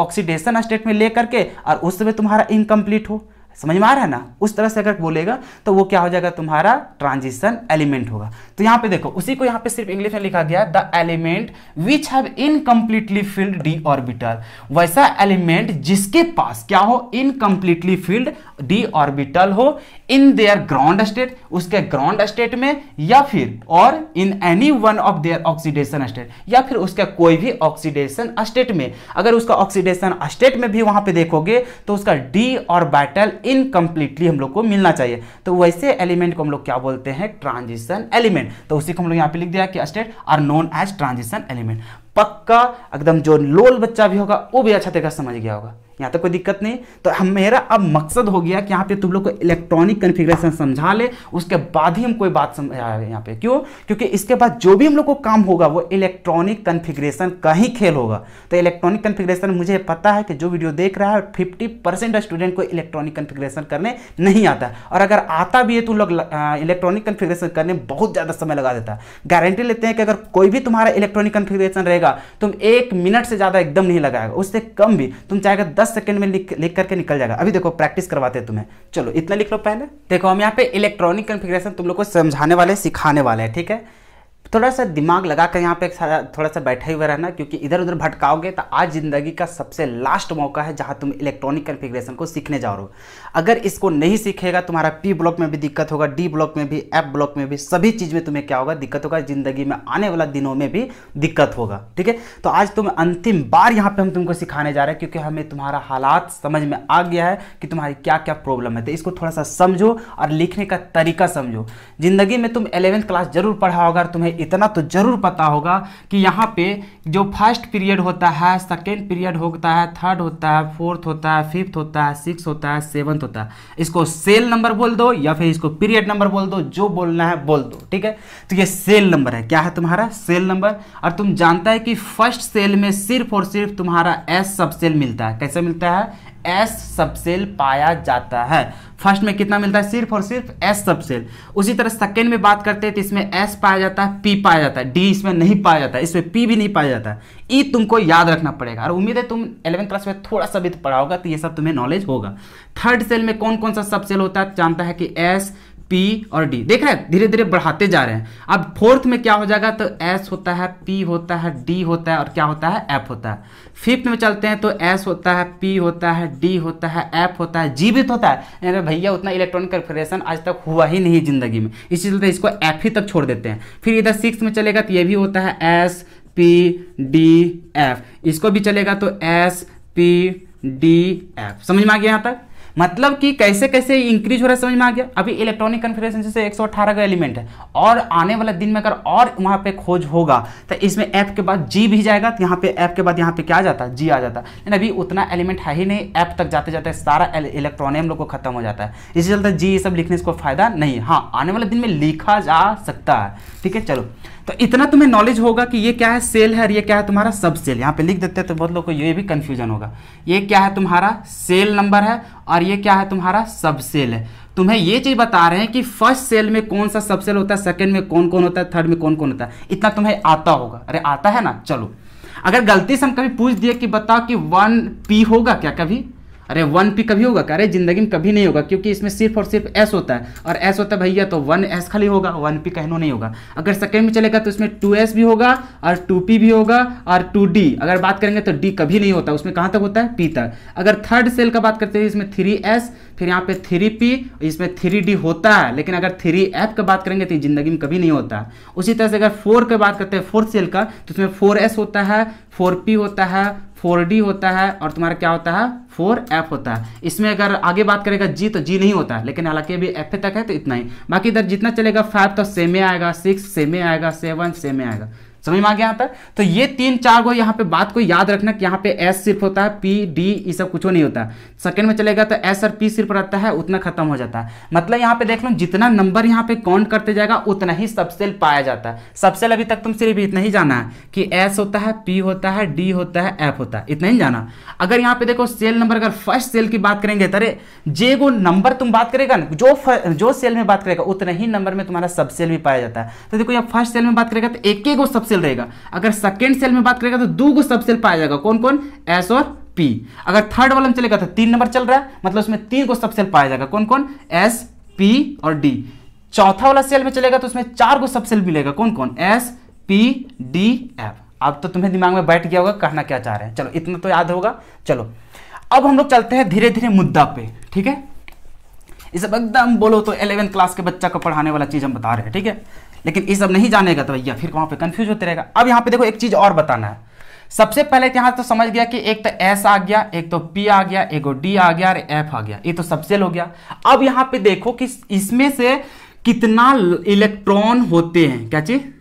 ऑक्सीडेशन स्टेट में ले करके और उस समय तुम्हारा इनकम्प्लीट हो समझ में आ रहा है ना उस तरह से अगर बोलेगा तो वो क्या हो जाएगा तुम्हारा ट्रांजिशन एलिमेंट होगा तो यहाँ पे देखो उसी को यहाँ पे सिर्फ इंग्लिश में लिखा गया the element which have incompletely filled d orbital वैसा एलिमेंट जिसके पास क्या हो इनकम्प्लीटली फिल्ड डी ऑर्बिटल हो इन देयर ग्राउंड स्टेट उसके ग्राउंड स्टेट में या फिर और in any one of their oxidation state या फिर उसका कोई भी ऑक्सीडेशन स्टेट में अगर उसका ऑक्सीडेशन स्टेट में भी वहां पे देखोगे तो उसका डी ऑर्बिटल इनकम्प्लीटली हम लोग को मिलना चाहिए तो वैसे एलिमेंट को हम लोग क्या बोलते हैं ट्रांजिशन एलिमेंट तो उसी को हम लोग यहाँ पे लिख दिया कि state are known as transition element पक्का एकदम जो लोल बच्चा भी होगा वो भी अच्छा तरीका समझ गया होगा यहाँ तक कोई दिक्कत नहीं तो हम मेरा अब मकसद हो गया कि यहाँ पे तुम लोग को इलेक्ट्रॉनिक कन्फिग्रेशन समझा ले उसके बाद ही हम कोई बात समझा यहाँ पे क्यों क्योंकि इसके बाद जो भी हम लोग को काम होगा वो इलेक्ट्रॉनिक कन्फिग्रेशन का ही खेल होगा तो इलेक्ट्रॉनिक कन्फिग्रेशन मुझे पता है कि जो वीडियो देख रहा है फिफ्टी परसेंट स्टूडेंट को इलेक्ट्रॉनिक कन्फिग्रेशन करने नहीं आता और अगर आता भी है तो लोग इलेक्ट्रॉनिक कन्फिग्रेशन करने बहुत ज़्यादा समय लगा देता है गारंटी लेते हैं कि अगर कोई भी तुम्हारा इलेक्ट्रॉनिक कन्फिग्रेशन रहेगा तुम एक मिनट से ज़्यादा एकदम नहीं लगाएगा उससे कम भी तुम चाहेगा दस सेकेंड में लिख लिख करके निकल जाएगा अभी देखो प्रैक्टिस करवाते हैं तुम्हें चलो इतना लिख लो पहले देखो हम यहाँ पे इलेक्ट्रॉनिक कन्फिग्रेशन तुम लोग को समझाने वाले सिखाने वाले हैं ठीक है थोड़ा सा दिमाग लगा कर यहाँ पे थोड़ा सा बैठा ही हुआ रहना क्योंकि इधर उधर भटकाओगे तो आज ज़िंदगी का सबसे लास्ट मौका है जहाँ तुम इलेक्ट्रॉनिक कन्फिग्रेशन को सीखने जा रहे हो अगर इसको नहीं सीखेगा तुम्हारा पी ब्लॉक में भी दिक्कत होगा डी ब्लॉक में भी एफ ब्लॉक में भी सभी चीज़ में तुम्हें क्या होगा दिक्कत होगा ज़िंदगी में आने वाला दिनों में भी दिक्कत होगा ठीक है तो आज तुम अंतिम बार यहाँ पर हम तुमको सिखाने जा रहे हैं क्योंकि हमें तुम्हारा हालात समझ में आ गया है कि तुम्हारी क्या क्या प्रॉब्लम है तो इसको थोड़ा सा समझो और लिखने का तरीका समझो ज़िंदगी में तुम एलेवेंथ क्लास जरूर पढ़ा होगा और तुम्हें इतना तो ज़रूर पता होगा कि यहाँ पे जो फर्स्ट पीरियड होता है सेकेंड पीरियड होता है थर्ड होता है फोर्थ होता है फिफ्थ होता है सिक्स होता है सेवन्थ होता है इसको सेल नंबर बोल दो या फिर इसको पीरियड नंबर बोल दो जो बोलना है बोल दो ठीक है तो ये सेल नंबर है क्या है तुम्हारा सेल नंबर और तुम जानता है कि फर्स्ट सेल में सिर्फ और सिर्फ तुम्हारा एस सब सेल मिलता है कैसे मिलता है एस सबसेल पाया जाता है फर्स्ट में कितना मिलता है सिर्फ और सिर्फ एस सबसेल उसी तरह सेकेंड में बात करते हैं तो इसमें एस पाया जाता है पी पाया जाता है डी इसमें नहीं पाया जाता है इसमें पी भी नहीं पाया जाता ई e तुमको याद रखना पड़ेगा और उम्मीद है तुम इलेवन क्लास में थोड़ा सा भी तो पढ़ा होगा तो ये सब तुम्हें नॉलेज होगा थर्ड सेल में कौन कौन सा सबसेल होता है जानता है कि एस पी और डी देख रहे हैं धीरे धीरे बढ़ाते जा रहे हैं अब फोर्थ में क्या हो जाएगा तो एस होता है पी होता है डी होता है और क्या होता है एफ होता है फिफ्थ में चलते हैं तो एस होता है पी होता है डी होता है एफ होता है जी भी तो होता है अरे भैया उतना इलेक्ट्रॉनिक कन्फिग्रेशन आज तक हुआ ही नहीं जिंदगी में इसी चलते तो इसको एफ ही तक छोड़ देते हैं फिर इधर सिक्स में चलेगा तो ये भी होता है एस पी डी एफ इसको भी चलेगा तो एस पी डी एफ समझ में आ गया यहाँ तक मतलब कि कैसे कैसे इंक्रीज हो रहा है समझ में आ गया अभी इलेक्ट्रॉनिक कन्फिग्रेशन से 118 का एलिमेंट है और आने वाले दिन में अगर और वहाँ पे खोज होगा तो इसमें ऐप के बाद जी भी जाएगा तो यहाँ पे ऐप के बाद यहाँ पे क्या जाता जी आ जाता लेकिन अभी उतना एलिमेंट है ही नहीं ऐप तक जाते जाते सारा इलेक्ट्रॉनिक हम लोग को खत्म हो जाता है इसी चलते जी ये सब लिखने से कोई फायदा नहीं हाँ आने वाले दिन में लिखा जा सकता है ठीक है चलो तो इतना तुम्हें नॉलेज होगा कि ये क्या है सेल है और ये क्या है तुम्हारा सब सेल यहाँ पे लिख देते हैं तो बहुत लोग को ये भी कन्फ्यूजन होगा ये क्या है तुम्हारा सेल नंबर है और ये क्या है तुम्हारा सब सेल है तुम्हें ये चीज़ बता रहे हैं कि फर्स्ट सेल में कौन सा सब सेल होता है सेकेंड में कौन कौन होता है थर्ड में कौन कौन होता है इतना तुम्हें आता होगा अरे आता है ना चलो अगर गलती से हम कभी पूछ दिए कि बताओ कि वन पी होगा क्या कभी अरे वन पी कभी होगा क्या अरे जिंदगी में कभी नहीं होगा क्योंकि इसमें सिर्फ और सिर्फ एस होता है और एस होता है भैया तो वन एस खाली होगा वन पी कहनो नहीं होगा अगर सेकेंड में चलेगा तो इसमें टू एस भी होगा और टू पी भी होगा और टू डी अगर बात करेंगे तो डी कभी नहीं होता उसमें कहाँ तक होता है पी तक अगर थर्ड सेल का बात करते हैं इसमें थ्री एस फिर यहाँ पे थ्री पी इसमें थ्री डी होता है लेकिन अगर थ्री एफ का बात करेंगे तो जिंदगी में कभी नहीं होता उसी तरह से अगर फोर की बात करते हैं फोर्थ सेल का तो इसमें फोर एस होता है फोर पी होता है फोर डी होता है और तुम्हारा क्या होता है फोर एफ होता है इसमें अगर आगे बात करेगा जी तो जी नहीं होता है लेकिन हालांकि अभी एफ तक है तो इतना ही बाकी इधर जितना चलेगा फाइव तो सेम में आएगा सिक्स सेम में आएगा सेवन सेम में आएगा समझ में आ गया यहाँ पर तो ये तीन चार गो यहाँ पे बात को याद रखना कि यहाँ पे एस सिर्फ होता है पी डी ये सब कुछ नहीं होता सेकंड में चलेगा तो एस और पी सिर्फ रहता है उतना खत्म हो जाता है मतलब यहाँ पे देख लो जितना नंबर यहाँ पे काउंट करते जाएगा उतना ही सबसेल पाया जाता है सबसेल अभी तक तुम सिर्फ इतना ही जाना है कि एस होता है पी होता है डी होता है एफ होता है इतना ही जाना अगर यहाँ पे देखो सेल नंबर अगर फर्स्ट सेल की बात करेंगे तो अरे जे गो नंबर तुम बात करेगा ना जो जो सेल में बात करेगा उतना ही नंबर में तुम्हारा सबसेल भी पाया जाता है तो देखो यहाँ फर्स्ट सेल में बात करेगा तो एक एक गो सबसे सेल रहेगा अगर सेकेंड सेल में बात करेगा तो दो गो सब सेल पाया जाएगा कौन कौन एस और पी अगर थर्ड वाले में चलेगा तो तीन नंबर चल रहा है मतलब उसमें तीन गो सब सेल पाया जाएगा कौन कौन एस पी और डी चौथा वाला सेल में चलेगा तो उसमें चार गो सब सेल मिलेगा कौन कौन एस पी डी एफ अब तो तुम्हें दिमाग में बैठ गया होगा कहना क्या चाह रहे हैं चलो इतना तो याद होगा चलो अब हम लोग चलते हैं धीरे धीरे मुद्दा पे ठीक है इस एकदम बोलो तो इलेवेंथ क्लास के बच्चा को पढ़ाने वाला चीज़ हम बता रहे हैं ठीक है लेकिन ये सब नहीं जानेगा तो भैया फिर वहां पे कंफ्यूज होते रहेगा अब यहाँ पे देखो एक चीज़ और बताना है सबसे पहले तो यहां तो समझ गया कि एक तो एस आ गया एक तो पी आ गया एक डी तो आ गया एफ आ गया ये तो सबसे लो गया अब यहां पर देखो कि इसमें से कितना इलेक्ट्रॉन होते हैं क्या चीज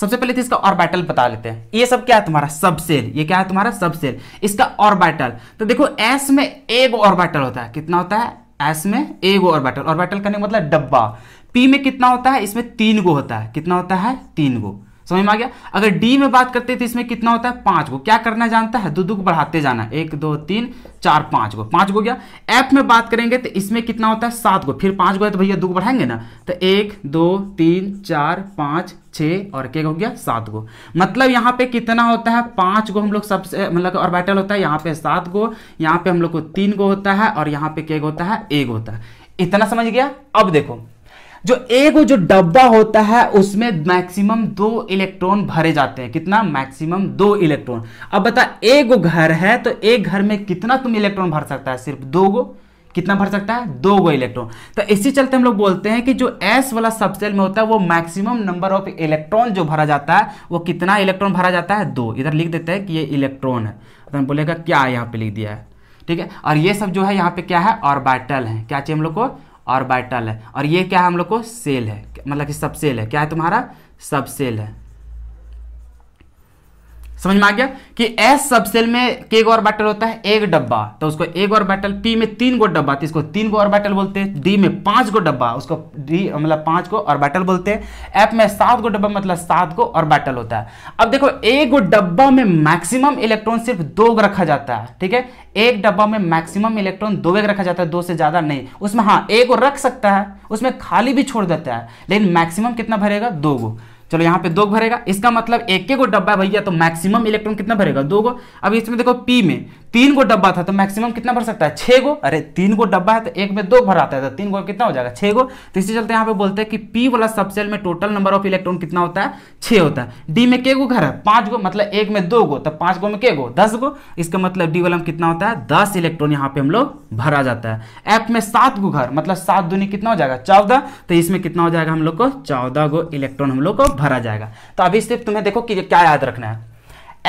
सबसे पहले तो इसका ऑर्बिटल बता लेते हैं ये सब क्या है तुम्हारा सबसेल ये क्या है तुम्हारा सबसेल इसका ऑर्बिटल तो देखो एस में एक ऑर्बिटल होता है कितना होता है एस में एक ऑर्बिटल ऑर्बिटल करने का मतलब डब्बा पी में कितना होता है इसमें तीन गो होता है कितना होता है तीन गो समझ में आ गया अगर डी में बात करते हैं तो इसमें कितना होता है पांच गो क्या करना जानता है दो बढ़ाते जाना एक दो तीन चार पांच गो पांच गो गया एफ में बात करेंगे तो इसमें कितना होता है सात गो फिर पांच गो है तो भैया दुख बढ़ाएंगे ना तो एक दो तीन चार पांच छ और क्या हो गया सात गो मतलब यहाँ पे कितना होता है पांच गो हम लोग सबसे मतलब और बैटल होता है यहाँ पे सात गो यहाँ पे हम लोग को तीन गो होता है और यहाँ पे क्या होता है एक होता है इतना समझ गया अब देखो जो एक जो डब्बा होता है उसमें मैक्सिमम दो इलेक्ट्रॉन भरे जाते हैं कितना मैक्सिमम दो इलेक्ट्रॉन अब बता एक घर है तो एक घर में कितना तुम इलेक्ट्रॉन भर सकता है सिर्फ दो गो कितना भर सकता है दो गो इलेक्ट्रॉन तो इसी चलते हम लोग बोलते हैं कि जो एस वाला सबसेल में होता है वो मैक्सिमम नंबर ऑफ इलेक्ट्रॉन जो भरा जाता है वो कितना इलेक्ट्रॉन भरा जाता है दो इधर लिख देते हैं कि ये इलेक्ट्रॉन है तो बोलेगा क्या यहाँ पे लिख दिया है ठीक है और ये सब जो है यहाँ पे क्या है ऑर्बिटल है क्या चाहिए हम लोग को ऑर्बिटल है और ये क्या है हम लोग को सेल है मतलब कि सब सेल है क्या है तुम्हारा सब सेल है समझ में आ गया कि एस सबसेल में के गो ऑर्बिटल होता है एक डब्बा तो उसको एक ऑर्बिटल पी में तीन गो डब्बा तो इसको तीन गो ऑर्बिटल बोलते हैं डी में पांच गो डब्बा उसको डी मतलब पांच को ऑर्बिटल बोलते हैं एफ में सात गो डब्बा मतलब सात गो ऑर्बिटल होता है अब देखो एक गो डब्बा में मैक्सिमम इलेक्ट्रॉन सिर्फ दो रखा जाता है ठीक है एक डब्बा में मैक्सिमम इलेक्ट्रॉन दो रखा जाता है दो से ज्यादा नहीं उसमें हाँ एक गो रख सकता है उसमें खाली भी छोड़ देता है लेकिन मैक्सिमम कितना भरेगा दो गो चलो यहाँ पे दो भरेगा इसका मतलब एक के को डब्बा भैया तो मैक्सिमम इलेक्ट्रॉन कितना भरेगा दो गो अब इसमें देखो पी में तीन गो डब्बा था तो मैक्सिमम कितना भर सकता है छह गो अरे तीन गो डब्बा है तो एक में दो आता है तो तीन गो कितना हो जाएगा छह गो तो इसी चलते यहाँ पे बोलते हैं कि पी वाला सबसेल में टोटल नंबर ऑफ इलेक्ट्रॉन कितना होता है छः होता है डी में के गो घर है पांच गो मतलब एक में दो गो तो पांच गो में के गो दस गो इसका मतलब डी वाला कितना होता है दस इलेक्ट्रॉन यहाँ पे हम लोग भरा जाता है एफ में सात गो घर मतलब सात दुनिया कितना हो जाएगा चौदह तो इसमें कितना हो जाएगा हम लोग को चौदह गो इलेक्ट्रॉन हम लोग को भरा जाएगा तो अभी सिर्फ तुम्हें देखो कि क्या याद रखना है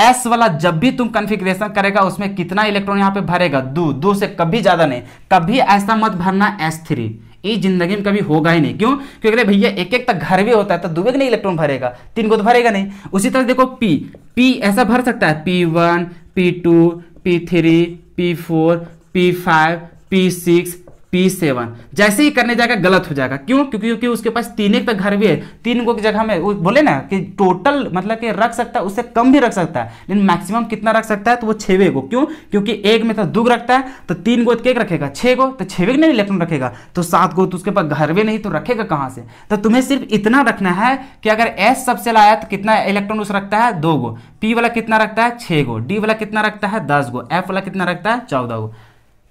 एस वाला जब भी तुम कन्फिग्रेशन करेगा उसमें कितना इलेक्ट्रॉन यहाँ पे भरेगा दो दो से कभी ज्यादा नहीं कभी ऐसा मत भरना एस थ्री ये जिंदगी में कभी होगा ही नहीं क्यों क्योंकि भैया एक एक तक घर भी होता है तो दुबे के नहीं इलेक्ट्रॉन भरेगा तीन को तो भरेगा नहीं उसी तरह देखो पी पी ऐसा भर सकता है p one p two p three p four p five p six p seven जैसे ही करने जाएगा गलत हो जाएगा क्यों क्योंकि क्योंकि उसके पास तीन एक तक घर भी है तीन को की जगह में वो बोले ना कि टोटल मतलब कि रख सकता है उससे कम भी रख सकता है लेकिन मैक्सिमम कितना रख सकता है तो वो छेवे को क्यों क्योंकि एक में तो दुग रखता है तो तीन गो एक रखेगा छः गो तो छेवे नहीं इलेक्ट्रॉन रखेगा तो सात गो तो उसके पास घर भी नहीं तो रखेगा कहाँ से तो तुम्हें सिर्फ इतना रखना है कि अगर एस सबसे लाया तो कितना इलेक्ट्रॉन उस रखता है दो गो पी वाला कितना रखता है छः गो डी वाला कितना रखता है दस गो एफ वाला कितना रखता है चौदह गो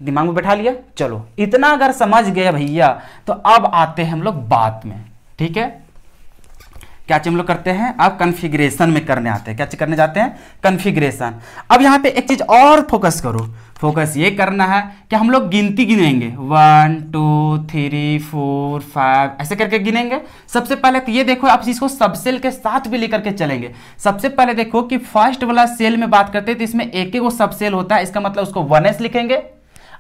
दिमाग में बैठा लिया चलो इतना अगर समझ गए भैया तो अब आते हैं हम लोग बात में ठीक है क्या चीज हम लोग करते हैं अब कन्फिग्रेशन में करने आते हैं क्या चीज करने जाते हैं कन्फिग्रेशन अब यहां पे एक चीज और फोकस करो फोकस ये करना है कि हम लोग गिनती गिनेंगे one two three four five ऐसे करके गिनेंगे सबसे पहले तो ये देखो आप इसको सब सेल के साथ भी लेकर के चलेंगे सबसे पहले देखो कि फर्स्ट वाला सेल में बात करते हैं तो इसमें एक एक वो सब सेल होता है इसका मतलब उसको वन एस लिखेंगे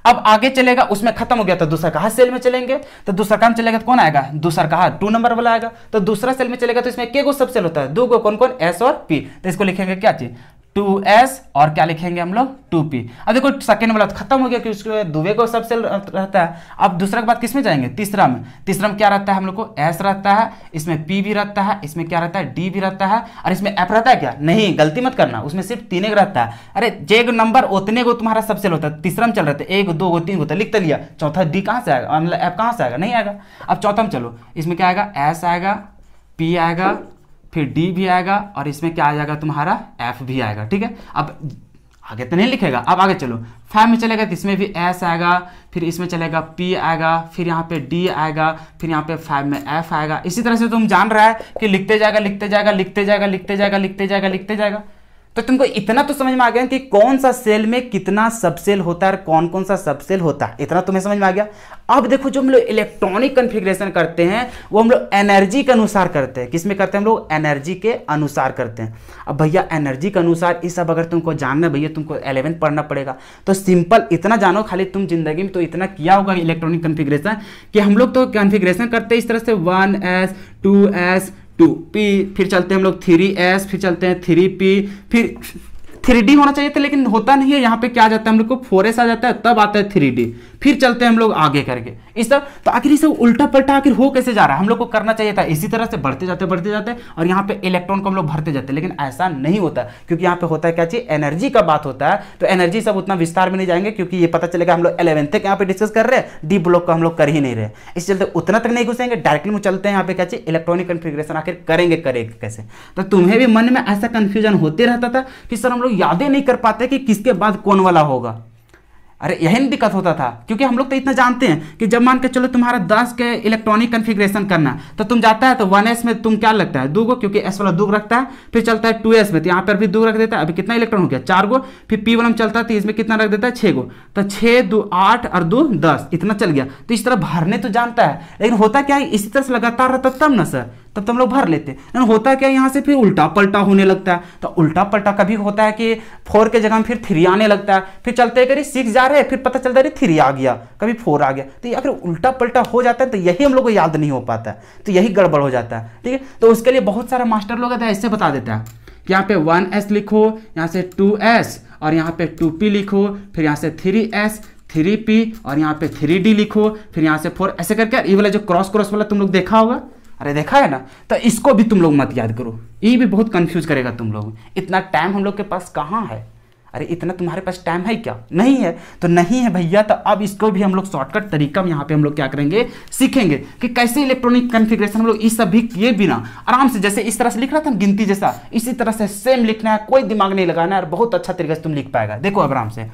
अब आगे चलेगा उसमें खत्म हो गया तो दूसरा कहा सेल में चलेंगे तो दूसरा काम चलेगा तो कौन आएगा दूसरा कहा टू नंबर वाला आएगा तो दूसरा सेल में चलेगा तो इसमें के गो सब सेल होता है दो गो कौन कौन एस और पी तो इसको लिखेंगे क्या चीज टू एस और क्या लिखेंगे हम लोग टू पी अब देखो सेकेंड वाला तो खत्म हो गया कि उसके दुबे को सबसे रहता है अब दूसरा के बाद किस में जाएंगे तीसरा में तीसरा में क्या रहता है हम लोग को एस रहता है इसमें पी भी रहता है इसमें क्या रहता है डी भी रहता है और इसमें एफ रहता है क्या नहीं गलती मत करना उसमें सिर्फ तीन रहता है अरे जे नंबर उतने को तुम्हारा सबसे होता है तीसरा में चल रहा है एक दो गो तीन गो तो लिख तो लिया चौथा डी कहाँ से आएगा मतलब एफ कहाँ से आएगा नहीं आएगा अब चौथा में चलो इसमें क्या आएगा एस आएगा पी आएगा फिर डी भी आएगा और इसमें क्या आ जाएगा तुम्हारा एफ भी आएगा ठीक है अब आगे तो नहीं लिखेगा अब आगे चलो फाइव में चलेगा तो इसमें भी एस आएगा फिर इसमें चलेगा पी आएगा फिर यहाँ पे डी आएगा फिर यहाँ पे फाइव में एफ आएगा इसी तरह से तो तुम जान रहा है कि लिखते जाएगा लिखते जाएगा लिखते जाएगा लिखते जाएगा लिखते जाएगा लिखते जाएगा तो तुमको इतना तो समझ में आ गया कि कौन सा सेल में कितना सबसेल होता है और कौन कौन सा सबसेल होता है इतना तुम्हें समझ में आ गया अब देखो जो हम लोग इलेक्ट्रॉनिक कन्फिग्रेशन करते हैं वो हम लोग एनर्जी के अनुसार करते हैं किसमें करते हैं हम लोग एनर्जी के अनुसार करते हैं अब भैया एनर्जी के अनुसार ये सब अगर तुमको जानना भैया तुमको एलेवेंथ पढ़ना पड़ेगा तो सिंपल इतना जानो खाली तुम जिंदगी में तो इतना किया होगा इलेक्ट्रॉनिक कन्फिग्रेशन कि हम लोग तो कन्फिग्रेशन करते हैं इस तरह से one S two S two p फिर चलते हैं हम लोग थ्री एस फिर चलते हैं थ्री पी फिर थ्री डी होना चाहिए था लेकिन होता नहीं है यहाँ पे क्या आ जाता है हम लोग को फोर एस आ जाता है तब आता है थ्री डी फिर चलते हैं हम लोग आगे करके इस तरह तो आखिर ये सब उल्टा पलटा आखिर हो कैसे जा रहा है हम लोग को करना चाहिए था इसी तरह से बढ़ते जाते बढ़ते जाते और यहाँ पे इलेक्ट्रॉन को हम लोग भरते जाते लेकिन ऐसा नहीं होता क्योंकि यहाँ पे होता है क्या चाहिए एनर्जी का बात होता है तो एनर्जी सब उतना विस्तार में नहीं जाएंगे क्योंकि ये पता चलेगा हम लोग एलेवन तक यहाँ पे डिस्कस कर रहे हैं डी ब्लॉक का हम लोग कर ही नहीं रहे इस चलते उतना तक नहीं घुसेंगे डायरेक्टली हम चलते हैं यहाँ पे क्या चाहिए इलेक्ट्रॉनिक कन्फिग्रेशन आखिर करेंगे करेंगे कैसे तो तुम्हें भी मन में ऐसा कन्फ्यूजन होते रहता था कि सर हम लोग यादें नहीं कर पाते कि किसके बाद कौन वाला होगा अरे यही दिक्कत होता था क्योंकि हम लोग तो इतना जानते हैं कि जब मान के चलो तुम्हारा दस के इलेक्ट्रॉनिक कन्फिग्रेशन करना तो तुम जाता है तो वन एस में तुम क्या लगता है दो गो क्योंकि एस वाला दूग रखता है फिर चलता है टू एस में तो यहाँ पर भी दो रख देता है अभी कितना इलेक्ट्रॉन हो गया चार गो फिर पी वन चलता है तो इसमें कितना रख देता है छः गो तो छः दो आठ और दो दस इतना चल गया तो इस तरह भरने तो जानता है लेकिन होता क्या है इसी तरह से लगातार रहता तब ना सर तब तुम तो लोग भर लेते हैं लेकिन होता क्या यहाँ से फिर उल्टा पलटा होने लगता है तो उल्टा पलटा कभी होता है कि फोर के जगह फिर थ्री आने लगता है फिर चलते करिए सिक्स जा चार है फिर पता चलता है थ्री आ गया कभी फोर आ गया तो ये अगर उल्टा पलटा हो जाता है तो यही हम लोग को याद नहीं हो पाता है तो यही गड़बड़ हो जाता है ठीक है तो उसके लिए बहुत सारा मास्टर लोग है ऐसे बता देता है कि यहाँ पे वन एस लिखो यहाँ से टू एस और यहाँ पे टू पी लिखो फिर यहाँ से थ्री एस थ्री पी और यहाँ पे थ्री डी लिखो फिर यहाँ से फोर ऐसे करके ये वाला जो क्रॉस क्रॉस वाला तुम लोग देखा होगा अरे देखा है ना तो इसको भी तुम लोग मत याद करो ये भी बहुत कंफ्यूज करेगा तुम लोग इतना टाइम हम लोग के पास कहाँ है अरे इतना तुम्हारे पास टाइम है क्या नहीं है तो नहीं है भैया तो अब इसको भी हम लोग शॉर्टकट तरीका यहाँ पे हम लोग क्या करेंगे सीखेंगे कि कैसे इलेक्ट्रॉनिक कन्फिग्रेशन हम लोग इस सब भी किए बिना आराम से जैसे इस तरह से लिख रहा था गिनती जैसा इसी तरह से सेम लिखना है कोई दिमाग नहीं लगाना है और बहुत अच्छा तरीके से तुम लिख पाएगा देखो अब आराम से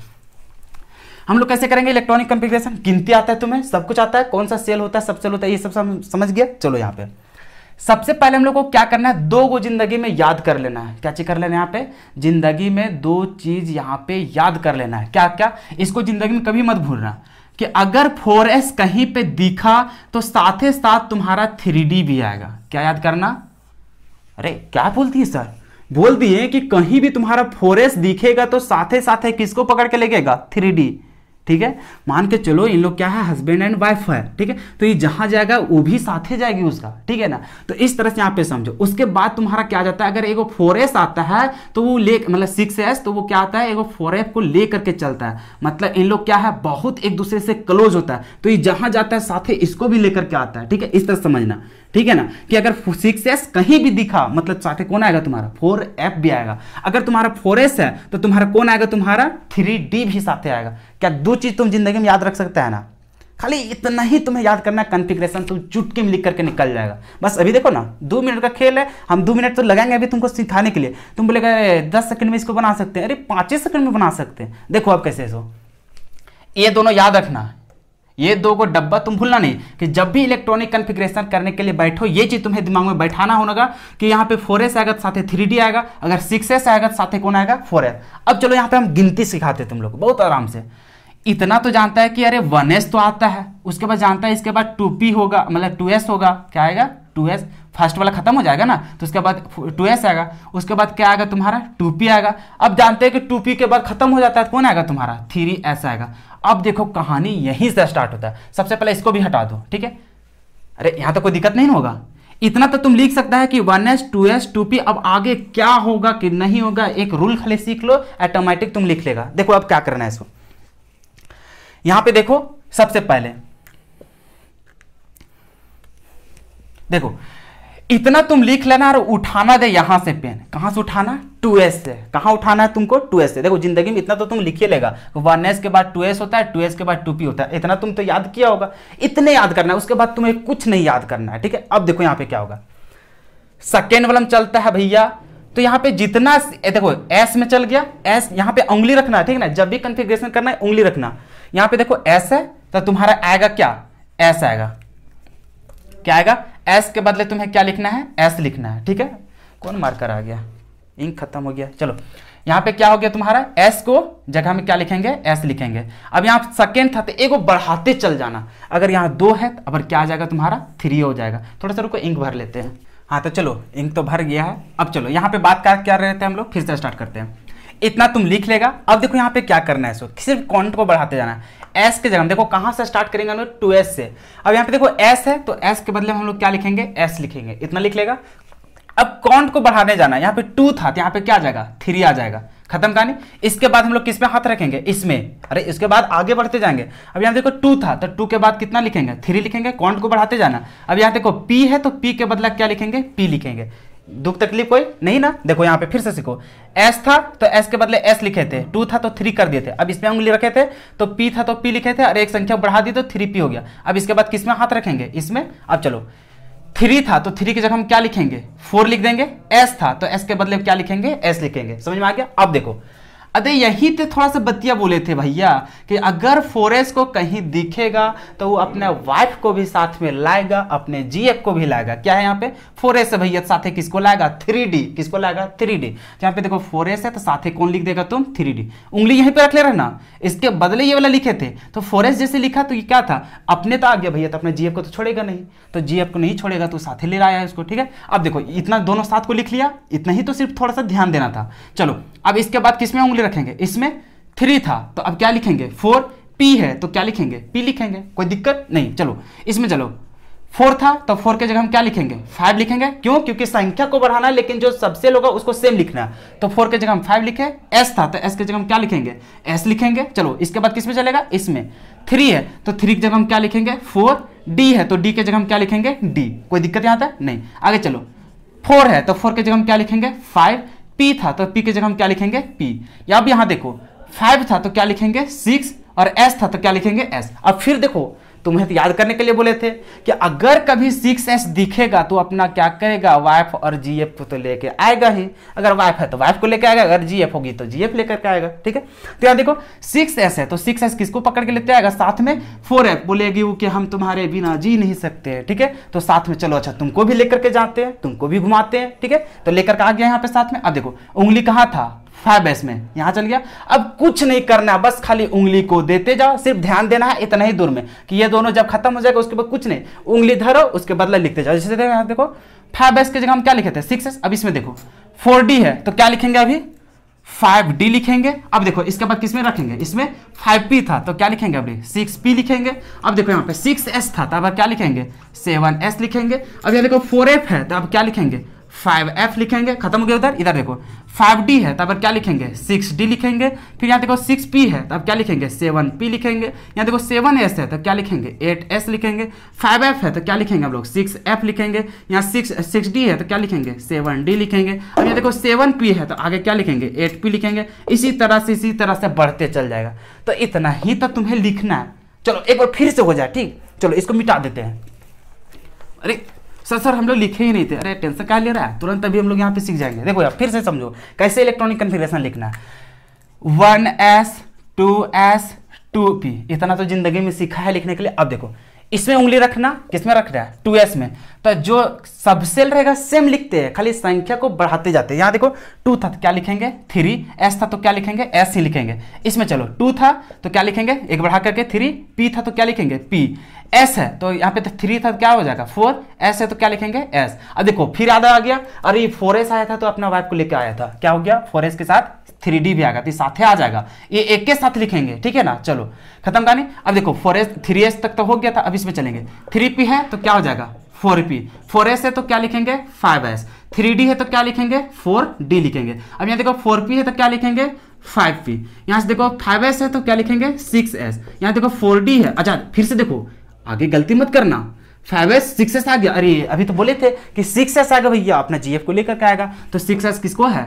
हम लोग कैसे करेंगे इलेक्ट्रॉनिक कन्फिग्रेशन गिनती आता है तुम्हें सब कुछ आता है कौन सा सेल होता है सब सेल होता है ये सब समझ गया चलो यहाँ पे सबसे पहले हम लोग को क्या करना है दो को जिंदगी में याद कर लेना है क्या चीज कर लेना है यहाँ पे जिंदगी में दो चीज यहाँ पे याद कर लेना है क्या क्या इसको जिंदगी में कभी मत भूलना कि अगर 4s कहीं पे दिखा तो साथ ही साथ तुम्हारा 3d भी आएगा क्या याद करना अरे क्या बोलती है सर बोल दिए कि कहीं भी तुम्हारा 4s दिखेगा तो साथ ही साथ किसको पकड़ के लगेगा थ्री ठीक है मान के चलो इन लोग क्या है हस्बैंड एंड वाइफ है ठीक है तो ये जहां जाएगा वो भी साथ ही जाएगी उसका ठीक है ना तो इस तरह से यहाँ पे समझो उसके बाद तुम्हारा क्या जाता है अगर एगो फोर एस आता है तो वो ले मतलब सिक्स एस तो वो क्या आता है एगो फोर एफ को ले करके चलता है मतलब इन लोग क्या है बहुत एक दूसरे से क्लोज होता है तो ये जहां जाता है साथ ही इसको भी लेकर के आता है ठीक है इस तरह समझना ठीक है ना कि अगर सिक्स एस कहीं भी दिखा मतलब चाहते कौन आएगा तुम्हारा फोर एफ भी आएगा अगर तुम्हारा फोर एस है तो तुम्हारा कौन आएगा तुम्हारा थ्री डी भी साथ आएगा क्या दो चीज़ तुम जिंदगी में याद रख सकते हैं ना खाली इतना ही तुम्हें याद करना कंफिग्रेशन तुम चुटकी में लिख करके निकल जाएगा बस अभी देखो ना दो मिनट का खेल है हम दो मिनट तो लगाएंगे अभी तुमको सिखाने के लिए तुम बोलेगा अरे दस सेकंड में इसको बना सकते हैं अरे पाँचे सेकंड में बना सकते हैं देखो आप कैसे सो ये दोनों याद रखना ये दो को डब्बा तुम भूलना नहीं कि जब भी इलेक्ट्रॉनिक कन्फिग्रेशन करने के लिए बैठो ये चीज़ तुम्हें दिमाग में बैठाना होगा कि यहाँ पे फोर एस आएगा साथ थ्री डी आएगा अगर सिक्स एस आएगा साथ कौन आएगा फोर एस अब चलो यहाँ पे हम गिनती सिखाते तुम लोग बहुत आराम से इतना तो जानता है कि अरे वन एस तो आता है उसके बाद जानता है इसके बाद टू पी होगा मतलब टू एस होगा क्या आएगा टू एस फर्स्ट वाला खत्म हो जाएगा ना तो उसके बाद टू एस आएगा उसके बाद क्या आएगा तुम्हारा टू पी आएगा अब जानते हैं कि टू पी के बाद खत्म हो जाता है कौन आएगा तुम्हारा थ्री एस आएगा अब देखो कहानी यहीं से स्टार्ट होता है सबसे पहले इसको भी हटा दो ठीक है अरे यहां तो कोई दिक्कत नहीं होगा इतना तो तुम लिख सकता है कि one S two S two p अब आगे क्या होगा कि नहीं होगा एक रूल खाली सीख लो ऑटोमेटिक तुम लिख लेगा देखो अब क्या करना है इसको यहां पे देखो सबसे पहले देखो इतना तुम लिख लेना और उठाना दे यहां से पेन कहां से उठाना 2s से कहां उठाना है तुमको 2s से देखो जिंदगी में इतना तो तुम लिखिए लेगा वन एस के बाद 2s होता है 2s के बाद 2p होता है इतना तुम तो याद किया होगा इतने याद करना है उसके बाद तुम्हें कुछ नहीं याद करना है ठीक है अब देखो यहां पे क्या होगा सेकेंड वाला चलता है भैया तो यहां पे जितना देखो एस में चल गया एस यहां पे उंगली रखना है ठीक है ना जब भी कंफिग्रेशन करना है उंगली रखना यहां पे देखो एस है तो तुम्हारा आएगा क्या एस आएगा क्या आएगा एस के बदले तुम्हें क्या लिखना है एस लिखना है ठीक है कौन मार्कर आ गया इंक खत्म हो गया चलो यहाँ पे क्या हो गया तुम्हारा एस को जगह में क्या लिखेंगे एस लिखेंगे अब यहाँ सेकेंड था तो बढ़ाते चल जाना अगर यहाँ दो है तो अब क्या आ जाएगा तुम्हारा थ्री हो जाएगा थोड़ा सा रुको इंक भर लेते हैं हाँ तो चलो इंक तो भर गया है अब चलो यहाँ पे बात क्या रहते रहे थे हम लोग फिर से स्टार्ट करते हैं इतना तुम लिख लेगा अब देखो यहाँ पे क्या करना है इसको सिर्फ कॉन्ट को बढ़ाते जाना है एस के जगह देखो कहाँ से स्टार्ट करेंगे हम लोग टू एस से अब यहाँ पे देखो एस है तो एस के बदले हम लोग क्या लिखेंगे एस लिखेंगे इतना लिख लेगा अब कॉन्ट को बढ़ाने जाना है यहाँ पे टू था तो यहाँ पे क्या आ जाएगा थ्री आ जाएगा खत्म कहानी इसके बाद हम लोग किस पे हाथ रखेंगे इसमें अरे इसके बाद आगे बढ़ते जाएंगे अब यहाँ देखो टू था तो टू के बाद कितना लिखेंगे थ्री लिखेंगे कॉन्ट को बढ़ाते जाना अब यहाँ देखो पी है तो पी के बदला क्या लिखेंगे पी लिखेंगे दुख तकलीफ कोई नहीं ना देखो यहाँ पे फिर से सीखो एस था तो एस के बदले एस लिखे थे टू था तो थ्री कर दिए थे अब इसमें उंगली रखे थे तो पी था तो पी लिखे थे और एक संख्या बढ़ा दी तो थ्री पी हो गया अब इसके बाद किसमें हाथ रखेंगे इसमें अब चलो थ्री था तो थ्री की जगह हम क्या लिखेंगे फोर लिख देंगे एस था तो एस के बदले क्या लिखेंगे एस लिखेंगे समझ में आ गया अब देखो अरे यही तो थोड़ा सा बतिया बोले थे भैया कि अगर फोरेस को कहीं दिखेगा तो वो अपने वाइफ को भी साथ में लाएगा अपने जीएफ को भी लाएगा क्या है यहाँ पे फोरेस है भैया साथ है किसको लाएगा थ्री डी किसको लाएगा थ्री डी तो यहाँ पे देखो फोरेस है तो साथ कौन लिख देगा तुम थ्री डी उंगली यहीं पे रख ले रहना इसके बदले ये वाला लिखे थे तो फोरेस जैसे लिखा तो ये क्या था अपने तो आ गया भैया तो अपने जीएफ को तो छोड़ेगा नहीं तो जीएफ को नहीं छोड़ेगा तो साथ ही ले आया है उसको ठीक है अब देखो इतना दोनों साथ को लिख लिया इतना ही तो सिर्फ थोड़ा सा ध्यान देना था चलो अब इसके बाद किसमें उंगली रखेंगे इसमें थ्री था तो अब क्या लिखेंगे फोर पी है तो क्या लिखेंगे पी लिखेंगे कोई दिक्कत नहीं चलो इसमें चलो फोर था तो फोर के जगह हम क्या लिखेंगे फाइव लिखेंगे क्यों क्योंकि संख्या को बढ़ाना है लेकिन जो सबसे होगा उसको सेम लिखना है तो फोर के जगह हम फाइव लिखे एस था तो एस के जगह हम क्या लिखेंगे एस लिखेंगे चलो इसके बाद किसमें चलेगा इसमें थ्री है तो थ्री की जगह हम क्या लिखेंगे फोर डी है तो डी के जगह हम क्या लिखेंगे डी तो कोई दिक्कत यहाँ तक नहीं आगे चलो फोर है तो फोर के जगह हम क्या लिखेंगे फाइव पी था तो पी की जगह हम क्या लिखेंगे पी या अब यहां देखो फाइव था तो क्या लिखेंगे सिक्स और एस था तो क्या लिखेंगे एस अब फिर देखो तो याद करने के लिए बोले थे कि अगर कभी सिक्स एस दिखेगा तो अपना क्या करेगा वाइफ और जी एफ को तो लेके आएगा ही अगर वाइफ है तो वाइफ को लेकर आएगा अगर जी एफ होगी तो जी एफ लेकर के आएगा ठीक है तो यहाँ देखो सिक्स एस है तो सिक्स एस किसको पकड़ के लेते आएगा साथ में फोर एफ बोलेगी वो कि हम तुम्हारे बिना जी नहीं सकते हैं ठीक है तो साथ में चलो अच्छा तुमको भी लेकर के जाते हैं तुमको भी घुमाते हैं ठीक है तो लेकर के आ गया यहाँ पे साथ में अब देखो उंगली कहाँ था फाइव बेस में यहां चल गया अब कुछ नहीं करना बस खाली उंगली को देते जाओ सिर्फ ध्यान देना है इतना ही दूर में कि ये दोनों जब खत्म हो जाएगा उसके बाद कुछ नहीं उंगली धरो उसके बदला लिखते जाओ जैसे देखो फाइव बेस की जगह हम क्या लिखे थे सिक्स अब इसमें देखो फोर है तो क्या लिखेंगे अभी फाइव डी लिखेंगे अब देखो इसके बाद किसमें रखेंगे इसमें फाइव पी था तो क्या लिखेंगे अभी सिक्स पी लिखेंगे अब देखो यहाँ पे सिक्स एस था तो अब क्या लिखेंगे सेवन एस लिखेंगे अब यहाँ देखो फोर एफ है तो अब क्या लिखेंगे फाइव एफ लिखेंगे खत्म हो गया उधर इधर देखो फाइव डी है तब क्या लिखेंगे सिक्स डी लिखेंगे फिर यहाँ देखो सिक्स पी है तब क्या लिखेंगे सेवन पी लिखेंगे यहाँ देखो सेवन एस है तब क्या लिखेंगे एट एस लिखेंगे फाइव एफ है तो क्या लिखेंगे हम लोग सिक्स एफ लिखेंगे यहाँ सिक्स सिक्स डी है तो क्या लिखेंगे सेवन डी लिखेंगे अब यहाँ देखो सेवन पी है तो आगे क्या लिखेंगे एट पी लिखेंगे इसी तरह से इसी तरह से बढ़ते चल जाएगा तो इतना ही तो तुम्हें लिखना है चलो एक बार फिर से हो जाए ठीक चलो इसको मिटा देते हैं अरे सर सर हम लोग लिखे ही नहीं थे अरे टेंशन क्या ले रहा है तुरंत अभी हम लोग यहाँ पे सीख जाएंगे देखो यार फिर से समझो कैसे इलेक्ट्रॉनिक कन्फिग्रेशन लिखना one S two S two p इतना तो जिंदगी में सीखा है लिखने के लिए अब देखो इसमें उंगली रखना किसमें रख रहा है टू एस में तो जो सबसेल रहेगा सेम लिखते हैं खाली संख्या को बढ़ाते जाते हैं यहाँ देखो टू था तो क्या लिखेंगे थ्री एस था तो क्या लिखेंगे एस ही लिखेंगे इसमें चलो टू था तो क्या लिखेंगे एक बढ़ा करके थ्री पी था तो क्या लिखेंगे पी एस है तो यहाँ पे तो थ्री था तो क्या हो जाएगा फोर एस है तो क्या लिखेंगे एस अब देखो फिर आधा आ गया अरे फोर एस आया था तो अपना वाइफ को लेकर आया था क्या हो गया फोर एस के साथ थ्री डी भी आ गया तो साथ आ जाएगा ये एक के साथ लिखेंगे ठीक है ना चलो खत्म कहानी अब देखो फोर एस थ्री एस तक तो हो गया था अब इसमें चलेंगे थ्री पी है तो क्या हो जाएगा फोर पी फोर एस है तो क्या लिखेंगे फाइव एस थ्री डी है तो क्या लिखेंगे फोर डी लिखेंगे अब यहाँ देखो फोर पी है तो क्या लिखेंगे फाइव पी यहाँ से देखो फाइव एस है तो क्या लिखेंगे सिक्स एस यहाँ देखो फोर डी है अच्छा फिर से देखो आगे गलती मत करना फाइव एस आ गया अरे अभी तो बोले थे कि सिक्स आ गया भैया अपना जीएफ को लेकर के आएगा तो सिक्स एस किसको है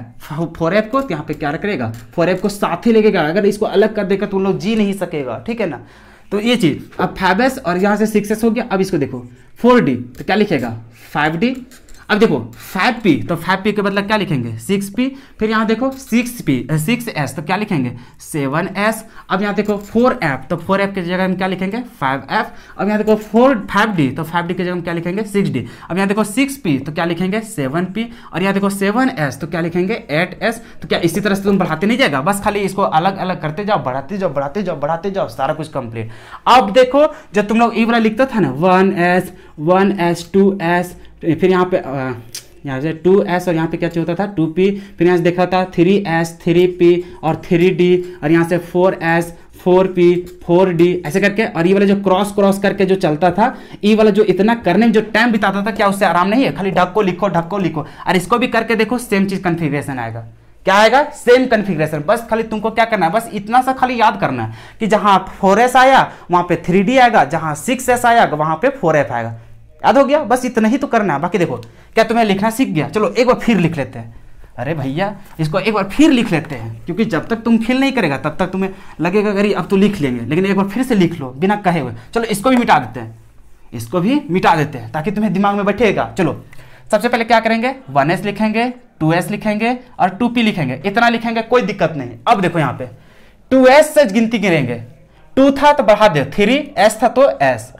फोर एफ को तो यहाँ पे क्या करेगा फोर एफ को साथ ही लेकेगा अगर इसको अलग कर देगा तो लोग जी नहीं सकेगा ठीक है ना तो ये चीज़ अब फाइव एस और यहाँ से सिक्स हो गया अब इसको देखो फोर डी तो क्या लिखेगा फाइव डी अब देखो फाइव पी तो फाइव पी के बदला क्या लिखेंगे सिक्स पी फिर यहाँ देखो सिक्स पी सिक्स एस तो क्या लिखेंगे सेवन एस अब यहाँ देखो फोर एफ तो फोर एफ की जगह हम क्या लिखेंगे फाइव एफ अब यहाँ देखो फोर फाइव डी तो फाइव डी की जगह हम क्या लिखेंगे सिक्स डी अब यहाँ देखो सिक्स पी तो क्या लिखेंगे सेवन पी और यहाँ देखो सेवन एस तो क्या लिखेंगे एट एस तो क्या इसी तरह से तुम बढ़ाते नहीं जाएगा बस खाली इसको अलग अलग करते जाओ बढ़ाते जाओ बढ़ाते जाओ बढ़ाते जाओ सारा कुछ कंप्लीट अब देखो जब तुम लोग ई वाला लिखते था ना one s one S two s तो फिर यहाँ पे यहाँ से टू एस और यहाँ पे क्या होता था टू पी फिर यहाँ से देखा था थ्री एस थ्री पी और थ्री डी और यहाँ से four s four p four d ऐसे करके और ये वाला जो क्रॉस क्रॉस करके जो चलता था ये वाला जो इतना करने में जो टाइम बिताता था क्या उससे आराम नहीं है खाली ढक्को लिखो ढक्को लिखो और इसको भी करके देखो सेम चीज़ कन्फिग्रेशन आएगा क्या आएगा सेम कन्फिग्रेशन बस खाली तुमको क्या करना है बस इतना सा खाली याद करना है कि जहाँ फोर एस आया वहाँ पे थ्री डी आएगा जहां सिक्स एस आया वहाँ पे फोर एफ आएगा याद हो गया बस इतना ही तो करना है बाकी देखो क्या तुम्हें लिखना सीख गया चलो एक बार फिर लिख लेते हैं अरे भैया इसको एक बार फिर लिख लेते हैं क्योंकि जब तक तुम फील नहीं करेगा तब तक तुम्हें लगेगा अरे अब तो लिख लेंगे लेकिन एक बार फिर से लिख लो बिना कहे हुए चलो इसको भी मिटा देते हैं इसको भी मिटा देते हैं ताकि तुम्हें दिमाग में बैठेगा चलो सबसे पहले क्या करेंगे वन एस लिखेंगे टू एस लिखेंगे और टू पी लिखेंगे इतना लिखेंगे कोई दिक्कत नहीं अब देखो यहाँ पे टू एस से गिनती गिरेंगे टू था तो बढ़ा दे थ्री एस था तो एस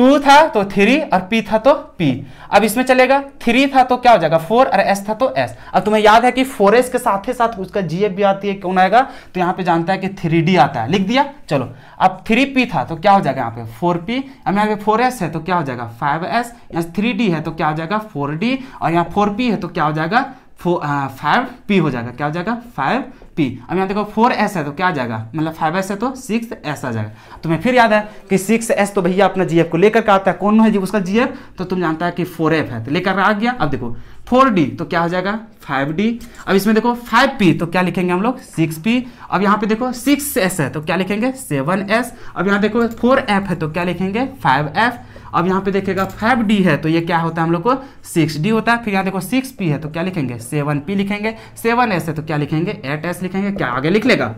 टू था तो थ्री और पी था तो पी अब इसमें चलेगा थ्री था तो क्या हो जाएगा फोर और एस था तो एस अब तुम्हें याद है कि फोर एस के साथ ही साथ उसका जी भी आती है कौन आएगा तो यहाँ पे जानता है कि थ्री डी आता है लिख दिया चलो अब थ्री पी था तो क्या हो जाएगा यहाँ पे फोर पी अब यहाँ पे फोर एस है तो क्या हो जाएगा फाइव एस यहाँ थ्री डी है तो क्या हो जाएगा फोर डी और यहाँ फोर पी है तो क्या हो जाएगा फाइव पी हो जाएगा क्या हो जाएगा फाइव पी अब यहाँ देखो फोर एस है तो क्या आ जाएगा मतलब फाइव एस है तो सिक्स एस आ जाएगा तो तुम्हें फिर याद है कि सिक्स एस तो भैया अपना जी को लेकर के आता है कौन है जी उसका जी तो तुम जानता है कि फोर एफ है तो लेकर आ गया अब देखो फोर डी तो क्या हो जाएगा फाइव डी अब इसमें देखो फाइव पी तो क्या लिखेंगे हम लोग सिक्स पी अब यहाँ पे देखो सिक्स एस है तो क्या लिखेंगे सेवन एस अब यहाँ देखो फोर एफ है तो क्या लिखेंगे फाइव एफ अब यहाँ पे देखिएगा फाइव डी है तो ये क्या होता है हम लोग को सिक्स डी होता है फिर यहाँ देखो सिक्स पी है तो क्या लिखेंगे सेवन पी लिखेंगे सेवन एस है तो क्या लिखेंगे एट एस लिखेंगे क्या आगे लिख लेगा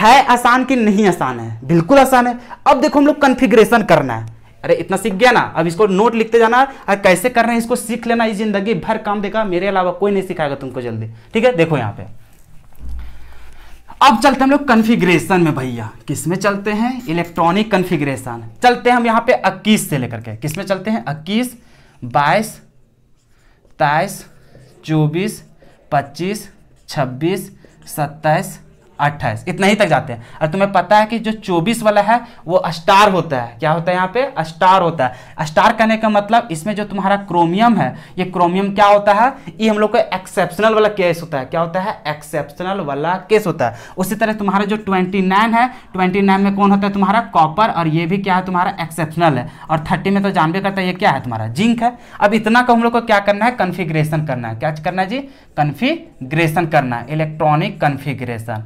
है आसान कि नहीं आसान है बिल्कुल आसान है अब देखो हम लोग कन्फिग्रेशन करना है अरे इतना सीख गया ना अब इसको नोट लिखते जाना और कैसे करना है इसको सीख लेना इस जिंदगी भर काम देगा मेरे अलावा कोई नहीं सिखाएगा तुमको जल्दी ठीक है देखो यहाँ पे अब चलते हम लोग कन्फिग्रेशन में भैया किस में चलते हैं इलेक्ट्रॉनिक कन्फिग्रेशन चलते हैं हम यहाँ पे 21 से लेकर के किस में चलते हैं 21, 22, 23, 24, 25, 26, 27, अट्ठाईस इतना ही तक जाते हैं और तुम्हें पता है कि जो चौबीस वाला है वो स्टार होता है क्या होता है यहाँ पे स्टार होता है स्टार कहने का मतलब इसमें जो तुम्हारा क्रोमियम है ये क्रोमियम क्या होता है ये हम लोग का एक्सेप्शनल वाला केस होता है क्या होता है एक्सेप्शनल वाला केस होता है उसी तरह तुम्हारा जो ट्वेंटी है ट्वेंटी में कौन होता है तुम्हारा कॉपर और ये भी क्या है तुम्हारा एक्सेप्शनल है और थर्टी में तो जानवे करता है ये क्या है तुम्हारा जिंक है अब इतना को हम लोग को क्या करना है कन्फिग्रेशन करना है क्या करना है जी कन्फिग्रेशन करना है इलेक्ट्रॉनिक कन्फिग्रेशन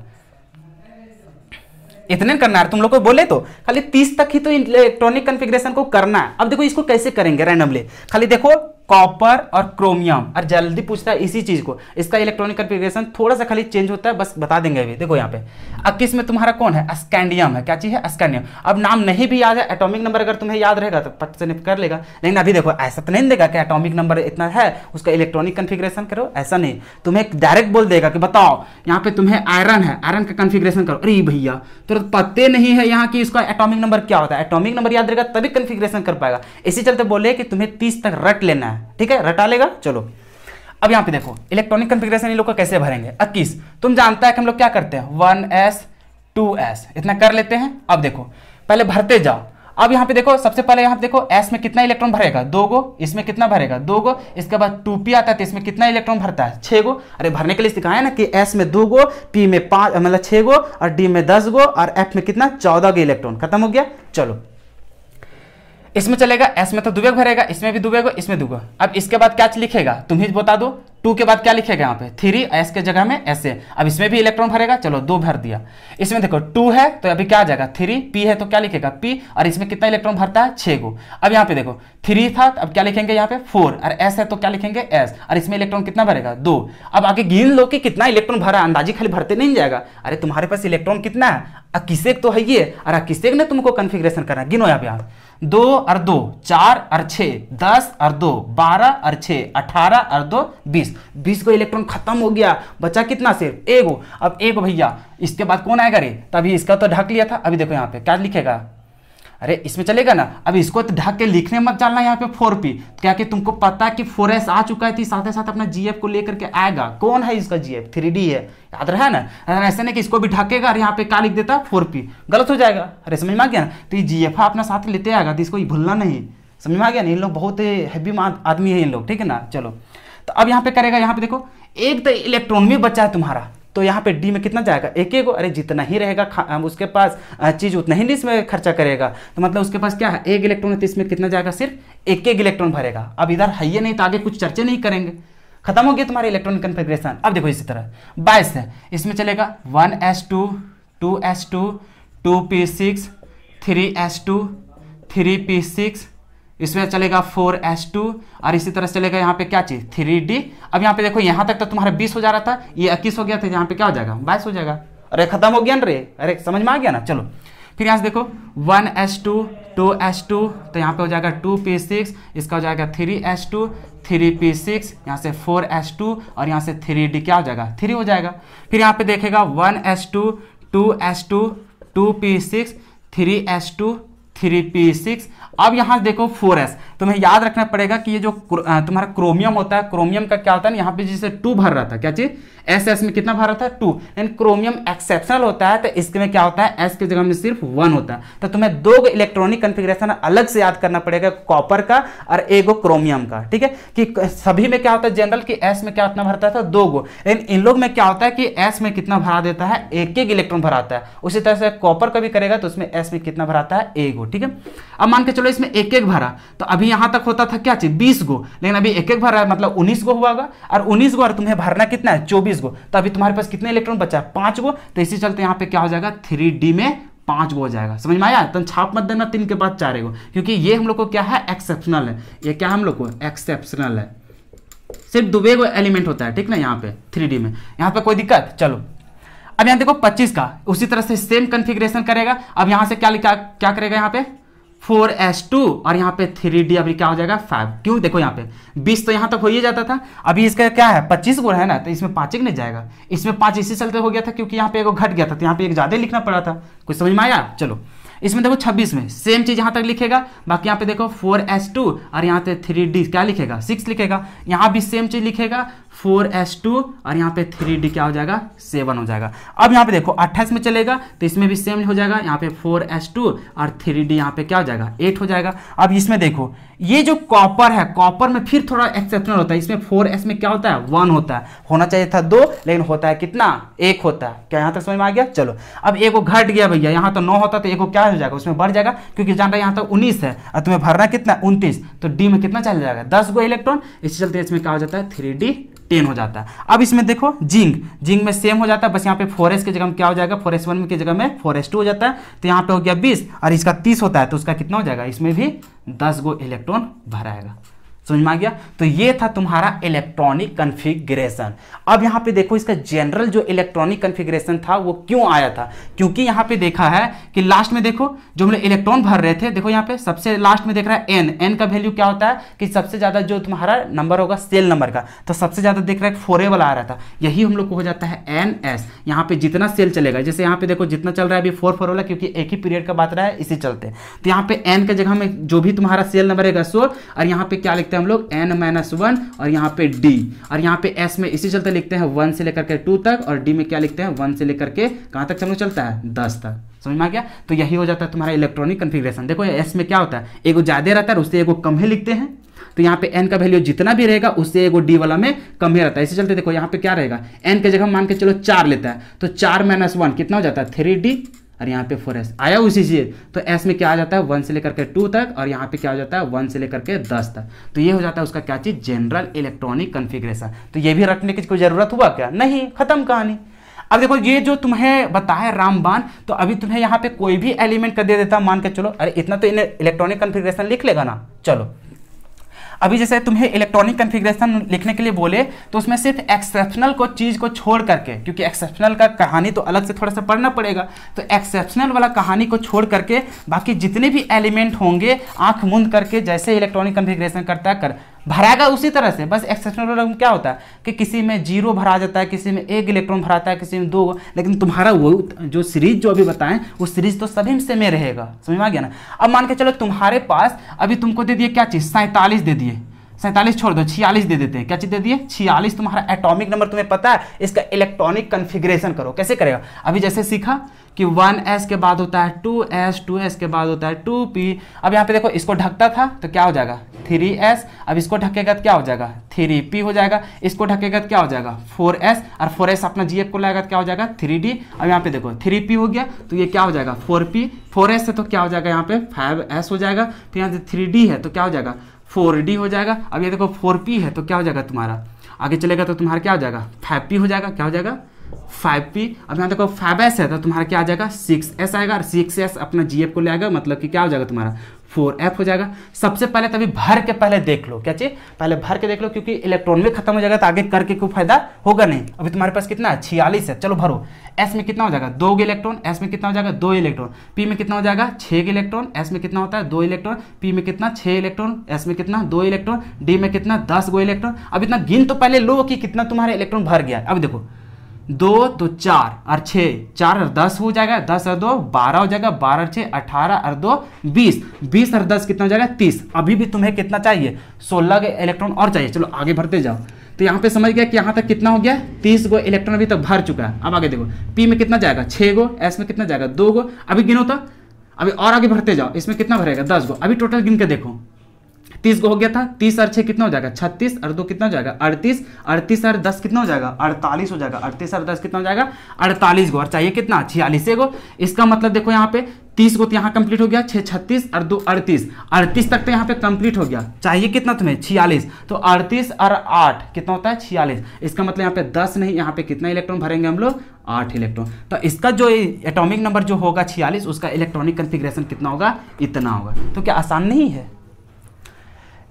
इतने करना है तुम लोग को बोले तो खाली तीस तक ही तो इलेक्ट्रॉनिक कन्फिग्रेशन को करना है अब देखो इसको कैसे करेंगे रैंडमली खाली देखो कॉपर और क्रोमियम और जल्दी पूछता है इसी चीज को इसका इलेक्ट्रॉनिक कंफिग्रेशन थोड़ा सा खाली चेंज होता है बस बता देंगे अभी देखो यहाँ पे अक्कीस में तुम्हारा कौन है स्कैंडियम है क्या चीज है स्कैंडियम अब नाम नहीं भी याद है एटॉमिक नंबर अगर तुम्हें याद रहेगा तो पट से कर लेगा लेकिन अभी देखो ऐसा तो नहीं देगा कि एटॉमिक नंबर इतना है उसका इलेक्ट्रॉनिक कन्फिग्रेशन करो ऐसा नहीं तुम्हें डायरेक्ट बोल देगा कि बताओ यहाँ पे तुम्हें आयरन है आयरन का कन्फिग्रेशन करो अरे भैया तुरंत पते नहीं है यहाँ की उसका एटॉमिक नंबर क्या होता है एटॉमिक नंबर याद रहेगा तभी कन्फिग्रेशन कर पाएगा इसी चलते बोले कि तुम्हें तीस तक रट लेना है है ठीक है रटा लेगा चलो अब यहाँ पे देखो इलेक्ट्रॉनिक कन्फिग्रेशन लोग का कैसे भरेंगे इक्कीस तुम जानता है कि हम लोग क्या करते हैं वन एस टू एस इतना कर लेते हैं अब देखो पहले भरते जाओ अब यहाँ पे देखो सबसे पहले यहाँ पे देखो एस में कितना इलेक्ट्रॉन भरेगा दो गो इसमें कितना भरेगा दो गो इसके बाद टू पी आता है तो इसमें कितना इलेक्ट्रॉन भरता है छः गो अरे भरने के लिए सिखाया ना कि एस में दो गो पी में पाँच मतलब छः गो और डी में दस गो और एफ में कितना चौदह गो इलेक्ट्रॉन खत्म हो गया चलो इसमें चलेगा एस में तो दुबे भरेगा इसमें भी दुबेगो इसमें दुगो अब इसके बाद क्या लिखेगा तुम ही बता दो टू के बाद क्या लिखेगा यहाँ पे थ्री एस के जगह में एस ए अब इसमें भी इलेक्ट्रॉन भरेगा चलो दो भर दिया इसमें देखो टू है तो अभी क्या आ जाएगा थ्री पी है तो क्या लिखेगा पी और इसमें कितना इलेक्ट्रॉन भरता है छे को अब यहाँ पे देखो थ्री था तो अब क्या लिखेंगे यहाँ पे फोर और एस है तो क्या लिखेंगे एस और इसमें इलेक्ट्रॉन कितना भरेगा दो अब आगे गिन लो कि कितना इलेक्ट्रॉन भरा अंदाजी खाली भरते नहीं जाएगा अरे तुम्हारे पास इलेक्ट्रॉन कितना है किसेक तो है ये और अकिसेक ने तुमको कन्फिग्रेशन करना गिनो यहाँ पे आप दो और दो चार और छः दस और दो बारह और छः अठारह और दो बीस बीस को इलेक्ट्रॉन खत्म हो गया बचा कितना सिर्फ एक अब एक भैया इसके बाद कौन आएगा रे तभी इसका तो ढक लिया था अभी देखो यहाँ पे क्या लिखेगा अरे इसमें चलेगा ना अब इसको तो ढक के लिखने मत जानना यहाँ पे फोर पी तो क्या कि तुमको पता है कि फोर एस आ चुका है थी तो साथ ही साथ अपना जीएफ को लेकर के आएगा कौन है इसका जीएफ थ्री डी है याद रहा ना ऐसे नहीं कि इसको भी ढकेगा और यहाँ पे क्या लिख देता है फोर पी गलत हो जाएगा अरे समझ में आ गया ना तो ये जी एफ अपना साथ लेते आएगा तो इसको भूलना नहीं समझ में आ गया ना इन लोग बहुत हैवी आदमी है इन लोग ठीक है ना चलो तो अब यहाँ पे करेगा यहाँ पे देखो एक तो इलेक्ट्रॉन भी बचा है तुम्हारा तो यहाँ पे डी में कितना जाएगा एक एक अरे जितना ही रहेगा उसके पास चीज़ उतना ही नहीं इसमें खर्चा करेगा तो मतलब उसके पास क्या है एक इलेक्ट्रॉन है तो इसमें कितना जाएगा सिर्फ एक एक इलेक्ट्रॉन भरेगा अब इधर है ये नहीं तो आगे कुछ चर्चे नहीं करेंगे खत्म हो गया तुम्हारे इलेक्ट्रॉन कन्फिग्रेशन अब देखो इसी तरह बाइस है इसमें चलेगा one S two two S two two P six three S two three P six इसमें चलेगा फोर एस टू और इसी तरह से चलेगा यहाँ पे क्या चीज़ थ्री डी अब यहाँ पे देखो यहाँ तक तो तुम्हारा बीस हो जा रहा था ये इक्कीस हो गया था यहाँ पे क्या हो जाएगा बाईस हो जाएगा अरे खत्म हो गया ना रे अरे समझ में आ गया ना चलो फिर यहाँ से देखो one S two two S two तो यहाँ पे हो जाएगा टू पी सिक्स इसका हो जाएगा three S two three P six यहाँ से फोर एस टू और यहाँ से थ्री डी क्या हो जाएगा थ्री हो जाएगा फिर यहाँ पे देखेगा one S two two S two two P six three S two three P six अब यहां देखो फोर एस तुम्हें याद रखना पड़ेगा कि ये जो तुम्हारा क्रोमियम होता है क्रोमियम का क्या होता है यहां पे जिसे टू भर रहा था क्या चीज एस एस में कितना भर रहा था टू लेकिन क्रोमियम एक्सेप्शनल होता है तो इसमें क्या होता है एस की जगह में सिर्फ वन होता है तो तुम्हें दो इलेक्ट्रॉनिक कंफिग्रेशन अलग से याद करना पड़ेगा कॉपर का और एक गो क्रोमियम का ठीक है कि सभी में क्या होता है जनरल की एस में क्या इतना भरता था दो गो लेकिन इन लोग में क्या होता है कि एस में कितना भरा देता है एक एक इलेक्ट्रॉन भराता है उसी तरह से कॉपर का भी करेगा तो उसमें एस में कितना भराता है एक गो ठीक है अब मान के चलो इसमें एक एक भरा तो अभी यहां तक होता था क्या चीज बीस गो लेकिन अभी एक एक भरा मतलब उन्नीस गो हुआ और उन्नीस गो और तुम्हें भरना कितना है चौबीस गो तो अभी तुम्हारे पास कितने इलेक्ट्रॉन बचा है पांच गो तो इसी चलते यहाँ पे क्या हो जाएगा थ्री में पांच गो हो जाएगा समझ में आया तुम तो छाप मत देना तीन के बाद चार गो क्योंकि ये हम लोग को क्या है एक्सेप्शनल है ये क्या हम लोग को एक्सेप्शनल है सिर्फ दुबे को एलिमेंट होता है ठीक ना यहाँ पे थ्री में यहाँ पे कोई दिक्कत चलो अब यहां देखो 25 का उसी तरह से सेम कंफिग्रेशन करेगा अब यहां से क्या क्या, क्या करेगा यहां पे 4s2 और यहां पे 3d अभी क्या हो जाएगा 5 क्यों देखो यहां पे 20 तो यहां तक तो हो ही जाता था अभी इसका क्या है 25 गुण है ना तो इसमें पांच एक नहीं जाएगा इसमें पांच इसी चलते हो गया था क्योंकि यहां पे एक घट गया था तो यहां पे एक ज़्यादा लिखना पड़ा था कुछ समझ में आया चलो इसमें देखो 26 में सेम चीज यहां तक लिखेगा बाकी यहां पे देखो 4s2 और यहां पे 3d क्या लिखेगा 6 लिखेगा यहां भी सेम चीज लिखेगा फोर एस टू और यहाँ पे थ्री डी क्या हो जाएगा सेवन हो जाएगा अब यहाँ पे देखो अट्ठाईस में चलेगा तो इसमें भी सेम हो जाएगा यहाँ पे फोर एस टू और थ्री डी यहाँ पे क्या हो जाएगा एट हो जाएगा अब इसमें देखो ये जो कॉपर है कॉपर में फिर थोड़ा एक्सेप्शनल होता है इसमें फोर एस में क्या होता है वन होता है होना चाहिए था दो लेकिन होता है कितना एक होता है क्या यहाँ तक समझ में आ गया चलो अब एक को घट गया भैया यहाँ तो नौ होता तो एक को क्या हो जाएगा उसमें बढ़ जाएगा क्योंकि जान रहा यहाँ तो उन्नीस है और तुम्हें भरना कितना उन्तीस तो डी में कितना चल जाएगा दस गो इलेक्ट्रॉन इसी चलते इसमें क्या हो जाता है थ्री डी टेन हो जाता है अब इसमें देखो जिंग जिंग में सेम हो जाता है बस यहाँ पे फॉरेस्ट की जगह में क्या हो जाएगा फॉरेस्ट वन की जगह में फॉरेस्ट टू हो जाता है तो यहाँ पे हो गया बीस और इसका तीस होता है तो उसका कितना हो जाएगा इसमें भी दस गो इलेक्ट्रॉन भराएगा समझ में आ गया तो ये था तुम्हारा इलेक्ट्रॉनिक कन्फिग्रेशन अब यहाँ पे देखो इसका जनरल जो इलेक्ट्रॉनिक कन्फिग्रेशन था वो क्यों आया था क्योंकि यहाँ पे देखा है कि लास्ट में देखो जो हम लोग इलेक्ट्रॉन भर रहे थे देखो यहाँ पे सबसे लास्ट में देख रहा है एन एन का वैल्यू क्या होता है कि सबसे ज़्यादा जो तुम्हारा नंबर होगा सेल नंबर का तो सबसे ज़्यादा देख रहा है वाला आ रहा था यही हम लोग को हो जाता है एन एस यहाँ पे जितना सेल चलेगा जैसे यहाँ पे देखो जितना चल रहा है अभी फोर फोर वाला क्योंकि एक ही पीरियड का बात रहा है इसी चलते तो यहाँ पे एन का जगह में जो भी तुम्हारा सेल नंबर है सो और यहाँ पे क्या लिखते हैं हम लोग एन माइनस वन और यहाँ पे डी और यहाँ पे एस में इसी चलते लिखते हैं वन से लेकर के टू तक और डी में क्या लिखते हैं वन से लेकर के कहाँ तक चलो चलता है दस तक समझ में आ गया तो यही हो जाता है तुम्हारा इलेक्ट्रॉनिक कन्फिग्रेशन देखो एस में क्या होता है एक ज़्यादा रहता है उससे एक कम ही लिखते हैं तो यहाँ पे एन का वैल्यू जितना भी रहेगा उससे एक डी वाला में कम ही रहता है इसी चलते देखो यहाँ पे क्या रहेगा एन के जगह मान के चलो चार लेता है तो चार माइनस वन कितना हो जाता है थ्री डी और यहाँ पे फोर एस आया उसी चीज तो एस में क्या आ जाता है वन से लेकर के टू तक और यहाँ पे क्या हो जाता है वन से लेकर के दस तक तो ये हो जाता है उसका क्या चीज जनरल इलेक्ट्रॉनिक कन्फिग्रेशन तो ये भी रखने की कोई जरूरत हुआ क्या नहीं खत्म कहानी अब देखो ये जो तुम्हें बताया रामबान तो अभी तुम्हें यहाँ पे कोई भी एलिमेंट का दे देता मान के चलो अरे इतना तो इन्हें इलेक्ट्रॉनिक कन्फिग्रेशन लिख लेगा ना चलो अभी जैसे तुम्हें इलेक्ट्रॉनिक कन्फिग्रेशन लिखने के लिए बोले तो उसमें सिर्फ एक्सेप्शनल को चीज़ को छोड़ करके क्योंकि एक्सेप्शनल का कहानी तो अलग से थोड़ा सा पढ़ना पड़ेगा तो एक्सेप्शनल वाला कहानी को छोड़ करके बाकी जितने भी एलिमेंट होंगे आंख मूंद करके जैसे इलेक्ट्रॉनिक कन्फिग्रेशन करता कर भराएगा उसी तरह से बस एक्सेप्शनल में क्या होता है कि किसी में जीरो भरा जाता है किसी में एक इलेक्ट्रॉन भराता है किसी में दो लेकिन तुम्हारा वो जो सीरीज जो अभी बताएं वो सीरीज तो सभी से में रहेगा समझ में आ गया ना अब मान के चलो तुम्हारे पास अभी तुमको दे दिए क्या चीज़ सैंतालीस दे दिए सैंतालीस छोड़ दो छियालीस दे देते हैं क्या चीज़ दे दिए छियालीस तुम्हारा एटॉमिक नंबर तुम्हें पता है इसका इलेक्ट्रॉनिक कन्फिग्रेशन करो कैसे करेगा अभी जैसे सीखा कि 1s के बाद होता है 2s 2s के बाद होता है 2p अब यहाँ पे देखो इसको ढकता था तो क्या हो जाएगा 3s अब इसको ढकेगा तो क्या हो जाएगा 3p हो जाएगा इसको ढकेगा तो क्या हो जाएगा 4s और 4s अपना gf को लाएगा तो क्या हो जाएगा 3d अब यहाँ पे देखो 3p हो गया तो ये क्या हो जाएगा 4p 4s है तो क्या हो जाएगा यहाँ पे 5s हो जाएगा फिर यहाँ से डी है तो क्या हो जाएगा डी हो जाएगा अब ये देखो पी है तो क्या हो जाएगा तुम्हारा आगे चलेगा तो तुम्हारा क्या हो जाएगा पी हो जाएगा क्या हो जाएगा फाइव पी अब यहाँ देखो फाइव एस है तो तुम्हारा क्या आ जाएगा सिक्स एस आएगा और सिक्स एस अपना जी को ले आएगा मतलब कि क्या हो जाएगा तुम्हारा फोर एफ हो जाएगा सबसे पहले तभी भर के पहले देख लो क्या चाहिए पहले भर के देख लो क्योंकि इलेक्ट्रॉन भी खत्म हो जाएगा तो आगे करके कोई फायदा होगा नहीं अभी तुम्हारे पास कितना है छियालीस है चलो भरो एस में कितना हो जाएगा दो इलेक्ट्रॉन एस में कितना हो जाएगा दो इलेक्ट्रॉन पी में कितना हो जाएगा छः इलेक्ट्रॉन एस में कितना होता है दो इलेक्ट्रॉन पी में कितना छः इलेक्ट्रॉन एस में कितना दो इलेक्ट्रॉन डी में कितना दस गो इलेक्ट्रॉन अब इतना गिन तो पहले लो कि कितना तुम्हारे इलेक्ट्रॉन भर गया अब देखो दो तो चार और छः चार और दस हो जाएगा दस और दो बारह हो जाएगा बारह और छः अठारह और दो बीस बीस और दस कितना हो जाएगा तीस अभी भी तुम्हें कितना चाहिए सोलह के इलेक्ट्रॉन और चाहिए चलो आगे भरते जाओ तो यहाँ पे समझ गया कि यहाँ तक कितना हो गया तीस गो इलेक्ट्रॉन अभी तक तो भर चुका है अब आगे देखो पी में कितना जाएगा छः गो एस में कितना जाएगा दो गो अभी गिनो तो अभी और आगे भरते जाओ इसमें कितना भरेगा दस गो अभी टोटल गिन के देखो तीस हो गया था तीस और छह कितना हो जाएगा छत्तीस और दो कितना हो जाएगा अड़तीस अड़तीस और दस कितना हो जाएगा अड़तालीस हो जाएगा अड़तीस और दस कितना हो जाएगा अड़तालीस गो और चाहिए कितना छियालीस गो इसका मतलब देखो यहाँ पे तीस गो तो यहाँ कंप्लीट हो गया छह छत्तीस और दो अड़तीस अड़तीस तक तो यहाँ पे कंप्लीट हो गया चाहिए कितना तुम्हें छियालीस तो अड़तीस और आठ कितना होता है छियालीस इसका मतलब यहाँ पे दस नहीं यहाँ पे कितना इलेक्ट्रॉन भरेंगे हम लोग आठ इलेक्ट्रॉन तो इसका जो एटॉमिक नंबर जो होगा छियालीस उसका इलेक्ट्रॉनिक कंफिग्रेशन कितना होगा इतना होगा तो क्या आसान नहीं है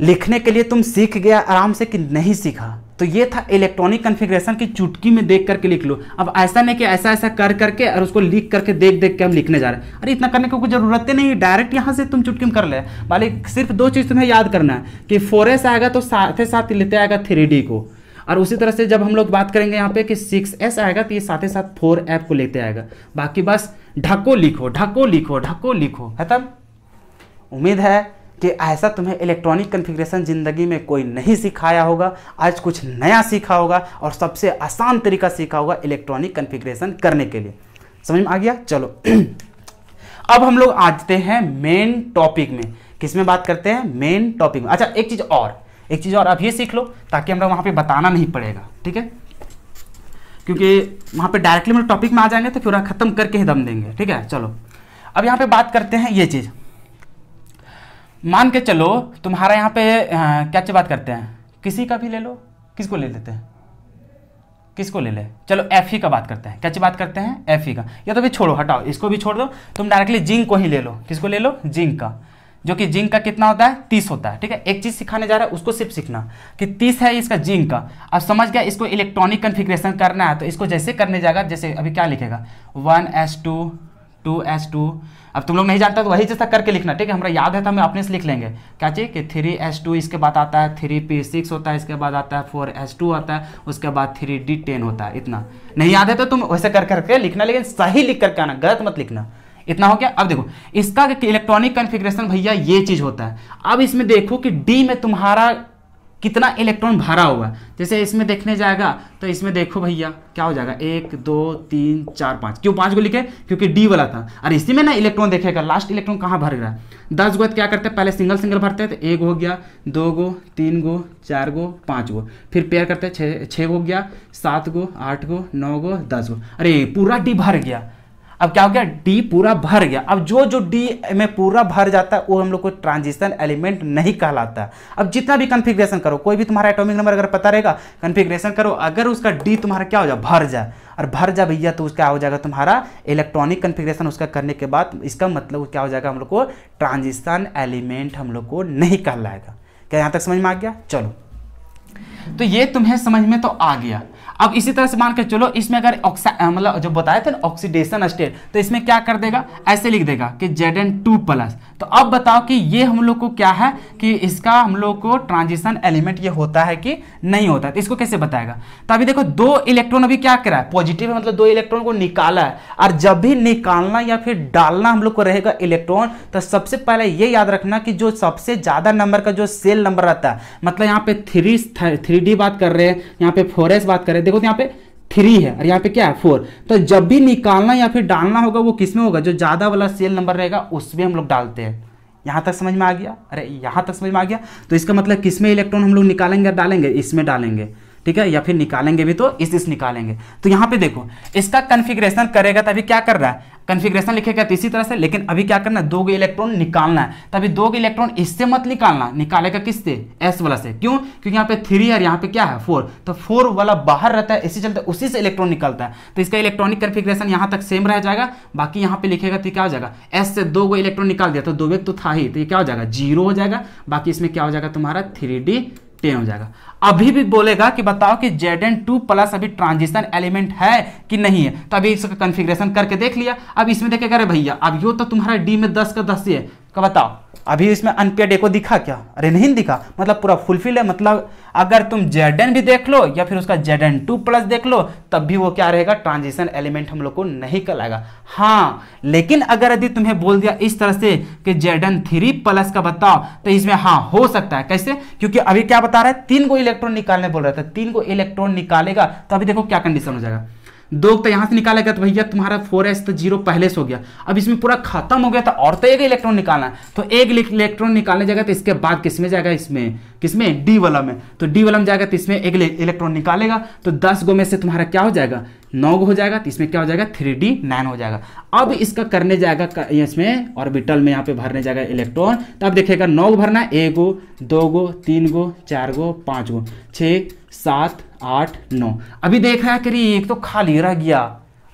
लिखने के लिए तुम सीख गया आराम से कि नहीं सीखा तो ये था इलेक्ट्रॉनिक कन्फिग्रेशन की चुटकी में देख करके लिख लो अब ऐसा नहीं कि ऐसा ऐसा कर करके और उसको लिख करके देख देख के हम लिखने जा रहे हैं अरे इतना करने की कोई जरूरत ही नहीं डायरेक्ट यहाँ से तुम चुटकी में कर ले माले सिर्फ दो चीज़ तुम्हें याद करना है कि एस आएगा तो साथ ही साथ लेते आएगा थ्री को और उसी तरह से जब हम लोग बात करेंगे यहाँ पे कि सिक्स एस आएगा तो ये साथ ही साथ फोर एफ को लेते आएगा बाकी बस ढको लिखो ढको लिखो ढको लिखो है तब उम्मीद है कि ऐसा तुम्हें इलेक्ट्रॉनिक कन्फिग्रेशन ज़िंदगी में कोई नहीं सिखाया होगा आज कुछ नया सीखा होगा और सबसे आसान तरीका सीखा होगा इलेक्ट्रॉनिक कन्फिग्रेशन करने के लिए समझ में आ गया चलो *clears throat* अब हम लोग आते हैं मेन टॉपिक में किस में बात करते हैं मेन टॉपिक में अच्छा एक चीज़ और एक चीज़ और अब ये सीख लो ताकि हम लोग वहाँ पर बताना नहीं पड़ेगा ठीक है क्योंकि वहाँ पे डायरेक्टली हम टॉपिक में आ जाएंगे तो फिर ख़त्म करके ही दम देंगे ठीक है चलो अब यहाँ पे बात करते हैं ये चीज़ मान के चलो तुम्हारा यहाँ पे आ, क्या बात करते हैं किसी का भी ले लो किसको ले लेते हैं किसको ले ले चलो एफ ही e का बात करते हैं क्या बात करते हैं एफ ही e का या तो भी छोड़ो हटाओ इसको भी छोड़ दो तुम डायरेक्टली जिंक को ही ले लो किसको ले लो जिंक का जो कि जिंक का कितना होता है तीस होता है ठीक है एक चीज सिखाने जा रहा है उसको सिर्फ सीखना कि तीस है इसका जिंक का अब समझ गया इसको इलेक्ट्रॉनिक कन्फिग्रेशन करना है तो इसको जैसे करने जाएगा जैसे अभी क्या लिखेगा one S two two S two अब तुम लोग नहीं जानते तो वही जैसा करके लिखना ठीक है हमारा याद है तो हम अपने से लिख लेंगे क्या चाहिए कि थ्री एस टू इसके बाद आता है थ्री पी सिक्स होता है इसके बाद आता है फोर एस टू आता है उसके बाद थ्री डी टेन होता है इतना नहीं याद है तो तुम वैसे कर करके लिखना लेकिन सही लिख करके आना गलत मत लिखना इतना हो गया अब देखो इसका इलेक्ट्रॉनिक कन्फिग्रेशन भैया ये चीज होता है अब इसमें देखो कि डी में तुम्हारा कितना इलेक्ट्रॉन भरा हुआ जैसे इसमें देखने जाएगा तो इसमें देखो भैया क्या हो जाएगा एक दो तीन चार पाँच क्यों पाँच को लिखे क्योंकि डी वाला था और इसी में ना इलेक्ट्रॉन देखेगा लास्ट इलेक्ट्रॉन कहाँ भर रहा है दस गो क्या करते हैं पहले सिंगल सिंगल भरते हैं तो एक हो गया दो गो तीन गो चार गो पाँच गो फिर पेयर करते हैं छः छः हो गया सात गो आठ गो नौ गो दस गो अरे पूरा डी भर गया अब क्या हो गया डी पूरा भर गया अब जो जो डी में पूरा भर जाता है वो हम लोग को ट्रांजिशन एलिमेंट नहीं कहलाता अब जितना भी कन्फिग्रेशन करो कोई भी तुम्हारा एटॉमिक नंबर अगर पता रहेगा कन्फिग्रेशन करो अगर उसका डी तुम्हारा क्या हो जाए भर जाए और भर जाए भैया तो उसका हो जाएगा तुम्हारा इलेक्ट्रॉनिक कन्फिग्रेशन उसका करने के बाद इसका मतलब क्या हो जाएगा हम लोग को ट्रांजिशन एलिमेंट हम लोग को नहीं कहलाएगा क्या यहाँ तक समझ में आ गया चलो तो ये तुम्हें समझ में तो आ गया अब इसी तरह से मान के चलो इसमें अगर मतलब जो बताया था ना ऑक्सीडेशन स्टेट तो इसमें क्या कर देगा ऐसे लिख देगा कि जेड एन टू प्लस तो अब बताओ कि ये हम लोग को क्या है कि इसका हम लोग को ट्रांजिशन एलिमेंट ये होता है कि नहीं होता है तो इसको कैसे बताएगा तो अभी देखो दो इलेक्ट्रॉन अभी क्या करा है पॉजिटिव है मतलब दो इलेक्ट्रॉन को निकाला है और जब भी निकालना या फिर डालना हम लोग को रहेगा इलेक्ट्रॉन तो सबसे पहले ये याद रखना कि जो सबसे ज़्यादा नंबर का जो सेल नंबर रहता है मतलब यहाँ पे थ्री थ्री बात कर रहे हैं यहाँ पे फोर बात कर रहे हैं देखो तो यहाँ पे थ्री है और यहाँ पे क्या है फोर तो जब भी निकालना या फिर डालना होगा वो किसमें होगा जो ज़्यादा वाला सेल नंबर रहेगा उसमें हम लोग डालते हैं यहाँ तक समझ में आ गया अरे यहाँ तक समझ में आ गया तो इसका मतलब किसमें इलेक्ट्रॉन हम लोग निकालेंगे या डालेंगे इसमें डालेंगे ठीक है या फिर निकालेंगे भी तो इस इस निकालेंगे तो यहाँ पे देखो इसका कन्फिग्रेशन करेगा तभी क्या कर रहा है कन्फिग्रेशन लिखेगा तो इसी तरह से लेकिन अभी क्या करना है दो गो इलेक्ट्रॉन निकालना है तभी दो गो इलेक्ट्रॉन इससे मत निकालना निकालेगा किससे एस वाला से क्यों क्योंकि यहाँ पे थ्री है यहाँ पे क्या है फोर तो फोर वाला बाहर रहता है इसी चलते उसी से इलेक्ट्रॉन निकलता है तो इसका इलेक्ट्रॉनिक कन्फिग्रेशन यहाँ तक सेम रह जाएगा बाकी यहाँ पे लिखेगा तो क्या हो जाएगा एस से दो गो इलेक्ट्रॉन निकाल दिया तो दो वे तो था ही तो ये क्या हो जाएगा जीरो हो जाएगा बाकी इसमें क्या हो जाएगा तुम्हारा थ्री टेन हो जाएगा अभी भी बोलेगा कि बताओ कि जेड एन टू प्लस अभी ट्रांजिशन एलिमेंट है कि नहीं है तो अभी इसका कन्फिग्रेशन करके देख लिया अब इसमें देखे करे भैया अब यो तो तुम्हारा डी में दस का दस ही है तो बताओ अभी इसमें अनपेड एको दिखा क्या अरे नहीं दिखा मतलब पूरा फुलफिल है मतलब अगर तुम जेड भी देख लो या फिर उसका एन टू प्लस देख लो तब भी वो क्या रहेगा ट्रांजिशन एलिमेंट हम लोग को नहीं कहलाएगा हाँ लेकिन अगर यदि तुम्हें बोल दिया इस तरह से कि जेड थ्री प्लस का बताओ तो इसमें हाँ हो सकता है कैसे क्योंकि अभी क्या बता रहा है तीन को इलेक्ट्रॉन निकालने बोल रहा था तीन को इलेक्ट्रॉन निकालेगा तो अभी देखो क्या कंडीशन हो जाएगा दो तो यहां से निकाला गया तो भैया तुम्हारा फोर एस तो जीरो पहले से हो गया अब इसमें पूरा खत्म हो गया था तो और तो एक इलेक्ट्रॉन निकालना है तो एक इलेक्ट्रॉन निकालने जाएगा तो इसके बाद किसमें जाएगा इसमें किसमें डी वाला में तो डी वाला में जाएगा तो इसमें एक इलेक्ट्रॉन निकालेगा तो दस गो में से तुम्हारा क्या हो जाएगा नौ हो जाएगा तो इसमें क्या हो जाएगा थ्री डी नाइन हो जाएगा अब इसका करने जाएगा इसमें ऑर्बिटल में यहाँ पे भरने जाएगा इलेक्ट्रॉन तो अब देखिएगा नौ भरना एक गो दो गो तीन गो चार गो पाँच गो छः सात आठ नौ अभी देख रहे है कि एक तो खाली रह गया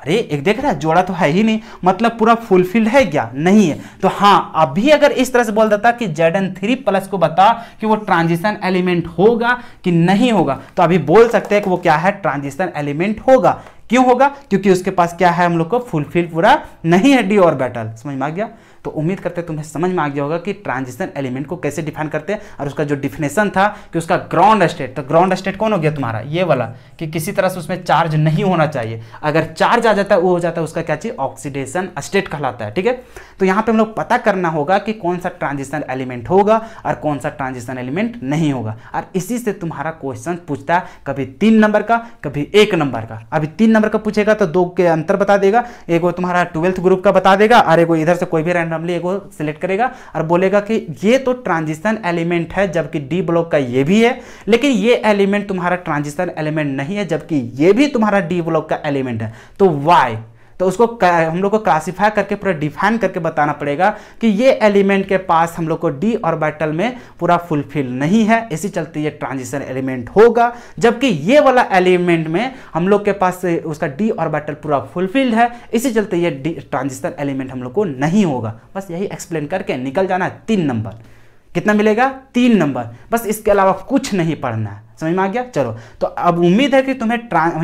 अरे एक देख रहा है जोड़ा तो है ही नहीं मतलब पूरा फुलफिल्ड है क्या नहीं है तो हाँ अभी अगर इस तरह से बोल देता कि जेड एन थ्री प्लस को बता कि वो ट्रांजिशन एलिमेंट होगा कि नहीं होगा तो अभी बोल सकते हैं कि वो क्या है ट्रांजिशन एलिमेंट होगा क्यों होगा क्योंकि उसके पास क्या है हम लोग को फुलफिल पूरा नहीं है डी और बैटल समझ में आ गया तो उम्मीद करते हैं तुम्हें समझ में आ गया होगा कि ट्रांजिशन एलिमेंट को कैसे डिफाइन करते हैं और उसका जो डिफिनेशन था कि उसका ग्राउंड स्टेट तो ग्राउंड स्टेट कौन हो गया तुम्हारा ये वाला कि किसी तरह से उसमें चार्ज नहीं होना चाहिए अगर चार्ज आ जाता है वो हो जाता है उसका क्या चाहिए ऑक्सीडेशन स्टेट कहलाता है ठीक है तो यहाँ पर हम लोग पता करना होगा कि कौन सा ट्रांजिशन एलिमेंट होगा और कौन सा ट्रांजिशन एलिमेंट नहीं होगा और इसी से तुम्हारा क्वेश्चन पूछता है कभी तीन नंबर का कभी एक नंबर का अभी तीन नंबर का पूछेगा तो दो के अंतर बता देगा एक वो तुम्हारा ट्वेल्थ ग्रुप का बता देगा और एक वो इधर से कोई भी रैंडम रैंडमली एक सिलेक्ट करेगा और बोलेगा कि ये तो ट्रांजिशन एलिमेंट है जबकि डी ब्लॉक का ये भी है लेकिन ये एलिमेंट तुम्हारा ट्रांजिशन एलिमेंट नहीं है जबकि ये भी तुम्हारा डी ब्लॉक का एलिमेंट है तो वाई तो उसको हम लोग को क्लासीफाई करके पूरा डिफाइन करके बताना पड़ेगा कि ये एलिमेंट के पास हम लोग को डी ऑर्बिटल में पूरा फुलफिल नहीं है इसी चलते ये ट्रांजिशन एलिमेंट होगा जबकि ये वाला एलिमेंट में हम लोग के पास उसका डी ऑर्बिटल पूरा फुलफिल्ड है इसी चलते ये ट्रांजिशन एलिमेंट हम लोग को नहीं होगा बस यही एक्सप्लेन करके निकल जाना है तीन नंबर कितना मिलेगा तीन नंबर बस इसके अलावा कुछ नहीं पढ़ना है समझ में आ गया चलो तो अब उम्मीद है कि तुम्हें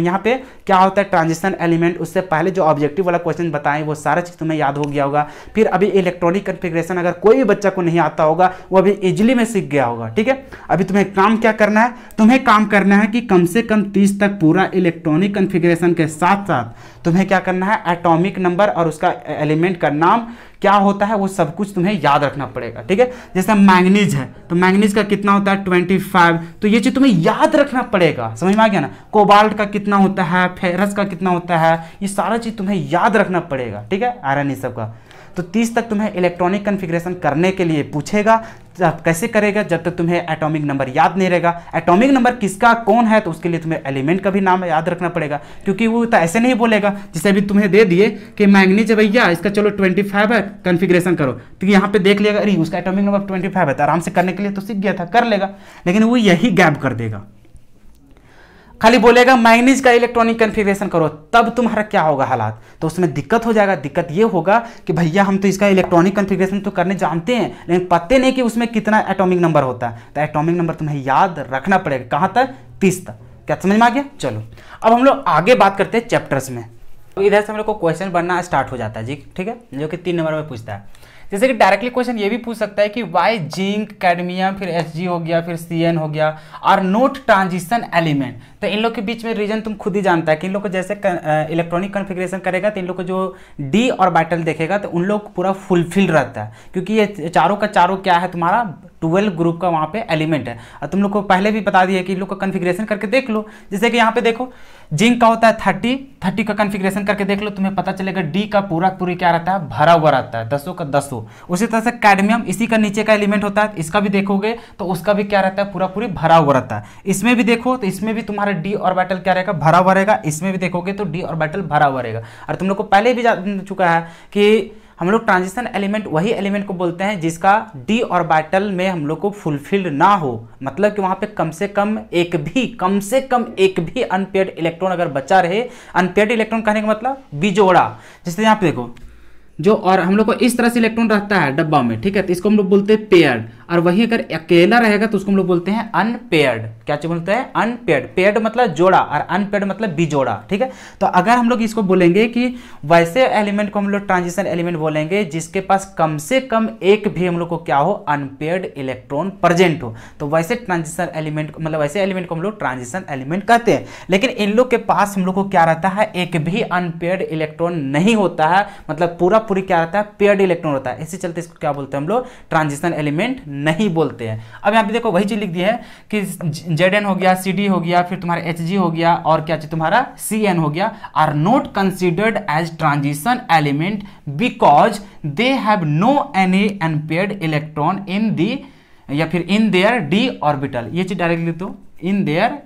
यहाँ पे क्या होता है ट्रांजिशन एलिमेंट उससे पहले जो ऑब्जेक्टिव वाला क्वेश्चन बताएं वो सारा चीज़ तुम्हें याद हो गया होगा फिर अभी इलेक्ट्रॉनिक कन्फिग्रेशन अगर कोई भी बच्चा को नहीं आता होगा वो अभी इजिली में सीख गया होगा ठीक है अभी तुम्हें काम क्या करना है तुम्हें काम करना है कि कम से कम तीस तक पूरा इलेक्ट्रॉनिक कन्फिग्रेशन के साथ साथ तुम्हें क्या करना है एटॉमिक नंबर और उसका एलिमेंट का नाम क्या होता है वो सब कुछ तुम्हें याद रखना पड़ेगा ठीक है जैसे मैंगनीज है तो मैंगनीज का कितना होता है ट्वेंटी फाइव तो ये चीज़ तुम्हें याद रखना पड़ेगा समझ में आ गया ना कोबाल्ट का कितना होता है फेरस का कितना होता है ये सारा चीज़ तुम्हें याद रखना पड़ेगा ठीक है आयरन ये सब का तो तीस तक तुम्हें इलेक्ट्रॉनिक कन्फिग्रेशन करने के लिए पूछेगा कैसे करेगा जब तक तुम्हें एटॉमिक नंबर याद नहीं रहेगा एटॉमिक नंबर किसका कौन है तो उसके लिए तुम्हें एलिमेंट का भी नाम याद रखना पड़ेगा क्योंकि वो तो ऐसे नहीं बोलेगा जिसे अभी तुम्हें दे दिए कि मैंगनीज भैया इसका चलो 25 है कन्फिग्रेशन करो तो यहाँ पे देख लेगा अरे उसका एटोमिक नंबर ट्वेंटी है तो आराम से करने के लिए तो सीख गया था कर लेगा लेकिन वो यही गैप कर देगा खाली बोलेगा माइनिज का इलेक्ट्रॉनिक कन्फिग्रेशन करो तब तुम्हारा क्या होगा हालात तो उसमें दिक्कत हो जाएगा दिक्कत ये होगा कि भैया हम तो इसका इलेक्ट्रॉनिक कन्फिग्रेशन तो करने जानते हैं लेकिन पते नहीं कि उसमें कितना एटॉमिक नंबर होता है तो एटॉमिक नंबर तुम्हें याद रखना पड़ेगा कहाँ तक तीस तक क्या समझ में आ गया चलो अब हम लोग आगे बात करते हैं चैप्टर्स में इधर से हम लोग को क्वेश्चन बनना स्टार्ट हो जाता है जी ठीक है जो कि तीन नंबर में पूछता है जैसे कि डायरेक्टली क्वेश्चन ये भी पूछ सकता है कि वाई जिंक कैडमियम फिर एच हो गया फिर सी हो गया और नोट ट्रांजिशन एलिमेंट तो इन लोग के बीच में रीजन तुम खुद ही जानता है कि इन लोग को जैसे इलेक्ट्रॉनिक कन्फिग्रेशन करेगा तो इन लोग को जो डी और बैटल देखेगा तो उन लोग पूरा फुलफिल रहता है क्योंकि ये चारों का चारों क्या है तुम्हारा ट्वेल्व ग्रुप का वहाँ पे एलिमेंट है और तुम लोग को पहले भी बता दिया कि लोग का कन्फिग्रेशन करके देख लो जैसे कि यहाँ पे देखो जिंक का होता है थर्टी थर्टी का कन्फिग्रेशन करके देख लो तुम्हें पता चलेगा डी का पूरा पूरी क्या रहता है भरा हुआ रहता है दसों का दसों उसी तरह से कैडमियम इसी का नीचे का एलिमेंट होता है इसका भी देखोगे तो उसका भी क्या रहता है पूरा पूरी भरा हुआ रहता है इसमें भी देखो तो इसमें भी तुम्हारा डी और बैटल क्या रहेगा भरा हुआ रहेगा इसमें भी देखोगे तो डी और बैटल भरा हुआ रहेगा और तुम लोग को पहले भी जा चुका है कि हम लोग ट्रांजिशन एलिमेंट वही एलिमेंट को बोलते हैं जिसका डी ऑर्बिटल में हम लोग को फुलफिल ना हो मतलब कि वहां पे कम से कम एक भी कम से कम एक भी अनपेड इलेक्ट्रॉन अगर बचा रहे अनपेड इलेक्ट्रॉन कहने का मतलब बिजोड़ा जैसे यहाँ पे देखो जो और हम लोग को इस तरह से इलेक्ट्रॉन रहता है डब्बा में ठीक है तो इसको हम लोग बोलते हैं पेयर और वहीं अगर अकेला रहेगा तो उसको हम लोग बोलते हैं अनपेयर्ड क्या बोलते हैं अनपेयर्ड पेयर्ड मतलब जोड़ा और अनपेयर्ड मतलब बिजोड़ा ठीक है तो अगर हम लोग इसको बोलेंगे कि वैसे एलिमेंट को हम लोग ट्रांजिशन एलिमेंट बोलेंगे जिसके पास कम से कम एक भी हम लोग को क्या हो अनपेयर्ड इलेक्ट्रॉन प्रेजेंट हो तो वैसे ट्रांजिशन एलिमेंट मतलब वैसे एलिमेंट को हम लोग ट्रांजिशन एलिमेंट कहते हैं लेकिन इन लोग के पास हम लोग को क्या रहता है एक भी अनपेयर्ड इलेक्ट्रॉन नहीं होता है मतलब पूरा पूरी क्या रहता है पेयर्ड इलेक्ट्रॉन होता है इसी चलते इसको क्या बोलते हैं हम लोग ट्रांजिशन एलिमेंट नहीं बोलते हैं अब यहाँ पे देखो वही चीज़ लिख दी है कि जेड हो गया सी हो गया फिर तुम्हारा एच हो गया और क्या चीज तुम्हारा सी हो गया are not considered as transition element because they have no an unpaired electron in the या फिर इन देयर डी ऑर्बिटल ये चीज़ लिख दो in their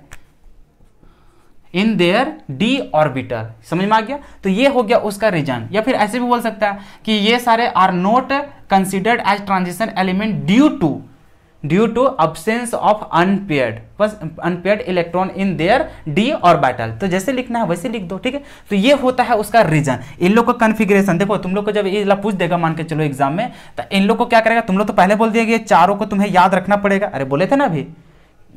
in their d orbital समझ में आ गया तो ये हो गया उसका रीजन या फिर ऐसे भी बोल सकता है कि ये सारे are not considered as transition element due to due to absence of unpaired बस unpaired electron in their d orbital तो जैसे लिखना है वैसे लिख दो ठीक है तो ये होता है उसका रीजन इन लोग का कन्फिग्रेशन देखो तुम लोग को जब ये पूछ देगा मान के चलो एग्जाम में तो इन लोग को क्या करेगा तुम लोग तो पहले बोल दिया कि चारों को तुम्हें याद रखना पड़ेगा अरे बोले थे ना अभी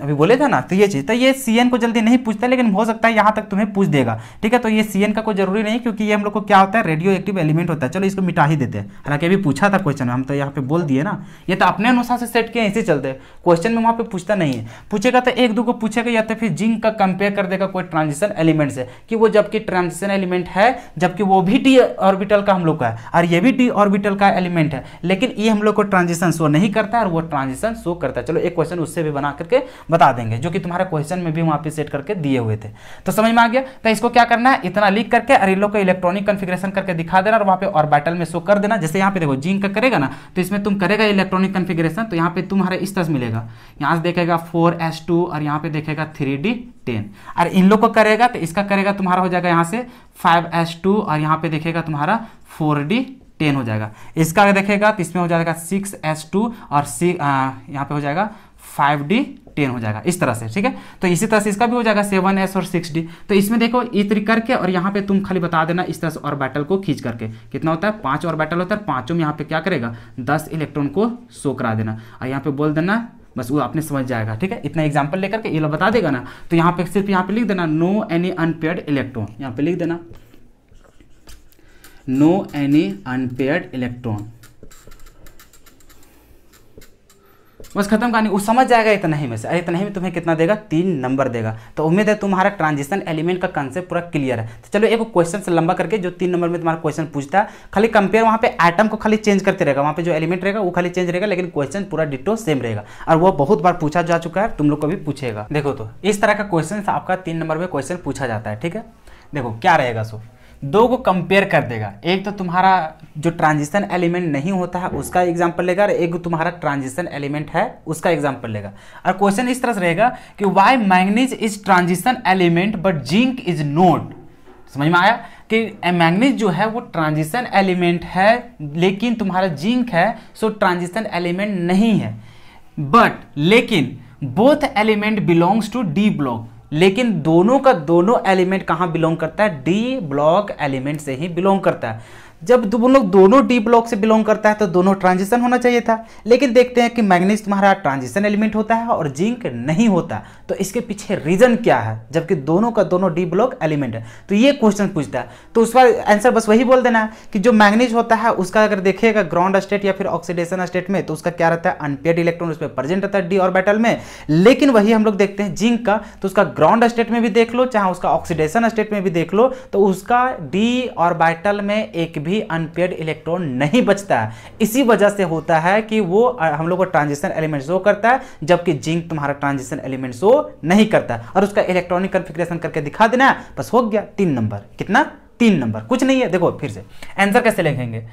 अभी बोले था ना तो ये चीज़ तो ये सी को जल्दी नहीं पूछता लेकिन हो सकता है यहाँ तक तुम्हें पूछ देगा ठीक है तो ये सी का कोई जरूरी नहीं क्योंकि ये हम लोग को क्या होता है रेडियो एक्टिव एलिमेंट होता है चलो इसको मिटा ही देते हैं हालांकि अभी पूछा था क्वेश्चन हम तो यहाँ पे बोल दिए ना ये तो अपने अनुसार से सेट किए इसी चलते क्वेश्चन में वहां पर पूछता नहीं है पूछेगा तो एक दो को पूछेगा या तो फिर जिंक का कंपेयर कर देगा कोई ट्रांजिशन एलिमेंट से कि वो जबकि ट्रांजिशन एलिमेंट है जबकि वो भी डी ऑर्बिटल का हम लोग का है और ये भी डी ऑर्बिटल का एलिमेंट है लेकिन ये हम लोग को ट्रांजिशन शो नहीं करता और वो ट्रांजिशन शो करता है चलो एक क्वेश्चन उससे भी बना करके बता देंगे जो कि तुम्हारे क्वेश्चन में भी वहाँ पे सेट करके दिए हुए थे तो समझ में आ गया तो इसको क्या करना है इतना लिख करके लोग को इलेक्ट्रॉनिक कन्फिग्रेशन करके दिखा देना और वहाँ पे और बैटल में शो कर देना जैसे यहाँ पे देखो जिंक का करेगा ना तो इसमें तुम करेगा इलेक्ट्रॉनिक कन्फिग्रेशन तो यहाँ पे तुम्हारे इस तरह मिलेगा यहाँ से देखेगा फोर एस टू और यहाँ पे देखेगा थ्री डी टेन और इन लोग को करेगा तो इसका करेगा तुम्हारा हो जाएगा यहाँ से फाइव एस टू और यहाँ पे देखेगा तुम्हारा फोर डी टेन हो जाएगा इसका देखेगा तो इसमें हो जाएगा सिक्स एस टू और सी यहाँ पे हो जाएगा फाइव डी टेन हो जाएगा इस तरह से ठीक है तो इसी तरह से इसका भी हो जाएगा सेवन एस और सिक्स डी तो इसमें देखो इत्र करके और यहाँ पे तुम खाली बता देना इस तरह से और बैटल को खींच करके कितना होता है पांच और बैटल होता है पांचों में यहाँ पे क्या करेगा दस इलेक्ट्रॉन को शो करा देना और यहाँ पे बोल देना बस वो आपने समझ जाएगा ठीक है इतना एग्जाम्पल लेकर के ये लोग बता देगा ना तो यहाँ पे सिर्फ यहाँ पे लिख देना नो एनी अनपेड इलेक्ट्रॉन यहाँ पे लिख देना नो एनी अनपेड इलेक्ट्रॉन बस खत्म कहानी वो समझ जाएगा इतना ही में से अरे इतना ही में तुम्हें कितना देगा तीन नंबर देगा तो उम्मीद है तुम्हारा ट्रांजिशन एलिमेंट का कंसेप्ट पूरा क्लियर है तो चलो एक क्वेश्चन से लंबा करके जो तीन नंबर में तुम्हारा क्वेश्चन पूछता है खाली कंपेयर वहाँ पे आइटम को खाली चेंज करते रहेगा वहाँ पे जो एलिमेंट रहेगा वो खाली चेंज रहेगा लेकिन क्वेश्चन पूरा डिटो सेम रहेगा और वो बहुत बार पूछा जा चुका है तुम लोग को भी पूछेगा देखो तो इस तरह का क्वेश्चन आपका तीन नंबर में क्वेश्चन पूछा जाता है ठीक है देखो क्या रहेगा सो दो को कंपेयर कर देगा एक तो तुम्हारा जो ट्रांजिशन एलिमेंट नहीं होता है उसका एग्जाम्पल लेगा और एक तुम्हारा ट्रांजिशन एलिमेंट है उसका एग्जाम्पल लेगा और क्वेश्चन इस तरह से रहेगा कि why manganese is transition element but zinc is not समझ में आया कि मैग्नीज जो है वो ट्रांजिशन एलिमेंट है लेकिन तुम्हारा जिंक है सो ट्रांजिशन एलिमेंट नहीं है बट लेकिन both element belongs to d block लेकिन दोनों का दोनों एलिमेंट कहाँ बिलोंग करता है डी ब्लॉक एलिमेंट से ही बिलोंग करता है जब दोनों लोग दोनों डी ब्लॉक से बिलोंग करता है तो दोनों ट्रांजिशन होना चाहिए था लेकिन देखते हैं कि मैग्नीज तुम्हारा ट्रांजिशन एलिमेंट होता है और जिंक नहीं होता तो इसके पीछे रीजन क्या है जबकि दोनों का दोनों डी ब्लॉक एलिमेंट है तो ये क्वेश्चन पूछता है तो उसका आंसर बस वही बोल देना कि जो मैग्नीज होता है उसका अगर देखेगा ग्राउंड स्टेट या फिर ऑक्सीडेशन स्टेट में तो उसका क्या रहता है अनपेड इलेक्ट्रॉन उसमें प्रेजेंट रहता है डी बैटल में लेकिन वही हम लोग देखते हैं जिंक का तो उसका ग्राउंड स्टेट में भी देख लो चाहे उसका ऑक्सीडेशन स्टेट में भी देख लो तो उसका डी बैटल में एक भी अनपेड इलेक्ट्रॉन नहीं बचता इसी वजह से होता है कि वो हम लोग को ट्रांजिशन एलिमेंट शो करता है जबकि जिंक तुम्हारा ट्रांजिशन एलिमेंट शो नहीं करता और उसका इलेक्ट्रॉनिक कन्फिग्रेशन करके दिखा देना बस हो गया तीन नंबर कितना तीन नंबर कुछ नहीं है देखो फिर से आंसर कैसे लिखेंगे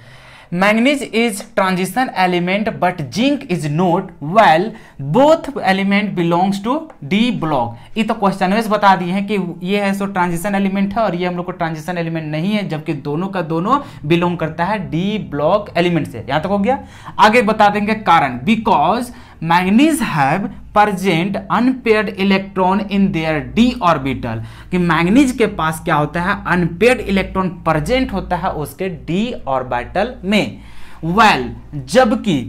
manganese is transition element but zinc is not well both element belongs to d block ये तो क्वेश्चन बता दिए हैं कि ये है सो ट्रांजिशन एलिमेंट है और ये हम लोग को ट्रांजिशन एलिमेंट नहीं है जबकि दोनों का दोनों बिलोंग करता है डी ब्लॉक एलिमेंट से यहां तक हो गया आगे बता देंगे कारण because manganese have present unpaired electron in their d orbital कि मैग्नीज के पास क्या होता है अनपेड इलेक्ट्रॉन प्रजेंट होता है उसके डी ऑर्बिटल में वेल well, जबकि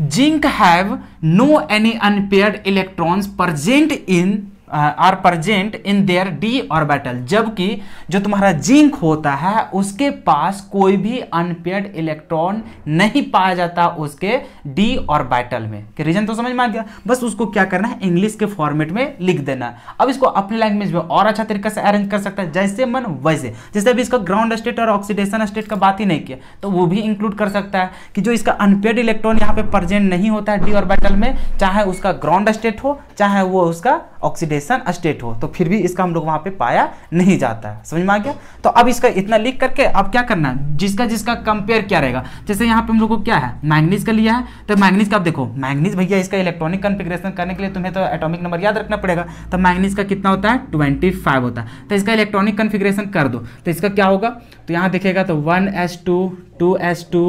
zinc have no any unpaired electrons present in are present in their d orbital जबकि जो तुम्हारा जिंक होता है उसके पास कोई भी अनपेड इलेक्ट्रॉन नहीं पाया जाता उसके डी ऑर्बिटल में कि रीजन तो समझ में आ गया बस उसको क्या करना है इंग्लिश के फॉर्मेट में लिख देना अब इसको अपने लैंग्वेज में और अच्छा तरीके से अरेंज कर सकता है जैसे मन वैसे जैसे अभी इसका ग्राउंड स्टेट और ऑक्सीडेशन स्टेट का बात ही नहीं किया तो वो भी इंक्लूड कर सकता है कि जो इसका अनपेड इलेक्ट्रॉन यहाँ पे प्रजेंट नहीं होता है डी ऑर्बिटल में चाहे उसका ग्राउंड स्टेट हो चाहे वो उसका ऑक्सीडेशन फेडरेशन स्टेट हो तो फिर भी इसका हम लोग वहाँ पे पाया नहीं जाता है समझ में आ गया तो अब इसका इतना लिख करके अब क्या करना है जिसका जिसका कंपेयर क्या रहेगा जैसे यहाँ पे हम लोग को क्या है मैग्नीज का लिया है तो मैग्नीज का आप देखो मैग्नीज भैया इसका इलेक्ट्रॉनिक कन्फिग्रेशन करने के लिए तुम्हें तो एटोमिक नंबर याद रखना पड़ेगा तो मैग्नीज का कितना होता है ट्वेंटी होता है तो इसका इलेक्ट्रॉनिक कन्फिग्रेशन कर दो तो इसका क्या होगा तो यहाँ देखेगा तो one S two two S two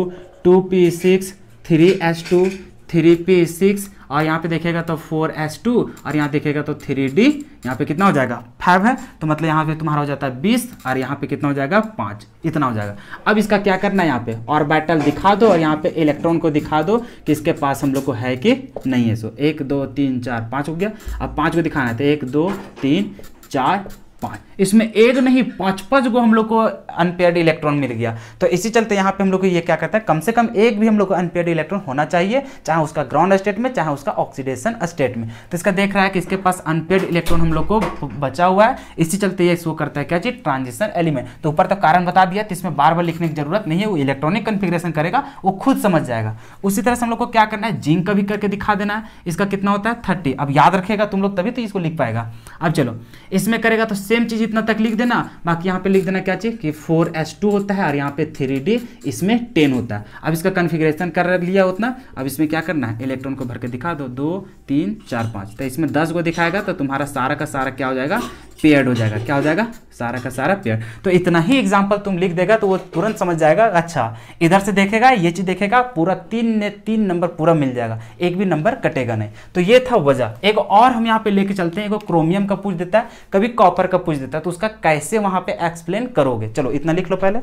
two P six three S two three P six और यहाँ पे देखेगा तो फोर एस टू और यहाँ देखेगा तो थ्री डी यहाँ पे कितना हो जाएगा फाइव है तो मतलब यहाँ पे तुम्हारा हो जाता है बीस और यहाँ पे कितना हो जाएगा पाँच इतना हो जाएगा अब इसका क्या करना है यहाँ पे और बैटल दिखा दो और यहाँ पे इलेक्ट्रॉन को दिखा दो कि इसके पास हम लोग को है कि नहीं है सो एक दो तीन चार पाँच हो गया अब पाँच को दिखाना है तो एक दो तीन चार पाँच इसमें एक नहीं पाँच पाँच गो हम लोग को अनपेयर्ड इलेक्ट्रॉन मिल गया तो इसी चलते यहाँ पे हम लोग को ये क्या कहता है कम से कम एक भी हम लोग को अनपेयर्ड इलेक्ट्रॉन होना चाहिए चाहे उसका ग्राउंड स्टेट में चाहे उसका ऑक्सीडेशन स्टेट में तो इसका देख रहा है कि इसके पास अनपेयर्ड इलेक्ट्रॉन हम लोग को बचा हुआ है इसी चलते ये शो करता है क्या चीज ट्रांजिशन एलिमेंट तो ऊपर तो कारण बता दिया तो इसमें बार बार लिखने की जरूरत नहीं है वो इलेक्ट्रॉनिक कन्फिग्रेशन करेगा वो खुद समझ जाएगा उसी तरह से हम लोग को क्या करना है जिंक का भी करके दिखा देना है इसका कितना होता है थर्टी अब याद रखेगा तुम लोग तभी तो इसको लिख पाएगा अब चलो इसमें करेगा तो सेम चीज इतना तक लिख देना बाकी यहाँ पे लिख देना क्या चाहिए कि फोर एस टू होता है और यहाँ पे थ्री डी इसमें टेन होता है अब इसका कन्फिग्रेशन कर लिया उतना अब इसमें क्या करना है इलेक्ट्रॉन को भर के दिखा दो दो तीन चार पाँच तो इसमें दस को दिखाएगा तो तुम्हारा सारा का सारा क्या हो जाएगा पेयर्ड हो जाएगा क्या हो जाएगा सारा का सारा पेयर्ड तो इतना ही एग्जाम्पल तुम लिख देगा तो वो तुरंत समझ जाएगा अच्छा इधर से देखेगा ये चीज़ देखेगा पूरा तीन ने तीन नंबर पूरा मिल जाएगा एक भी नंबर कटेगा नहीं तो ये था वजह एक और हम यहाँ पे लेके चलते हैं एक क्रोमियम का पूछ देता है कभी कॉपर का पूछ देता है तो उसका कैसे वहां पर एक्सप्लेन करोगे चलो इतना लिख लो पहले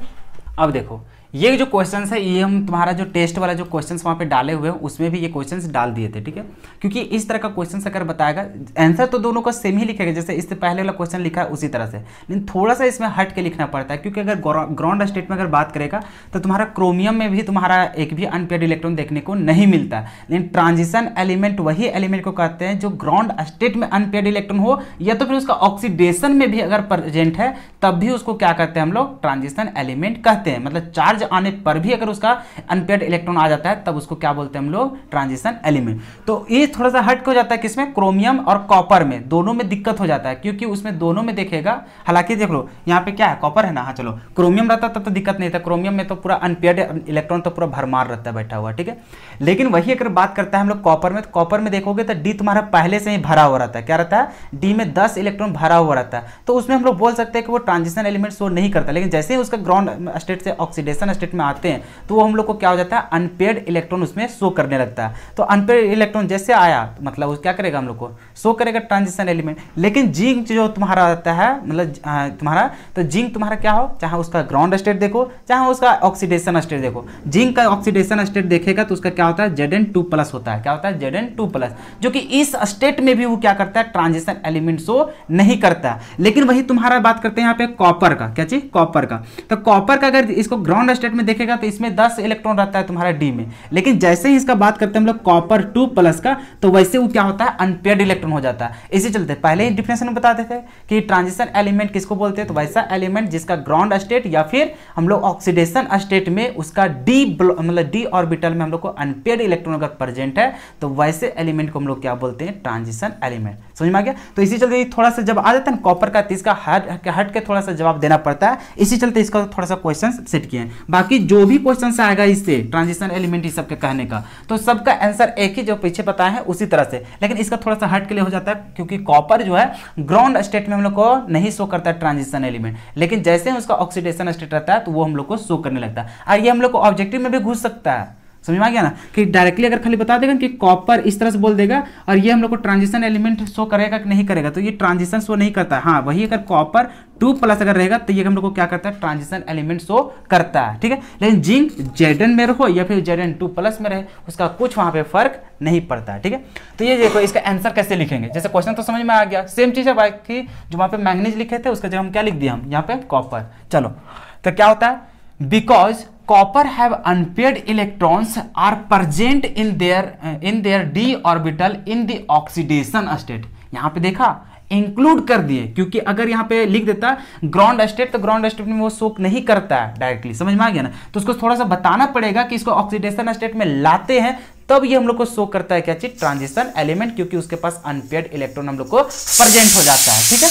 अब देखो ये जो क्वेश्चन है ये हम तुम्हारा जो टेस्ट वाला जो क्वेश्चन वहाँ पे डाले हुए हैं उसमें भी ये क्वेश्चन डाल दिए थे ठीक है क्योंकि इस तरह का क्वेश्चन अगर बताएगा आंसर तो दोनों का सेम ही लिखेगा जैसे इससे पहले वाला क्वेश्चन लिखा है उसी तरह से लेकिन थोड़ा सा इसमें हट के लिखना पड़ता है क्योंकि अगर ग्राउंड स्टेट में अगर बात करेगा तो तुम्हारा क्रोमियम में भी तुम्हारा एक भी अनपेड इलेक्ट्रॉन देखने को नहीं मिलता लेकिन ट्रांजिशन एलिमेंट वही एलिमेंट को कहते हैं जो ग्राउंड स्टेट में अनपेड इलेक्ट्रॉन हो या तो फिर उसका ऑक्सीडेशन में भी अगर प्रेजेंट है तब भी उसको क्या कहते हैं हम लोग ट्रांजिशन एलिमेंट कहते हैं मतलब चार्ज आने पर भी अगर उसका अनपेड इलेक्ट्रॉन आ जाता है तब उसको क्या बोलते हैं हम लोग ट्रांजिशन एलिमेंट तो ये थोड़ा सा हट हो जाता है किसमें क्रोमियम और कॉपर में दोनों में दिक्कत हो जाता है क्योंकि उसमें दोनों में देखेगा हालांकि देख लो यहाँ पे क्या है कॉपर है ना हाँ चलो क्रोमियम रहता तब तो दिक्कत नहीं था क्रोमियम में तो पूरा अनपेड इलेक्ट्रॉन तो पूरा भरमार रहता है बैठा हुआ ठीक है लेकिन वही अगर बात करता है हम लोग कॉपर में तो कॉपर में देखोगे तो डी तुम्हारा पहले से ही भरा हुआ रहता है क्या रहता है डी में दस इलेक्ट्रॉन भरा हुआ रहता है तो उसमें हम लोग बोल सकते हैं कि वो ट्रांजिशन एलिमेंट शो नहीं करता लेकिन जैसे ही उसका ग्राउंड स्टेट से ऑक्सीडेशन कंजम्पन स्टेट में आते हैं तो वो हम लोग को क्या हो जाता है अनपेड इलेक्ट्रॉन उसमें शो करने लगता है तो अनपेड इलेक्ट्रॉन जैसे आया तो मतलब वो क्या करेगा हम लोग को शो करेगा ट्रांजिशन एलिमेंट लेकिन जिंक जो तुम्हारा आता है मतलब तुम्हारा तो जिंक तुम्हारा क्या हो चाहे उसका ग्राउंड स्टेट देखो चाहे उसका ऑक्सीडेशन स्टेट देखो जिंक का ऑक्सीडेशन स्टेट देखेगा तो उसका क्या होता है जेड प्लस होता है क्या होता है जेड प्लस जो कि इस स्टेट में भी वो क्या करता है ट्रांजिशन एलिमेंट शो नहीं करता लेकिन वही तुम्हारा बात करते हैं यहाँ पे कॉपर का क्या चीज कॉपर का तो कॉपर का अगर इसको ग्राउंड अदर स्टेट में देखेगा तो इसमें दस इलेक्ट्रॉन रहता है तुम्हारा डी में लेकिन जैसे ही इसका बात करते हैं हम लोग कॉपर टू प्लस का तो वैसे वो क्या होता है अनपेड इलेक्ट्रॉन हो जाता है इसी चलते पहले ही डिफिनेशन में बताते थे कि ट्रांजिशन एलिमेंट किसको बोलते हैं तो वैसा एलिमेंट जिसका ग्राउंड स्टेट या फिर हम लोग ऑक्सीडेशन स्टेट में उसका डी मतलब डी ऑर्बिटल में हम लोग को अनपेड इलेक्ट्रॉन अगर प्रेजेंट है तो वैसे एलिमेंट को हम लोग क्या बोलते हैं ट्रांजिशन एलिमेंट समझ में आ गया तो इसी चलते थोड़ा सा जब आ जाता है ना कॉपर का इसका हट हट के थोड़ा सा जवाब देना पड़ता है इसी चलते इसका थोड़ा सा क्वेश्चन सेट किए हैं बाकी जो भी क्वेश्चन आएगा इससे ट्रांजिशन एलिमेंट इस सबके कहने का तो सबका आंसर एक ही जो पीछे पता है उसी तरह से लेकिन इसका थोड़ा सा हट के लिए हो जाता है क्योंकि कॉपर जो है ग्राउंड स्टेट में हम लोग को नहीं शो करता है ट्रांजिशन एलिमेंट लेकिन जैसे ही उसका ऑक्सीडेशन स्टेट रहता है तो वो हम लोग को शो करने लगता है और ये हम लोग को ऑब्जेक्टिव में भी घुस सकता है समझ में आ गया ना कि डायरेक्टली अगर खाली बता देगा कि कॉपर इस तरह से बोल देगा और ये हम लोग को ट्रांजिशन एलिमेंट शो करेगा कि नहीं करेगा तो ये ट्रांजिशन शो नहीं करता हाँ वही अगर कॉपर टू प्लस अगर रहेगा तो ये हम लोग को क्या करता है ट्रांजिशन एलिमेंट शो करता है ठीक है लेकिन जिंक जेडन में रहो या फिर जेडन टू प्लस में रहे उसका कुछ वहाँ पर फर्क नहीं पड़ता ठीक है तो ये देखो इसका आंसर कैसे लिखेंगे जैसे क्वेश्चन तो समझ में आ गया सेम चीज़ है बाकी जो वहाँ पर मैंगनीज लिखे थे उसका जगह हम क्या लिख दिया हम यहाँ पे कॉपर चलो तो क्या होता है because copper have unpaired electrons are present in their in their d orbital in the oxidation state यहां पे देखा इंक्लूड कर दिए क्योंकि अगर यहाँ पे लिख देता ग्राउंड स्टेट तो ग्राउंड स्टेट में वो सोक नहीं करता है डायरेक्टली समझ में आ गया ना तो उसको थोड़ा सा बताना पड़ेगा कि इसको ऑक्सीडेशन स्टेट में लाते हैं तब ये हम लोग को शो करता है क्या चीज ट्रांजिशन एलिमेंट क्योंकि उसके पास अनपेड इलेक्ट्रॉन हम लोग को प्रेजेंट हो जाता है ठीक है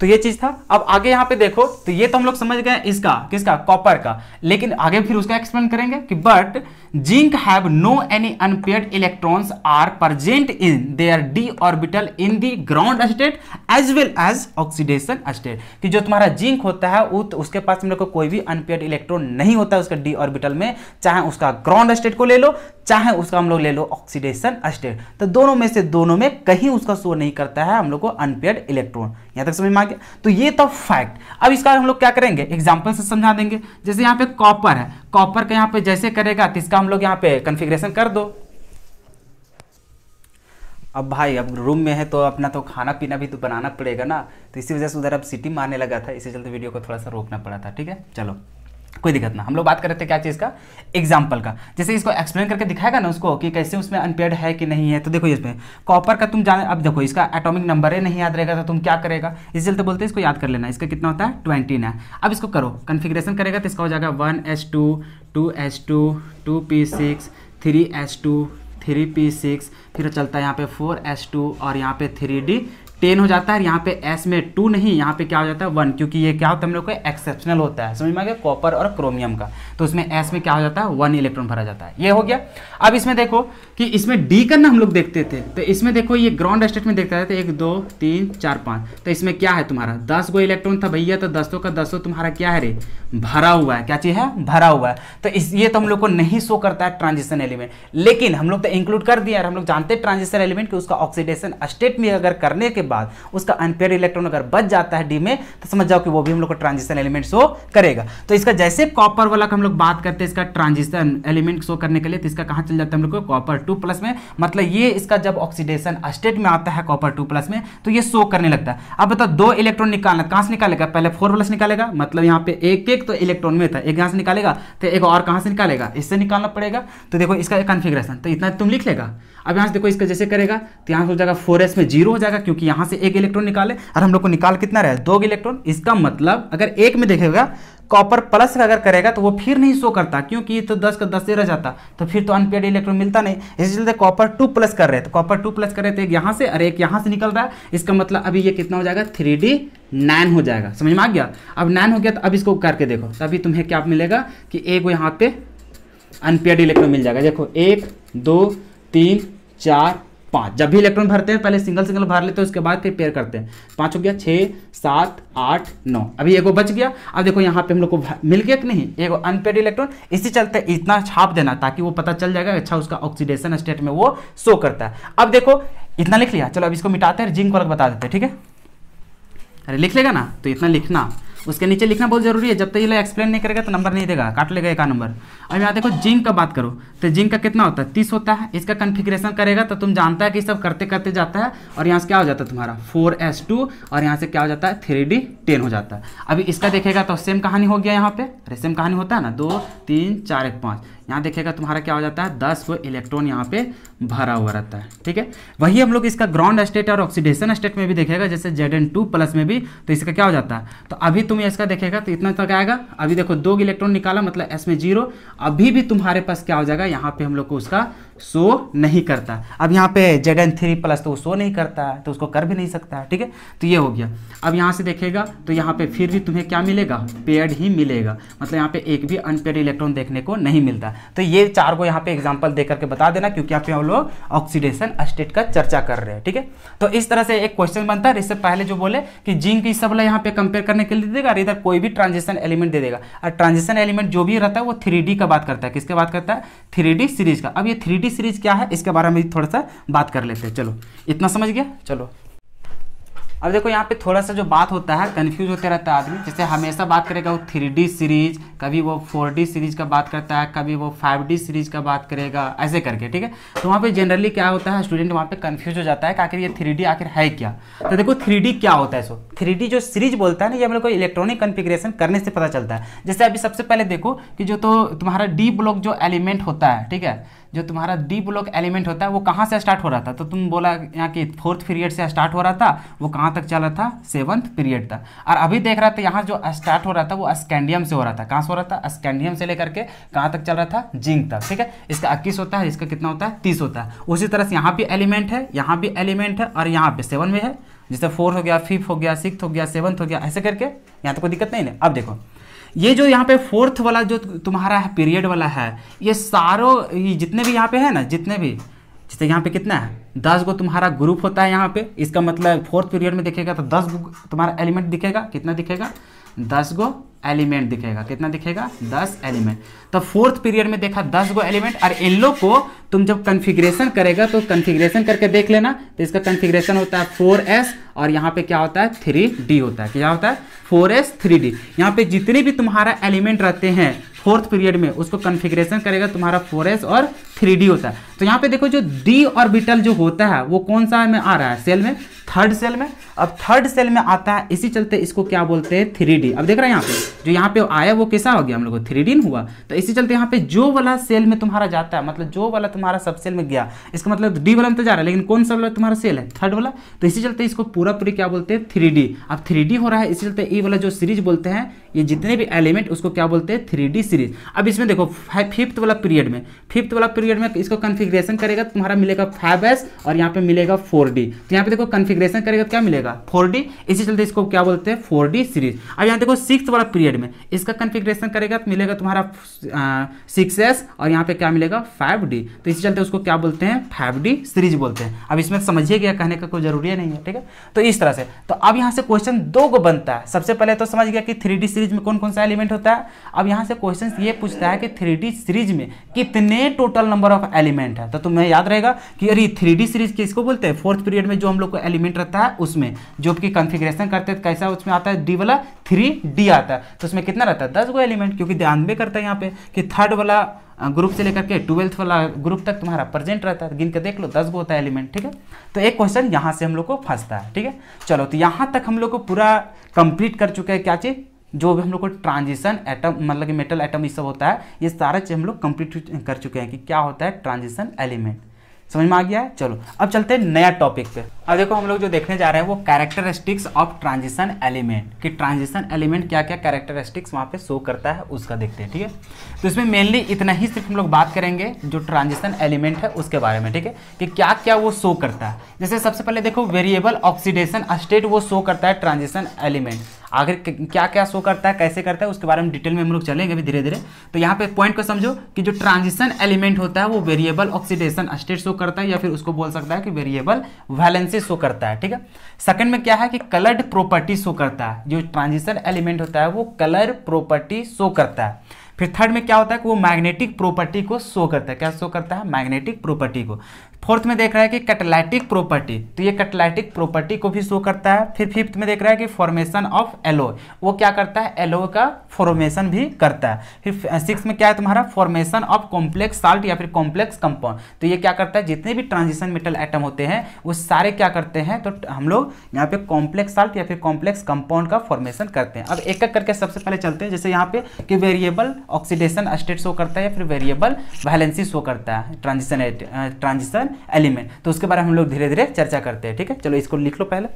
तो ये चीज था अब आगे यहाँ पे देखो तो ये तो हम लोग समझ गए इसका किसका कॉपर का लेकिन आगे फिर उसका एक्सप्लेन करेंगे कि but zinc have no any unpaired electrons are present in their d orbital in the ground state as well as oxidation state कि जो तुम्हारा जिंक होता है उत, उसके पास हम लोग को कोई भी अनपेड इलेक्ट्रॉन नहीं होता है उसके डी ऑर्बिटल में चाहे उसका ग्राउंड स्टेट को ले लो चाहे उसका हम लोग ले लो ऑक्सीडेशन स्टेट तो दोनों में से दोनों में कहीं उसका शो नहीं करता है हम लोग को अनपेड इलेक्ट्रॉन यहाँ तक समझ में आ गया तो ये तो फैक्ट अब इसका हम लोग क्या करेंगे एग्जाम्पल से समझा देंगे जैसे यहाँ पे कॉपर है कॉपर का यहाँ पे जैसे करेगा तो इसका हम लोग यहाँ पे कंफिग्रेशन कर दो अब भाई अब रूम में है तो अपना तो खाना पीना भी तो बनाना पड़ेगा ना तो इसी वजह से उधर अब सिटी मारने लगा था इसी चलते वीडियो को थोड़ा सा रोकना पड़ा था ठीक है चलो कोई दिक्कत ना हम लोग बात कर रहे थे क्या चीज़ का एग्जाम्पल का जैसे इसको एक्सप्लेन करके दिखाएगा ना उसको कि कैसे उसमें अनपेड है कि नहीं है तो देखो इसमें कॉपर का तुम जाने अब देखो इसका एटॉमिक नंबर है नहीं याद रहेगा तो तुम क्या करेगा इस चलते बोलते हैं इसको याद कर लेना इसका कितना होता है ट्वेंटी नाइन अब इसको करो कन्फिग्रेशन करेगा तो इसका हो जाएगा one S two two S two two P six three S two three P six फिर चलता है यहाँ पे फोर एस टू और यहाँ पे थ्री डी टेन हो जाता है यहाँ पे एस में टू नहीं यहाँ पे क्या हो जाता है वन क्योंकि ये क्या होता है हम लोग को एक्सेप्शनल होता है समझ में आ गया कॉपर और क्रोमियम का तो उसमें एस में क्या हो जाता है वन इलेक्ट्रॉन भरा जाता है ये हो गया अब इसमें देखो कि इसमें डी करना हम लोग देखते थे तो इसमें देखो ये ग्राउंड स्टेट में देखते थे एक दो तीन चार पाँच तो इसमें क्या है तुम्हारा दस गो इलेक्ट्रॉन था भैया तो दसों का दसों तुम्हारा क्या है रे भरा हुआ है क्या चीज़ है भरा हुआ है तो इस ये तो हम लोग को नहीं शो करता है ट्रांजिशन एलिमेंट लेकिन हम लोग तो इंक्लूड कर दिया हम लोग जानते हैं ट्रांजिशन एलिमेंट कि उसका ऑक्सीडेशन स्टेट में अगर करने के बाद उसका अनपेयर इलेक्ट्रॉन अगर बच जाता है डी में तो समझ जाओ कि वो भी हम लोग को ट्रांजिशन एलिमेंट शो करेगा तो इसका जैसे कॉपर वाला हम लोग बात करते हैं इसका ट्रांजिशन एलिमेंट शो करने के लिए तो इसका कहाँ चल जाता है हम लोग को कॉपर टू प्लस में मतलब ये इसका जब ऑक्सीडेशन स्टेट में आता है कॉपर टू प्लस में तो ये शो करने लगता है अब बताओ दो इलेक्ट्रॉन निकालना कहाँ से निकालेगा पहले फोर प्लस निकालेगा मतलब यहाँ पे एक एक तो इलेक्ट्रॉन में था एक यहाँ से निकालेगा तो एक और कहाँ से निकालेगा इससे निकालना पड़ेगा तो देखो इसका कन्फिग्रेशन तो इतना तुम लिख लेगा अब यहाँ से देखो इसका जैसे करेगा तो यहाँ से हो जाएगा फोर एस में जीरो हो जाएगा क्योंकि यहाँ से एक इलेक्ट्रॉन निकाले और हम लोग को निकाल कितना रहे दो इलेक्ट्रॉन इसका मतलब अगर एक में देखेगा कॉपर प्लस का अगर करेगा तो वो फिर नहीं शो करता क्योंकि तो दस का दस से रह जाता तो फिर तो अनपेड इलेक्ट्रॉन मिलता नहीं इसी चलते कॉपर टू प्लस कर रहे थे कॉपर टू प्लस कर रहे थे तो एक यहाँ से और एक यहाँ से निकल रहा है इसका मतलब अभी ये कितना हो जाएगा थ्री डी नाइन हो जाएगा समझ में आ गया अब नाइन हो गया तो अब इसको करके देखो तभी तुम्हें क्या मिलेगा कि एक यहाँ पे अनपेड इलेक्ट्रॉन मिल जाएगा देखो एक दो तीन चार पांच जब भी इलेक्ट्रॉन भरते हैं पहले सिंगल सिंगल भर लेते हैं उसके बाद फिर पेयर करते हैं पांच हो गया छह सात आठ नौ अभी एगो बच गया अब देखो यहाँ पे हम लोग को मिल गया कि नहीं एगो अनपेड इलेक्ट्रॉन इसी चलते इतना छाप देना ताकि वो पता चल जाएगा अच्छा उसका ऑक्सीडेशन स्टेट में वो शो करता है अब देखो इतना लिख लिया चलो अब इसको मिटाते हैं जिंक वाला बता देते हैं ठीक है अरे लिख लेगा ना तो इतना लिखना उसके नीचे लिखना बहुत जरूरी है जब तक ये लोग एक्सप्लेन नहीं करेगा तो नंबर नहीं देगा काट लेगा एक नंबर अब यहाँ देखो जिंक का बात करो तो जिंक का कितना होता है तीस होता है इसका कन्फिग्रेशन करेगा तो तुम जानता है कि सब करते करते जाता है और यहाँ से क्या हो जाता है तुम्हारा फोर एस टू और यहाँ से क्या हो जाता है थ्री डी टेन हो जाता है अभी इसका देखेगा तो सेम कहानी हो गया यहाँ पे अरे सेम कहानी होता है ना दो तीन चार एक पाँच यहाँ देखेगा तुम्हारा क्या हो जाता है दस वो इलेक्ट्रॉन यहाँ पे भरा हुआ रहता है ठीक है वही हम लोग इसका ग्राउंड स्टेट और ऑक्सीडेशन स्टेट में भी देखेगा जैसे जेड एन टू प्लस में भी तो इसका क्या हो जाता है तो अभी तुम इसका देखेगा तो इतना तक आएगा अभी देखो दो इलेक्ट्रॉन निकाला मतलब एस में जीरो अभी भी तुम्हारे पास क्या हो जाएगा यहाँ पे हम लोग को उसका शो नहीं करता अब यहाँ पे जेड एन थ्री प्लस तो वो शो नहीं करता है तो उसको कर भी नहीं सकता है ठीक है तो ये हो गया अब यहाँ से देखेगा तो यहाँ पे फिर भी तुम्हें क्या मिलेगा पेड ही मिलेगा मतलब यहाँ पे एक भी अनपेड इलेक्ट्रॉन देखने को नहीं मिलता तो ये चार को यहाँ पे एग्जाम्पल दे करके बता देना क्योंकि यहाँ पे हम लोग ऑक्सीडेशन स्टेट का चर्चा कर रहे हैं ठीक है तो इस तरह से एक क्वेश्चन बनता है इससे पहले जो बोले कि जिंक इस सब यहाँ पे कंपेयर करने के लिए देगा इधर कोई भी ट्रांजेक्शन एलिमेंट दे देगा और ट्रांजेक्शन एलिमेंट जो भी रहता है वो थ्री का बात करता है किसके बात करता है थ्री सीरीज का अब ये थ्री एलईडी सीरीज क्या है इसके बारे में भी थोड़ा सा बात कर लेते हैं चलो इतना समझ गया चलो अब देखो यहाँ पे थोड़ा सा जो बात होता है कन्फ्यूज होते रहता है आदमी जैसे हमेशा बात करेगा वो थ्री सीरीज कभी वो फोर सीरीज का बात करता है कभी वो फाइव सीरीज का बात करेगा ऐसे करके ठीक है तो वहाँ पे जनरली क्या होता है स्टूडेंट वहाँ पे कन्फ्यूज हो जाता है कि आखिर ये थ्री आखिर है क्या तो देखो थ्री क्या होता है सो थ्री जो सीरीज बोलता है ना ये हम लोग को इलेक्ट्रॉनिक कन्फिग्रेशन करने से पता चलता है जैसे अभी सबसे पहले देखो कि जो तो तुम्हारा डी ब्लॉक जो एलिमेंट होता है ठीक है जो तुम्हारा डी ब्लॉक एलिमेंट होता है वो कहाँ से स्टार्ट हो रहा था तो तुम बोला यहाँ कि फोर्थ पीरियड से स्टार्ट हो रहा था वो कहाँ तक चला था सेवन्थ पीरियड तक और अभी देख रहा था यहाँ जो स्टार्ट हो रहा था वो स्कैंडियम से हो रहा था कहाँ से हो रहा था स्कैंडियम से लेकर के कहाँ तक चल रहा था जिंक तक ठीक है इसका इक्कीस होता है इसका कितना होता है तीस होता है उसी तरह से यहाँ भी एलिमेंट है यहाँ भी एलिमेंट है और यहाँ पे सेवन में है जैसे फोर्थ हो गया फिफ्थ हो गया सिक्स हो गया सेवन्थ हो गया ऐसे करके यहाँ तो कोई दिक्कत नहीं है अब देखो ये जो यहाँ पे फोर्थ वाला जो तुम्हारा है पीरियड वाला है ये सारो ये जितने भी यहाँ पे है ना जितने भी जैसे यहाँ पे कितना है दस गो तुम्हारा ग्रुप होता है यहाँ पे इसका मतलब फोर्थ पीरियड में दिखेगा तो दस तुम्हारा एलिमेंट दिखेगा कितना दिखेगा दस गो एलिमेंट दिखेगा कितना दिखेगा दस एलिमेंट तो फोर्थ पीरियड में देखा दस गो एलिमेंट और इन लोग को तुम जब कन्फिग्रेशन करेगा तो कन्फिग्रेशन करके देख लेना तो इसका कन्फिग्रेशन होता है फोर एस और यहाँ पे क्या होता है थ्री डी होता है क्या होता है फोर एस थ्री डी यहाँ पे जितने भी तुम्हारा एलिमेंट रहते हैं फोर्थ पीरियड में उसको कन्फिग्रेशन करेगा तुम्हारा फोर एस और थ्री डी होता है तो यहाँ पे देखो जो डी ऑर्बिटल जो होता है वो कौन सा में आ रहा है सेल में थर्ड सेल में अब थर्ड सेल में आता है इसी चलते इसको क्या बोलते हैं थ्री डी अब देख रहे हैं यहाँ पे जो यहाँ पे आया वो कैसा हो गया हम लोग को थ्री डी हुआ तो इस इसी चलते यहाँ पे जो वाला सेल में तुम्हारा जाता है मतलब जो वाला तुम्हारा सब सेल में गया इसका मतलब डी वाला में तो जा रहा है लेकिन कौन सा वाला तुम्हारा सेल है थर्ड वाला तो इसी चलते इसको पूरा पूरी क्या बोलते हैं थ्री अब थ्री हो रहा है इसी चलते ई e वाला जो सीरीज बोलते हैं ये जितने भी एलिमेंट उसको क्या बोलते हैं थ्री सीरीज अब इसमें देखो फिफ्थ वाला पीरियड में फिफ्थ वाला पीरियड में इसको कन्फिग्रेशन करेगा तुम्हारा मिलेगा फाइव और यहाँ पे मिलेगा फोर तो यहाँ पे देखो कन्फिग्रेशन करेगा क्या मिलेगा फोर इसी चलते इसको क्या बोलते हैं फोर सीरीज अब यहाँ देखो सिक्स वाला पीरियड में इसका कन्फिग्रेशन करेगा तो मिलेगा तुम्हारा सिक्स एस और यहाँ पे क्या मिलेगा फाइव तो इसी चलते उसको क्या बोलते हैं फाइव सीरीज बोलते हैं अब इसमें समझिए गया कहने का कोई जरूरी नहीं है ठीक है तो इस तरह से तो अब यहाँ से क्वेश्चन दो को बनता है सबसे पहले तो समझ गया कि थ्री सीरीज सीरीज में कौन कौन सा एलिमेंट होता है अब यहाँ से क्वेश्चन ये पूछता है कि थ्री सीरीज में कितने टोटल नंबर ऑफ एलिमेंट है तो तुम्हें याद रहेगा कि अरे थ्री सीरीज किसको बोलते हैं फोर्थ पीरियड में जो हम लोग को एलिमेंट रहता है उसमें जो कि कन्फिग्रेशन करते हैं कैसा उसमें आता है डी वाला थ्री डी आता है तो उसमें कितना रहता है दस गो एलिमेंट क्योंकि ध्यान भी करता है यहाँ पे कि थर्ड वाला ग्रुप से लेकर के ट्वेल्थ वाला ग्रुप तक तुम्हारा प्रेजेंट रहता है गिन के देख लो दस गो होता है एलिमेंट ठीक है तो एक क्वेश्चन यहाँ से हम लोग को फंसता है ठीक है चलो तो यहाँ तक हम लोग को पूरा कंप्लीट कर चुके हैं क्या चीज़ जो भी हम लोग को ट्रांजिशन एटम मतलब कि मेटल एटम ये सब होता है ये सारा चीज़ हम लोग कंप्लीट कर चुके हैं कि क्या होता है ट्रांजिशन एलिमेंट समझ में आ गया है चलो अब चलते हैं नया टॉपिक पे अब देखो हम लोग जो देखने जा रहे हैं वो कैरेक्टरिस्टिक्स ऑफ ट्रांजिशन एलिमेंट कि ट्रांजिशन एलिमेंट क्या क्या कैरेक्टरिस्टिक्स वहाँ पे शो करता है उसका देखते हैं ठीक है तो इसमें मेनली इतना ही सिर्फ हम लोग बात करेंगे जो ट्रांजिशन एलिमेंट है उसके बारे में ठीक है कि क्या क्या वो शो करता है जैसे सबसे पहले देखो वेरिएबल ऑक्सीडेशन स्टेट वो शो करता है ट्रांजिशन एलिमेंट आखिर क्या क्या शो करता है कैसे करता है उसके बारे में डिटेल में हम लोग चलेंगे अभी धीरे धीरे तो यहाँ पे पॉइंट को समझो कि जो ट्रांजिशन एलिमेंट होता है वो वेरिएबल ऑक्सीडेशन स्टेट शो करता है या फिर उसको बोल सकता है कि वेरिएबल वैलेंसी शो करता है ठीक है सेकंड में क्या है कि कलर्ड प्रॉपर्टी शो करता है जो ट्रांजिशन एलिमेंट होता है वो कलर प्रॉपर्टी शो करता है फिर थर्ड में क्या होता है कि वो मैग्नेटिक प्रॉपर्टी को शो करता है क्या शो करता है मैग्नेटिक प्रॉपर्टी को फोर्थ में देख रहा है कि कैटलाइटिक प्रॉपर्टी तो ये कैटलाइटिक प्रॉपर्टी को भी शो करता है फिर फिफ्थ में देख रहा है कि फॉर्मेशन ऑफ एलो वो क्या करता है एलो का फॉर्मेशन भी करता है फिर सिक्स में क्या है तुम्हारा फॉर्मेशन ऑफ कॉम्प्लेक्स साल्ट या फिर कॉम्प्लेक्स कंपाउंड तो ये क्या करता है जितने भी ट्रांजिशन मेटल आइटम होते हैं वो सारे क्या करते हैं तो हम लोग यहाँ पे कॉम्प्लेक्स साल्ट या फिर कॉम्प्लेक्स कंपाउंड का फॉर्मेशन करते हैं अब एक एक करके सबसे पहले चलते हैं जैसे यहाँ पे कि वेरिएबल ऑक्सीडेशन स्टेट शो करता है या फिर वेरिएबल वैलेंसी शो करता है ट्रांजिशन ट्रांजिशन एलिमेंट तो उसके बारे में हम लोग धीरे धीरे चर्चा करते हैं ठीक है चलो इसको लिख लो पहले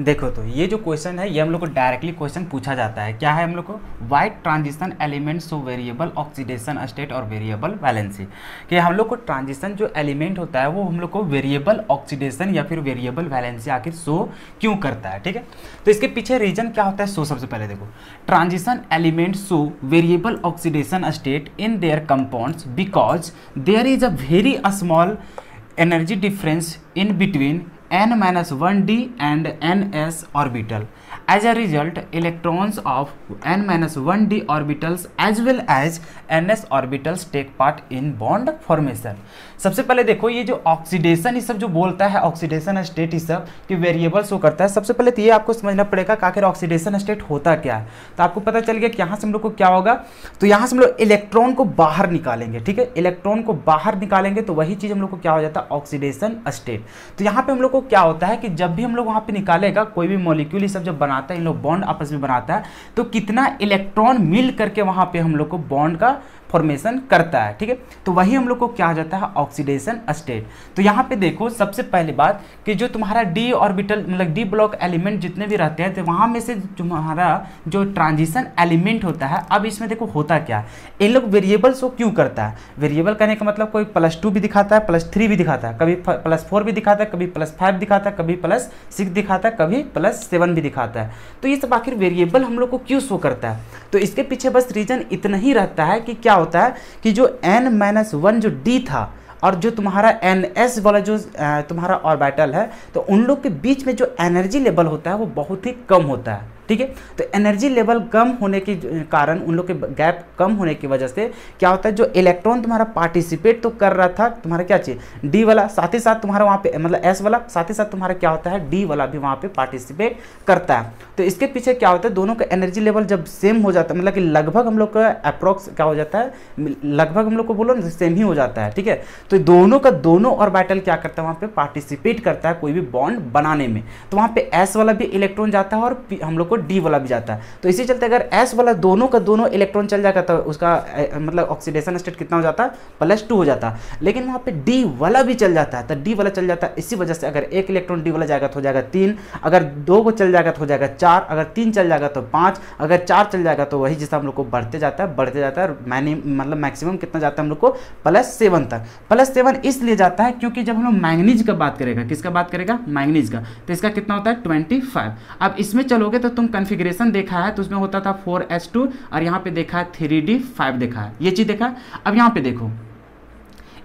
देखो तो ये जो क्वेश्चन है ये हम लोग को डायरेक्टली क्वेश्चन पूछा जाता है क्या है हम लोग को why transition elements so variable oxidation state और वेरिएबल वैलेंसी कि हम लोग को ट्रांजिशन जो एलिमेंट होता है वो हम लोग को वेरिएबल ऑक्सीडेशन या फिर वेरिएबल वैलेंसी आखिर शो क्यों करता है ठीक है तो इसके पीछे रीजन क्या होता है सो सबसे पहले देखो transition element show variable oxidation state in their compound because there is a very small energy difference in between n minus 1d and ns orbital result electrons of n minus one d orbitals as well as n s orbitals take part in bond formation सबसे पहले देखो ये जो oxidation ये सब जो बोलता है ऑक्सीडेशन स्टेट ये सब कि वेरिएबल शो करता है सबसे पहले तो ये आपको समझना पड़ेगा कि आखिर ऑक्सीडेशन स्टेट होता क्या है तो आपको पता चल गया कि यहाँ से हम लोग को क्या होगा तो यहाँ से हम लोग इलेक्ट्रॉन को बाहर निकालेंगे ठीक है इलेक्ट्रॉन को बाहर निकालेंगे तो वही चीज़ हम लोग को क्या हो जाता है ऑक्सीडेशन स्टेट तो यहाँ पे हम लोग को क्या होता है कि जब भी हम लोग वहाँ पे निकालेगा कोई भी मोलिक्यूल ये सब जब बना बनाता है इन लोग बॉन्ड आपस में बनाता है तो कितना इलेक्ट्रॉन मिल करके वहाँ पे हम लोग को बॉन्ड का फॉर्मेशन करता है ठीक है तो वही हम लोग को क्या जाता है ऑक्सीडेशन स्टेट तो यहाँ पे देखो सबसे पहले बात कि जो तुम्हारा डी ऑर्बिटल मतलब डी ब्लॉक एलिमेंट जितने भी रहते हैं तो वहाँ में से तुम्हारा जो ट्रांजिशन एलिमेंट होता है अब इसमें देखो होता क्या इन लोग वेरिएबल शो क्यों करता है वेरिएबल कहने का मतलब कोई प्लस टू भी दिखाता है प्लस थ्री भी दिखाता है कभी प्लस फोर भी दिखाता है कभी प्लस फाइव दिखाता है कभी प्लस सिक्स दिखाता है कभी प्लस सेवन भी दिखाता है तो ये सब आखिर वेरिएबल हम लोग को क्यों शो करता है तो इसके पीछे बस रीजन इतना ही रहता है कि क्या होता है कि जो एन माइनस वन जो डी था और जो तुम्हारा एन एस वाला जो तुम्हारा ऑर्बिटल है तो उन लोग के बीच में जो एनर्जी लेवल होता है वो बहुत ही कम होता है ठीक है तो एनर्जी लेवल कम होने के कारण उन लोग के गैप कम होने की वजह से क्या होता है जो इलेक्ट्रॉन तुम्हारा पार्टिसिपेट तो कर रहा था तुम्हारा क्या चाहिए डी वाला साथ ही साथ तुम्हारा वहाँ पे मतलब एस वाला साथ ही साथ तुम्हारा क्या होता है डी वाला भी वहाँ पे पार्टिसिपेट करता है तो इसके पीछे क्या होता है दोनों का एनर्जी लेवल जब सेम हो जाता है मतलब कि लगभग हम लोग का अप्रोक्स क्या हो जाता है लगभग हम लोग को बोलो ना सेम ही हो जाता है ठीक है तो दोनों का दोनों बैटल क्या करता है वहाँ पर पार्टिसिपेट करता है कोई भी बॉन्ड बनाने में तो वहाँ पर एस वाला भी इलेक्ट्रॉन जाता है और हम लोग को को डी वाला भी जाता है तो इसी चलते अगर एस वाला दोनों का दोनों इलेक्ट्रॉन चल जाएगा तो उसका मतलब ऑक्सीडेशन स्टेट कितना हो जाता है प्लस टू हो जाता है लेकिन वहाँ पे डी वाला भी चल जाता है तो डी वाला चल जाता है इसी वजह से अगर एक इलेक्ट्रॉन डी वाला जाएगा तो हो जाएगा तीन अगर दो को चल जाएगा तो हो जाएगा चार अगर तीन चल जाएगा तो पाँच अगर चार चल जाएगा तो वही जैसा हम लोग को बढ़ते जाता है बढ़ते जाता है मतलब मैक्सिमम कितना जाता है हम लोग को प्लस सेवन तक प्लस सेवन इसलिए जाता है क्योंकि जब हम लोग मैंगनीज का बात करेगा किसका बात करेगा मैंगनीज का तो इसका कितना होता है ट्वेंटी फाइव अब इसमें चलोगे तो तुम तुम कन्फिग्रेशन देखा है तो उसमें होता था फोर एस टू और यहाँ पे देखा है थ्री डी फाइव देखा है ये चीज़ देखा है अब यहाँ पे देखो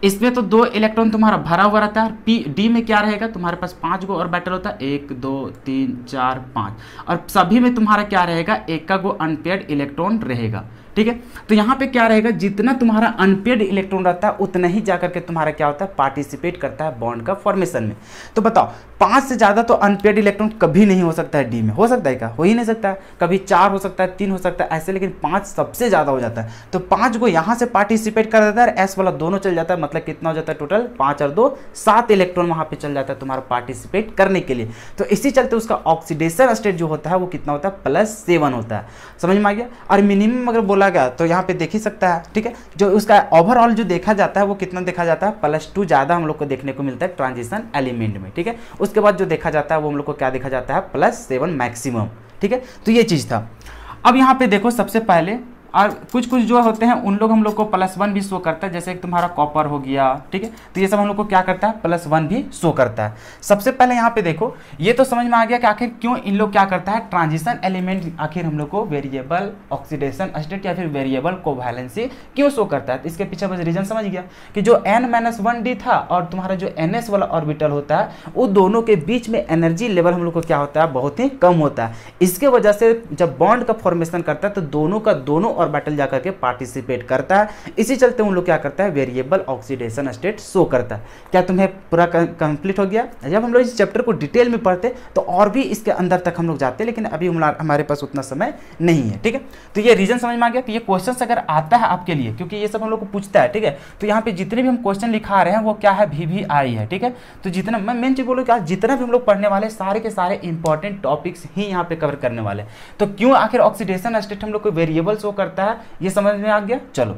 इसमें तो दो इलेक्ट्रॉन तुम्हारा भरा हुआ रहता है पी डी में क्या रहेगा तुम्हारे पास पांच गो और बैटल होता है एक दो तीन चार पाँच और सभी में तुम्हारा क्या रहेगा एक का गो अनपेड इलेक्ट्रॉन रहेगा ठीक है तो यहाँ पे क्या रहेगा जितना तुम्हारा अनपेड इलेक्ट्रॉन रहता है उतना ही जाकर के तुम्हारा क्या होता है पार्टिसिपेट करता है बॉन्ड का फॉर्मेशन में तो बताओ पांच से ज़्यादा तो अनपेड इलेक्ट्रॉन कभी नहीं हो सकता है डी में हो सकता है क्या हो ही नहीं सकता है कभी चार हो सकता है तीन हो सकता है ऐसे लेकिन पांच सबसे ज़्यादा हो जाता है तो पांच को यहाँ से पार्टिसिपेट कर देता है एस वाला दोनों चल जाता है मतलब कितना हो जाता है टोटल पांच और दो सात इलेक्ट्रॉन वहां पर चल जाता है तुम्हारा पार्टिसिपेट करने के लिए तो इसी चलते उसका ऑक्सीडेशन स्टेट जो होता है वो कितना होता है प्लस सेवन होता है समझ में आ गया और मिनिमम अगर बोल बोला गया तो यहाँ पे देख ही सकता है ठीक है जो उसका ओवरऑल जो देखा जाता है वो कितना देखा जाता है प्लस टू ज़्यादा हम लोग को देखने को मिलता है ट्रांजिशन एलिमेंट में ठीक है उसके बाद जो देखा जाता है वो हम लोग को क्या देखा जाता है प्लस सेवन मैक्सिमम ठीक है तो ये चीज़ था अब यहाँ पे देखो सबसे पहले और कुछ कुछ जो होते हैं उन लोग हम लोग को प्लस वन भी शो करता है जैसे तुम्हारा कॉपर हो गया ठीक है तो ये सब हम लोग को क्या करता है प्लस वन भी शो करता है सबसे पहले यहाँ पे देखो ये तो समझ में आ गया कि आखिर क्यों इन लोग क्या करता है ट्रांजिशन एलिमेंट आखिर हम लोग को वेरिएबल ऑक्सीडेशन स्टेट या फिर वेरिएबल कोवैलेंसी क्यों शो करता है तो इसके पीछे बस रीजन समझ गया कि जो एन माइनस वन डी था और तुम्हारा जो एन एस वाला ऑर्बिटल होता है वो दोनों के बीच में एनर्जी लेवल हम लोग को क्या होता है बहुत ही कम होता है इसके वजह से जब बॉन्ड का फॉर्मेशन करता है तो दोनों का दोनों और मेटल जा करके पार्टिसिपेट करता है इसी चलते उन लोग क्या करता है वेरिएबल ऑक्सीडेशन स्टेट शो करता है क्या तुम्हें पूरा कंप्लीट हो गया जब हम लोग इस चैप्टर को डिटेल में पढ़ते तो और भी इसके अंदर तक हम लोग जाते लेकिन अभी हमारे पास उतना समय नहीं है ठीक है तो ये रीजन समझ में आ गया कि ये क्वेश्चन अगर आता है आपके लिए क्योंकि ये सब हम लोग को पूछता है ठीक है तो यहाँ पे जितने भी हम क्वेश्चन लिखा रहे हैं वो क्या है भी, भी आई है ठीक है तो जितना मैं मेन चीज बोलूँ क्या जितना भी हम लोग पढ़ने वाले सारे के सारे इंपॉर्टेंट टॉपिक्स ही यहाँ पे कवर करने वाले तो क्यों आखिर ऑक्सीडेशन स्टेट हम लोग को वेरिएबल शो कर करता है ये समझ में आ गया चलो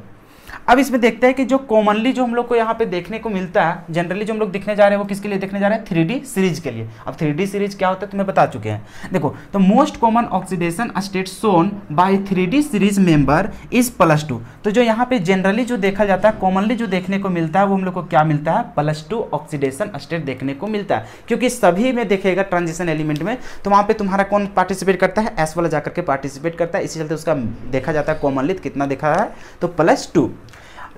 अब इसमें देखते हैं कि जो कॉमनली जो हम लोग को यहाँ पे देखने को मिलता है जनरली जो हम लोग देखने जा रहे हैं वो किसके लिए देखने जा रहे हैं थ्री सीरीज के लिए अब थ्री सीरीज क्या होता है तुम्हें बता चुके हैं देखो तो most common oxidation state shown by three series member is plus two तो जो यहाँ पे जनरली जो देखा जाता है कॉमनली जो देखने को मिलता है वो हम लोग को क्या मिलता है प्लस टू ऑक्सीडेशन स्टेट देखने को मिलता है क्योंकि सभी में देखेगा ट्रांजिशन एलिमेंट में तो वहाँ पर तुम्हारा कौन पार्टिसिपेट करता है एस वाला जाकर के पार्टिसिपेट करता है इसी चलते उसका देखा जाता है कॉमनली कितना देखा है तो प्लस टू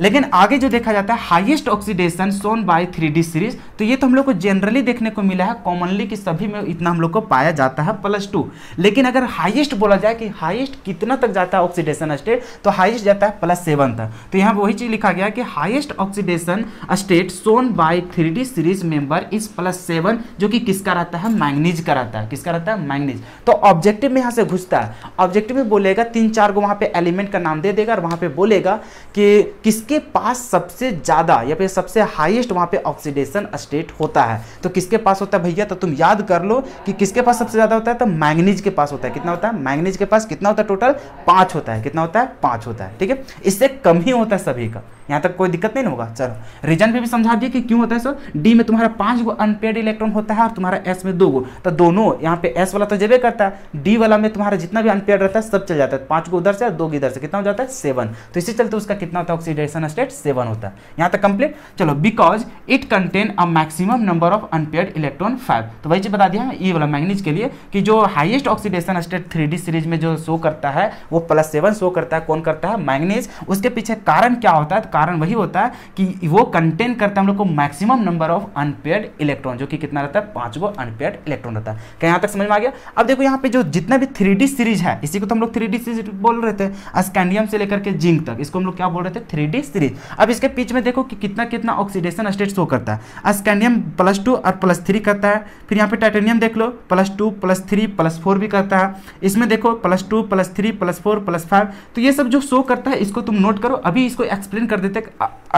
लेकिन आगे जो देखा जाता है highest oxidation shown by three series तो ये तो हम लोग को जनरली देखने को मिला है कॉमनली कि सभी में इतना हम लोग को पाया जाता है प्लस टू लेकिन अगर हाईएस्ट बोला जाए कि हाईएस्ट कितना तक जाता है ऑक्सीडेशन स्टेट तो हाईएस्ट जाता है प्लस सेवन तक तो यहाँ वही चीज़ लिखा गया कि highest oxidation state shown by three series member is plus seven जो कि किसका रहता है मैंगनीज का रहता है किसका रहता है मैंगनीज तो ऑब्जेक्टिव में यहाँ से घुसता है ऑब्जेक्टिव में बोलेगा तीन चार को वहाँ पे एलिमेंट का नाम दे देगा और वहाँ पे बोलेगा कि किस किसके पास सबसे ज़्यादा या फिर सबसे हाईएस्ट वहाँ पे ऑक्सीडेशन स्टेट होता है तो किसके पास होता है भैया तो तुम याद कर लो कि किसके पास सबसे ज़्यादा होता है तो मैंगनीज के पास होता है कितना होता है मैंगनीज के पास कितना होता है टोटल पाँच होता है कितना होता है पाँच होता है ठीक है इससे कम ही होता है सभी का यहाँ तक कोई दिक्कत नहीं होगा चलो रीजन पे भी समझा दिए कि क्यों होता है सर डी में तुम्हारा पांच गो अनपेड इलेक्ट्रॉन होता है और तुम्हारा एस में दो गो तो दोनों यहाँ पे एस वाला तो जब करता है डी वाला में तुम्हारा जितना भी अनपेड रहता है सब चल जाता है पांच गो उधर से और दो इधर से कितना हो जाता है सेवन तो इसी चलते उसका कितना होता है ऑक्सीडेशन स्टेट सेवन होता है यहाँ तक कंप्लीट चलो because it contain a maximum number of unpaired electron five तो वही चीज बता दिया ई e वाला मैग्नीज के लिए कि जो highest oxidation state three series में जो शो करता है वो प्लस सेवन शो करता है कौन करता है मैग्नीज उसके पीछे कारण क्या होता है तो कारण वही होता है कि वो कंटेन करता है हम लोग को maximum number of unpaired electron जो कि कितना रहता है पांच गो अनपेड इलेक्ट्रॉन रहता है क्या यहाँ तक समझ में आ गया अब देखो यहाँ पे जो जितना भी थ्री सीरीज है इसी को तो हम लोग थ्री सीरीज बोल रहे थे स्कैंडियम से लेकर के जिंक तक इसको हम लोग क्या बोल रहे थे थ्री सीरीज अब इसके पीच में देखो कि कितना कितना ऑक्सीडेशन स्टेट शो करता है स्कैंडियम प्लस टू और प्लस थ्री करता है फिर यहाँ पे टाइटेनियम देख लो plus two plus three plus four भी करता है इसमें देखो plus two plus three plus four plus five तो ये सब जो शो करता है इसको तुम नोट करो अभी इसको एक्सप्लेन कर देते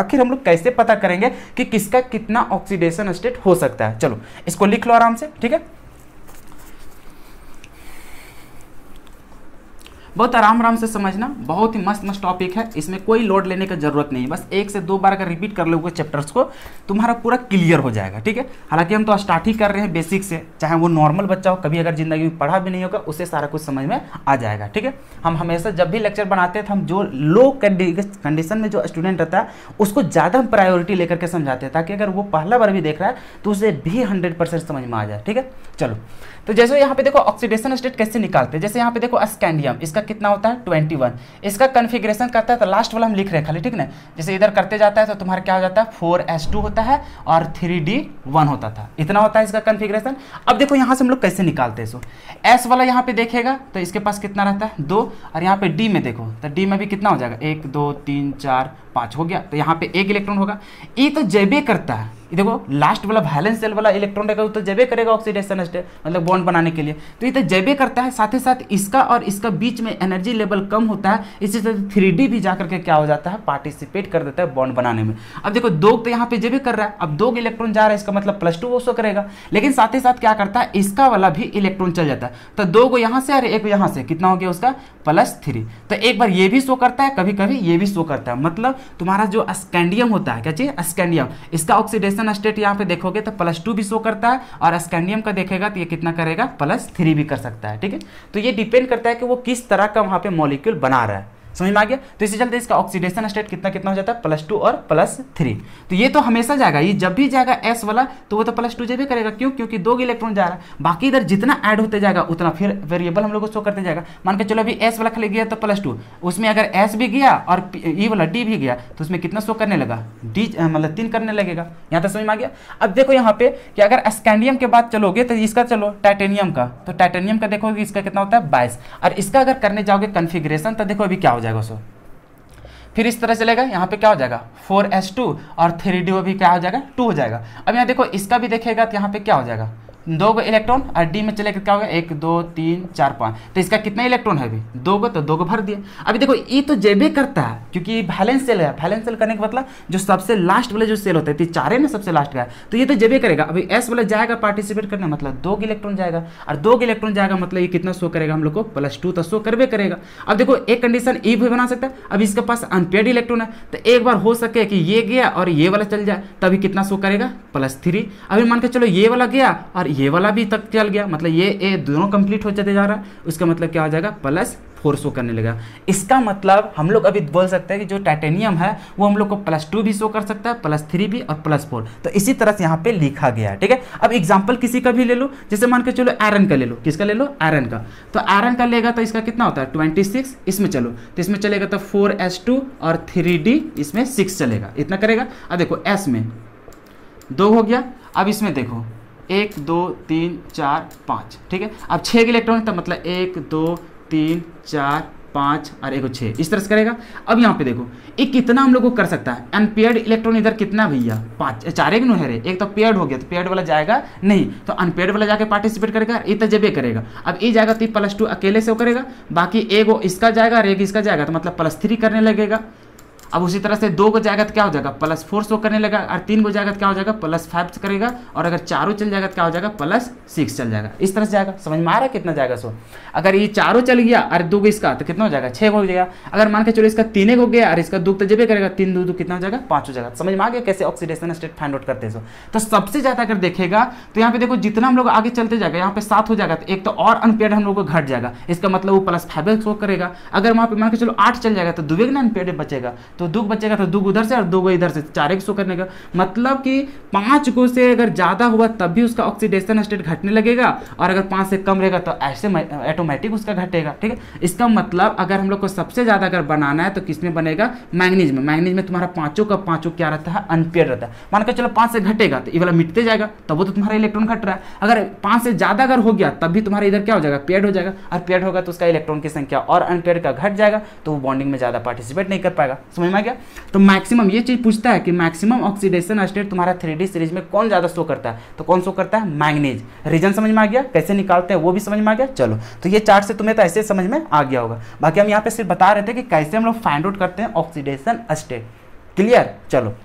आखिर हम लोग कैसे पता करेंगे कि किसका कितना ऑक्सीडेशन स्टेट हो सकता है चलो इसको लिख लो आराम से ठीक है बहुत आराम आराम से समझना बहुत ही मस्त मस्त टॉपिक है इसमें कोई लोड लेने की जरूरत नहीं है बस एक से दो बार अगर रिपीट कर लोगे चैप्टर्स को तुम्हारा पूरा क्लियर हो जाएगा ठीक है हालांकि हम तो स्टार्ट ही कर रहे हैं बेसिक से चाहे वो नॉर्मल बच्चा हो कभी अगर जिंदगी में पढ़ा भी नहीं होगा उसे सारा कुछ समझ में आ जाएगा ठीक है हम हमेशा जब भी लेक्चर बनाते हैं तो हम जो लो कंडीशन में जो स्टूडेंट रहता है उसको ज़्यादा हम प्रायोरिटी लेकर के समझाते हैं ताकि अगर वो पहला बार भी देख रहा है तो उसे भी हंड्रेड समझ में आ जाए ठीक है चलो तो जैसे यहाँ पे देखो ऑक्सीडेशन स्टेट कैसे निकालते हैं जैसे यहाँ पे देखो अस्कैंडियम इसका कितना होता है ट्वेंटी वन इसका कन्फिग्रेशन करता है तो लास्ट वाला हम लिख रहे खाली ठीक ना जैसे इधर करते जाता है तो तुम्हारा क्या हो जाता है फोर एस टू होता है और थ्री डी वन होता था इतना होता है इसका कन्फिग्रेशन अब देखो यहाँ से हम लोग कैसे निकालते हैं सो एस वाला यहाँ पे देखेगा तो इसके पास कितना रहता है दो और यहाँ पे डी में देखो तो डी में भी कितना हो जाएगा एक दो तीन चार पाँच हो गया तो यहाँ पे एक इलेक्ट्रॉन होगा ई तो जैबे करता है देखो लास्ट वाला वैलेंस सेल वाला इलेक्ट्रॉन रहेगा तो, तो जैबे करेगा ऑक्सीडेशन मतलब बॉन्ड बनाने के लिए तो ये तो जैबे करता है साथ ही साथ इसका और इसका बीच में एनर्जी लेवल कम होता है इसी तरह थ्री भी जाकर के क्या हो जाता है पार्टिसिपेट कर देता है बॉन्ड बनाने में अब देखो दो तो यहाँ पे जैबे कर रहा है अब दो इलेक्ट्रॉन जा रहा है इसका मतलब प्लस टू वो शो करेगा लेकिन साथ ही साथ क्या करता है इसका वाला भी इलेक्ट्रॉन चल जाता है तो दो को यहाँ से और एक यहाँ से कितना हो गया उसका प्लस थ्री तो एक बार ये भी शो करता है कभी कभी ये भी शो करता है मतलब तुम्हारा जो स्कैंडियम होता है क्या चाहिए स्कैंडियम इसका ऑक्सीडेशन एजुकेशन स्टेट यहाँ पे देखोगे तो प्लस टू भी शो करता है और स्कैंडियम का देखेगा तो ये कितना करेगा प्लस थ्री भी कर सकता है ठीक है तो ये डिपेंड करता है कि वो किस तरह का वहाँ पे मॉलिक्यूल बना रहा है समझ में आ गया तो इसी चलते इसका ऑक्सीडेशन स्टेट कितना कितना हो जाता है प्लस टू और प्लस थ्री तो ये तो हमेशा जाएगा ये जब भी जाएगा एस वाला तो वो तो प्लस टू जब भी करेगा क्यों क्योंकि दो इलेक्ट्रॉन जा रहा है बाकी इधर जितना ऐड होते जाएगा उतना फिर वेरिएबल हम लोग को शो करते जाएगा मान के चलो अभी एस वाला खाली गया तो प्लस टू उसमें अगर एस भी गया और ई e वाला डी भी गया तो उसमें कितना शो करने लगा डी मतलब तीन करने लगेगा यहाँ तक समझ में आ गया अब देखो यहाँ पे कि अगर स्कैंडियम के बाद चलोगे तो इसका चलो टाइटेनियम का तो टाइटेनियम का देखोगे इसका कितना होता है बाईस और इसका अगर करने जाओगे कन्फिग्रेशन तो देखो अभी क्या हो जाएगा सो फिर इस तरह चलेगा यहाँ पे क्या हो जाएगा फोर एस टू और थ्री डी भी क्या हो जाएगा टू हो जाएगा अब यहाँ देखो इसका भी देखेगा तो यहाँ पे क्या हो जाएगा दो गो इलेक्ट्रॉन और डी में चले क्या होगा एक दो तीन चार पाँच तो इसका कितना इलेक्ट्रॉन है अभी दो गो तो दो गो भर दिए अभी देखो ये तो जेबे करता है क्योंकि बैलेंस सेल है बैलेंस सेल करने का मतलब जो सबसे लास्ट वाले जो सेल होते हैं तो चारे में सबसे लास्ट का तो ये तो जेबे करेगा अभी एस वाला जाएगा पार्टिसिपेट करने मतलब दो इलेक्ट्रॉन जाएगा और दो इलेक्ट्रॉन जाएगा मतलब ये कितना शो करेगा हम लोग को प्लस टू तो शो करवे करेगा अब देखो एक कंडीशन ई e भी बना सकता है अब इसके पास अनपेड इलेक्ट्रॉन है तो एक बार हो सके कि ये गया और ये वाला चल जाए तभी कितना शो करेगा प्लस थ्री अभी मान के चलो ये वाला गया और ये वाला भी तक चल गया मतलब ये ए दोनों कंप्लीट हो जाते जा रहा है उसका मतलब क्या हो जाएगा प्लस फोर शो करने लगा इसका मतलब हम लोग अभी बोल सकते हैं कि जो टाइटेनियम है वो हम लोग को प्लस टू भी शो कर सकता है प्लस थ्री भी और प्लस फोर तो इसी तरह से यहाँ पे लिखा गया है ठीक है अब एग्जाम्पल किसी का भी ले लो जैसे मान के चलो आयरन का ले लो किसका ले लो आयरन का तो आयरन का लेगा तो इसका कितना होता है ट्वेंटी सिक्स इसमें चलो तो इसमें चलेगा तो फोर एस टू और थ्री डी इसमें सिक्स चलेगा इतना करेगा अब देखो एस में दो हो गया अब इसमें देखो एक दो तीन चार पाँच ठीक है अब छः के इलेक्ट्रॉन है तो मतलब एक दो तीन चार पाँच और एक छः इस तरह से करेगा अब यहाँ पे देखो ये कितना हम लोग को कर सकता है अनपेयर्ड इलेक्ट्रॉन इधर कितना भैया पाँच चार एक है रे एक तो पेयर्ड हो गया तो पेयर्ड वाला जाएगा नहीं तो अनपेयर्ड वाला जाके पार्टिसिपेट करेगा ये तो ये करेगा अब ये जाएगा तो प्लस टू अकेले से वो करेगा बाकी एक इसका जाएगा और एक इसका जाएगा तो मतलब प्लस थ्री करने लगेगा अब उसी तरह से दो को जाएगा तो क्या हो जाएगा प्लस फोर शो करने लगा और तीन को जाएगा तो क्या हो जाएगा प्लस फाइव करेगा और अगर चारों चल जाएगा तो क्या हो जाएगा प्लस सिक्स चल जाएगा इस तरह से जाएगा समझ में आ रहा है कितना जाएगा सो अगर ये चारों चल गया और दो को इसका तो कितना हो जाएगा छः हो जाएगा अगर मान के चलो इसका तीने को गया और इसका दुख तो जब करेगा तीन दो दो कितना हो जाएगा पाँच हो जाएगा समझ में आ गया कैसे ऑक्सीडेशन स्टेट फाइंड आउट करते सो तो सबसे ज़्यादा अगर देखेगा तो यहाँ पे देखो जितना हम लोग आगे चलते जाएगा यहाँ पे सात हो जाएगा तो एक तो और अनपेड हम लोग को घट जाएगा इसका मतलब वो प्लस फाइव शो करेगा अगर वहाँ पे मान के चलो आठ चल जाएगा तो दुबे ना अनपेड बचेगा तो तो दुख बचेगा तो दुख उधर से और दुख इधर से चार एक सौ करने का मतलब कि पाँच गो से अगर ज़्यादा हुआ तब भी उसका ऑक्सीडेशन स्टेट घटने लगेगा और अगर पाँच से कम रहेगा तो ऐसे ऑटोमेटिक उसका घटेगा ठीक है इसका मतलब अगर हम लोग को सबसे ज़्यादा अगर बनाना है तो किसमें बनेगा मैंगनीज में मैंगनीज में तुम्हारा पाँचों का पाँचों क्या रहता है अनपेयर रहता है मान के चलो पाँच से घटेगा तो ये वाला मिटते जाएगा तब वो तो तुम्हारा इलेक्ट्रॉन घट रहा है अगर पाँच से ज़्यादा अगर हो गया तब भी तुम्हारा इधर क्या हो जाएगा पेड हो जाएगा और पेड होगा तो उसका इलेक्ट्रॉन की संख्या और अनपेड का घट जाएगा तो वो बॉन्डिंग में ज़्यादा पार्टिसिपेट नहीं कर पाएगा समझ समझ में आ गया तो मैक्सिमम ये चीज़ पूछता है कि मैक्सिमम ऑक्सीडेशन स्टेट तुम्हारा थ्री सीरीज में कौन ज़्यादा शो करता है तो कौन शो करता है मैग्नीज रीजन समझ में आ गया कैसे निकालते हैं वो भी समझ में आ गया चलो तो ये चार्ट से तुम्हें तो ऐसे समझ में आ गया होगा बाकी हम यहाँ पे सिर्फ बता रहे थे कि कैसे हम लोग फाइंड आउट करते हैं ऑक्सीडेशन स्टेट क्लियर चलो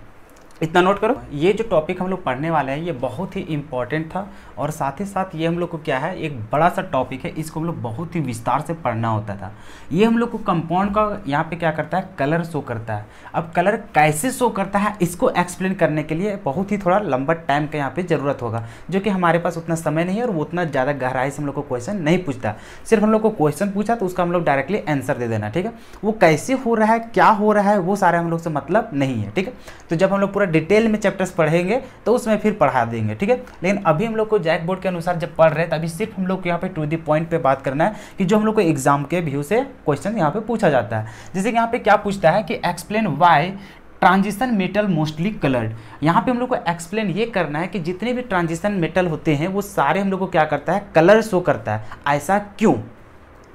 इतना नोट करो ये जो टॉपिक हम लोग पढ़ने वाले हैं ये बहुत ही इंपॉर्टेंट था और साथ ही साथ ये हम लोग को क्या है एक बड़ा सा टॉपिक है इसको हम लोग बहुत ही विस्तार से पढ़ना होता था ये हम लोग को कंपाउंड का यहाँ पे क्या करता है कलर शो करता है अब कलर कैसे शो करता है इसको एक्सप्लेन करने के लिए बहुत ही थोड़ा लंबा टाइम का यहाँ पर ज़रूरत होगा जो कि हमारे पास उतना समय नहीं है और वो उतना ज़्यादा गहराई से हम लोग को क्वेश्चन नहीं पूछता सिर्फ हम लोग को क्वेश्चन पूछा तो उसका हम लोग डायरेक्टली आंसर दे देना ठीक है वो कैसे हो रहा है क्या हो रहा है वो सारे हम लोग से मतलब नहीं है ठीक है तो जब हम लोग पूरा डिटेल में चैप्टर्स पढ़ेंगे तो उसमें फिर पढ़ा देंगे ठीक है लेकिन अभी हम लोग को एग्जैक्ट बोर्ड के अनुसार जब पढ़ रहे हैं तभी सिर्फ हम लोग को यहाँ पे टू दी पॉइंट पे बात करना है कि जो हम लोग को एग्जाम के व्यू से क्वेश्चन यहाँ पे पूछा जाता है जैसे कि यहाँ पे क्या पूछता है कि explain why transition metal mostly coloured यहाँ पे हम लोग को एक्सप्लेन ये करना है कि जितने भी ट्रांजिशन मेटल होते हैं वो सारे हम लोग को क्या करता है कलर शो करता है ऐसा क्यों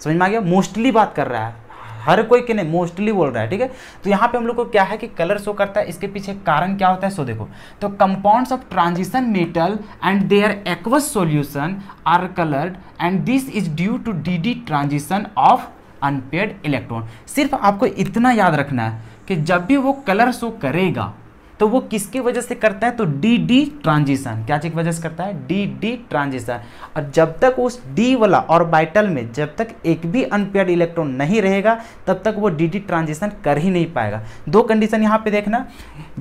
समझ में आ गया मोस्टली बात कर रहा है हर कोई के मोस्टली बोल रहा है ठीक है तो यहाँ पे हम लोग को क्या है कि कलर शो करता है इसके पीछे कारण क्या होता है सो देखो तो compounds of transition metal and their aqueous solution are coloured and this is due to d d transition of unpaired electron सिर्फ आपको इतना याद रखना है कि जब भी वो कलर शो करेगा तो वो किसकी वजह से करता है तो डी डी ट्रांजिशन क्या चीज वजह से करता है डी डी ट्रांजिशन और जब तक उस डी वाला और बाइटल में जब तक एक भी अनपेयर इलेक्ट्रॉन नहीं रहेगा तब तक वो डी डी ट्रांजिशन कर ही नहीं पाएगा दो कंडीशन यहाँ पे देखना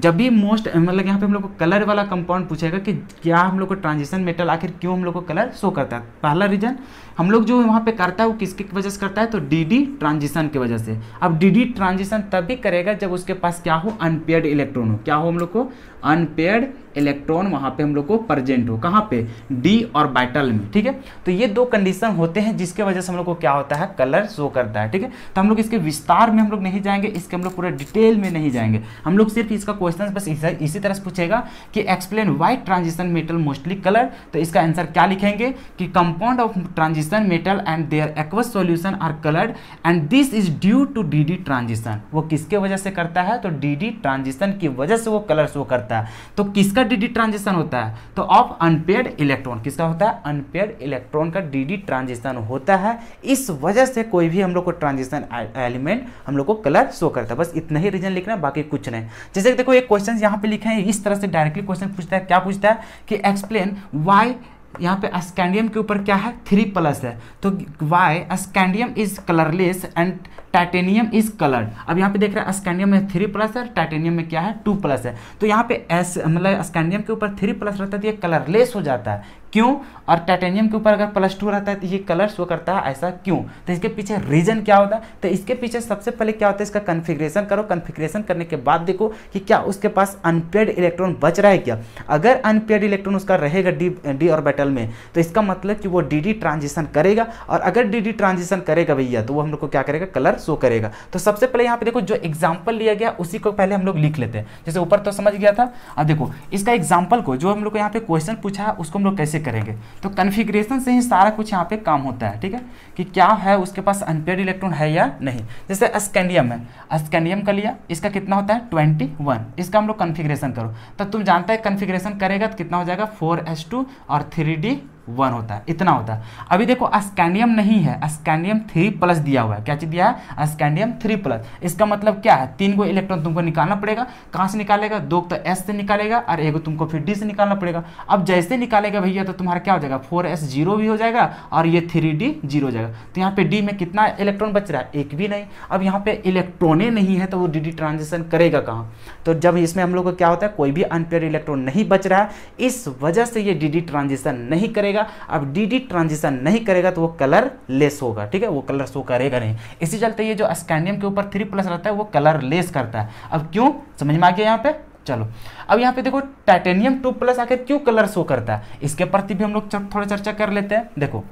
जब भी मोस्ट मतलब यहाँ पे हम लोग को कलर वाला कंपाउंड पूछेगा कि क्या हम लोग को ट्रांजिशन मेटल आखिर क्यों हम लोग को कलर शो करता है पहला रीजन हम लोग जो वहाँ पे करता है वो किसकी वजह से करता है तो डी ट्रांजिशन की वजह से अब डी ट्रांजिशन तभी करेगा जब उसके पास क्या हो अनपेयर्ड इलेक्ट्रॉन हो क्या हो हम लोग को अनपेयर्ड इलेक्ट्रॉन वहां पे हम लोग को प्रजेंट हो कहाँ पे डी और बाइटल में ठीक है तो ये दो कंडीशन होते हैं जिसके वजह से हम लोग को क्या होता है कलर शो करता है ठीक है तो हम लोग इसके विस्तार में हम लोग नहीं जाएंगे इसके हम लोग पूरे डिटेल में नहीं जाएंगे हम लोग सिर्फ इसका क्वेश्चन बस इसी तरह से पूछेगा कि explain why transition metal mostly colour तो इसका आंसर क्या लिखेंगे कि compound of transition metal and their aqueous solution are coloured and this is due to d d transition वो किसके वजह से करता है तो डी डी ट्रांजिशन की वजह से वो कलर शो करता है तो किसका डीडी ट्रांजिशन होता है तो ऑफ अनपेड इलेक्ट्रॉन किसका होता है अनपेड इलेक्ट्रॉन का डीडी ट्रांजिशन होता है इस वजह से कोई भी हम लोग को ट्रांजिशन एलिमेंट हम लोग को कलर शो करता है बस इतना ही रीजन लिखना बाकी कुछ नहीं जैसे देखो एक क्वेश्चन यहाँ पे लिखे हैं इस तरह से डायरेक्टली क्वेश्चन पूछता है क्या पूछता है कि एक्सप्लेन वाई यहाँ पे स्कैंडियम के ऊपर क्या है थ्री प्लस है तो why scandium is colourless and titanium is coloured अब यहाँ पे देख रहे हैं स्कैंडियम में थ्री प्लस है टाइटेनियम में क्या है टू प्लस है तो यहाँ पे एस मतलब स्कैंडियम के ऊपर थ्री प्लस रहता है तो ये कलरलेस हो जाता है क्यों और टाइटेनियम के ऊपर अगर प्लस टू रहता है तो ये कलर शो करता है ऐसा क्यों तो इसके पीछे रीजन क्या होता है तो इसके पीछे सबसे पहले क्या होता है इसका कन्फिग्रेशन करो कन्फिग्रेशन करने के बाद देखो कि क्या उसके पास अनपेड इलेक्ट्रॉन बच रहा है क्या अगर अनपेड इलेक्ट्रॉन उसका रहेगा डी डी और बैटल में तो इसका मतलब कि वो डी डी ट्रांजिशन करेगा और अगर डी डी ट्रांजिशन करेगा भैया तो वो हम लोग को क्या करेगा कलर शो करेगा तो सबसे पहले यहाँ पे देखो जो एग्जाम्पल लिया गया उसी को पहले हम लोग लिख लेते हैं जैसे ऊपर तो समझ गया था अब देखो इसका एग्जाम्पल को जो हम लोग को यहाँ पे क्वेश्चन पूछा है उसको हम लोग कैसे करेंगे तो कन्फिग्रेशन से ही सारा कुछ यहाँ पे काम होता है ठीक है कि क्या है उसके पास अनपेड इलेक्ट्रॉन है या नहीं जैसे अस्कैंडियम है अस्कैंडियम का लिया इसका कितना होता है ट्वेंटी वन इसका हम लोग कन्फिग्रेशन करो तो तुम जानते हैं कन्फिग्रेशन करेगा तो कितना हो जाएगा फोर एस टू और थ्री डी वन होता है इतना होता है अभी देखो अस्कैंडियम नहीं है अस्कैंडियम थ्री प्लस दिया हुआ है क्या चीज़ दिया है अस्कैंडियम थ्री प्लस इसका मतलब क्या है तीन को इलेक्ट्रॉन तुमको निकालना पड़ेगा कहाँ से निकालेगा दो तो एस से निकालेगा और एक तुमको फिर डी से निकालना पड़ेगा अब जैसे निकालेगा भैया तो तुम्हारा क्या हो जाएगा फोर एस जीरो भी हो जाएगा और ये थ्री डी जीरो हो जाएगा तो यहाँ पे डी में कितना इलेक्ट्रॉन बच रहा है एक भी नहीं अब यहाँ पे इलेक्ट्रॉने नहीं है तो वो डी डी ट्रांजेक्शन करेगा कहाँ तो जब इसमें हम लोग को क्या होता है कोई भी अनपेयर इलेक्ट्रॉन नहीं बच रहा है इस वजह से ये डी ट्रांजिशन नहीं करेगा अब डी ट्रांजिशन नहीं करेगा तो वो कलर लेस होगा ठीक है वो कलर शो करेगा नहीं इसी चलते ये जो स्कैंडियम के ऊपर थ्री प्लस रहता है वो कलर लेस करता है अब क्यों समझ में आ गया यहाँ पे चलो अब यहाँ पे देखो टाइटेनियम टू प्लस आके क्यों कलर शो करता है इसके प्रति भी हम लोग थोड़ा चर्चा कर लेते हैं देखो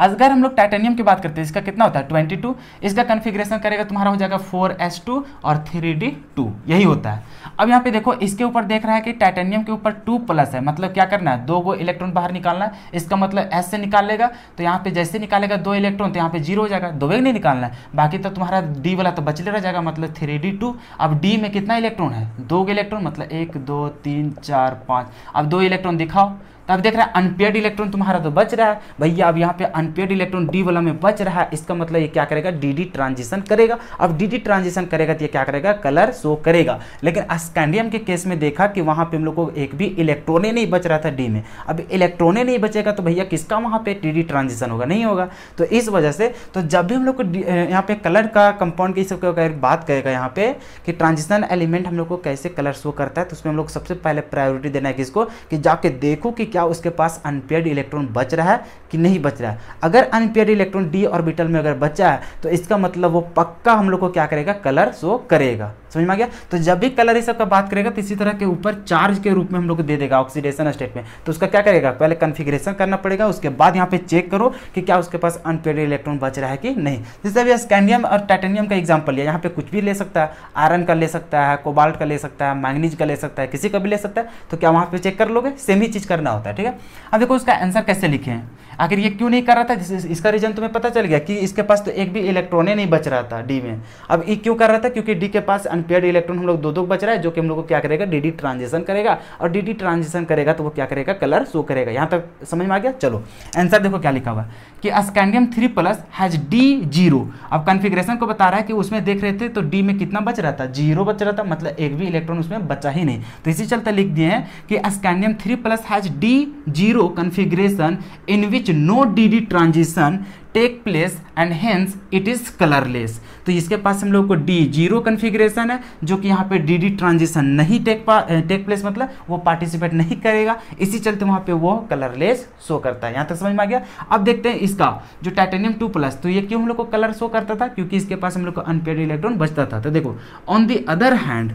अगर हम लोग टाइटेनियम की बात करते हैं इसका कितना होता है ट्वेंटी टू इसका कन्फिग्रेशन करेगा तुम्हारा हो जाएगा फोर एस टू और थ्री डी टू यही होता है अब यहाँ पे देखो इसके ऊपर देख रहा है कि टाइटेनियम के ऊपर टू प्लस है मतलब क्या करना है दो गो इलेक्ट्रॉन बाहर निकालना है इसका मतलब एस से निकाल लेगा तो यहाँ पे जैसे निकालेगा दो इलेक्ट्रॉन तो यहाँ पे जीरो हो जाएगा दो नहीं निकालना है बाकी तो तुम्हारा डी वाला तो बचले रह जाएगा मतलब थ्री डी टू अब डी में कितना इलेक्ट्रॉन है दो इलेक्ट्रॉन मतलब एक दो तीन चार पाँच अब दो इलेक्ट्रॉन दिखाओ तो अब देख रहे हैं अनपेड इलेक्ट्रॉन तुम्हारा तो बच रहा है भैया अब यहाँ पे अनपेड इलेक्ट्रॉन डी वाला में बच रहा है इसका मतलब ये क्या करेगा डी डी ट्रांजिशन करेगा अब डी ट्रांजिशन करेगा तो ये क्या करेगा कलर शो करेगा लेकिन स्कैंडियम के केस में देखा कि वहाँ पे हम लोग को एक भी इलेक्ट्रॉने नहीं बच रहा था डी में अब इलेक्ट्रॉने नहीं बचेगा तो भैया किसका वहाँ पर डी ट्रांजिशन होगा नहीं होगा तो इस वजह से तो जब भी हम लोग को यहाँ पे कलर का कंपाउंड की बात करेगा यहाँ पे कि ट्रांजिशन एलिमेंट हम लोग को कैसे कलर शो करता है तो उसमें हम लोग सबसे पहले प्रायोरिटी देना है किसको कि जाके देखो कि क्या उसके पास अनपेड इलेक्ट्रॉन बच रहा है कि नहीं बच रहा है अगर अनपेयर इलेक्ट्रॉन डी ऑर्बिटल में अगर बचा है तो इसका मतलब वो पक्का हम लोग को क्या करेगा कलर शो करेगा समझ में आ गया तो जब भी कलर इस सबका का बात करेगा तो इसी तरह के ऊपर चार्ज के रूप में हम लोग को दे देगा ऑक्सीडेशन स्टेट में तो उसका क्या करेगा पहले कन्फिग्रेशन करना पड़ेगा उसके बाद यहाँ पे चेक करो कि क्या उसके पास अनपेड इलेक्ट्रॉन बच रहा है कि नहीं जैसे अभी स्कैंडियम और टाइटेनियम का एग्जाम्पल लिया यहाँ पे कुछ भी ले सकता है आयरन का ले सकता है कोबाल्ट का ले सकता है मैग्नीज का ले सकता है किसी का भी ले सकता है तो क्या वहाँ पर चेक कर लोगे सेम ही चीज़ करना होता है ठीक है अब देखो उसका आंसर कैसे लिखे आखिर ये क्यों नहीं कर रहा था इसका रीजन तुम्हें पता चल गया कि इसके पास तो एक भी इलेक्ट्रॉन ही नहीं बच रहा था डी में अब ये क्यों कर रहा था क्योंकि डी के पास अनपेड इलेक्ट्रॉन हम लोग दो दो बच रहा है जो कि हम लोग को क्या करेगा डीडी ट्रांजिशन करेगा और डीडी ट्रांजिशन करेगा तो वो क्या करेगा कलर शो करेगा यहाँ तक समझ में आ गया चलो आंसर देखो क्या लिखा हुआ कि scandium three plus has d zero अब कॉन्फ़िगरेशन को बता रहा है कि उसमें देख रहे थे तो डी में कितना बच रहा था जीरो बच रहा था मतलब एक भी इलेक्ट्रॉन उसमें बचा ही नहीं तो इसी चलते लिख दिए हैं कि scandium three plus has d zero configuration in which no d d transition take place and hence it is colourless तो इसके पास हम लोग को डी जीरो कन्फिग्रेशन है जो कि यहाँ पे डी डी ट्रांजिशन नहीं टेक पा टेक प्लेस मतलब वो पार्टिसिपेट नहीं करेगा इसी चलते वहाँ पे वो कलरलेस शो करता है यहाँ तक समझ में आ गया अब देखते हैं इसका जो टाइटेनियम टू प्लस तो ये क्यों हम लोग को कलर शो करता था क्योंकि इसके पास हम लोग को अनपेड इलेक्ट्रॉन बचता था तो देखो on the other hand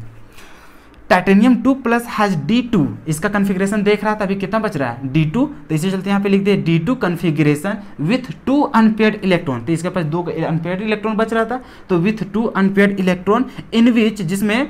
titanium two plus has d two इसका कन्फिग्रेशन देख रहा था अभी कितना बच रहा है डी टू तो इसी चलते यहाँ पे लिख दे d two configuration with two unpaired electron तो इसके पास दो अनपेड इलेक्ट्रॉन बच रहा था तो with two unpaired electron in which जिसमें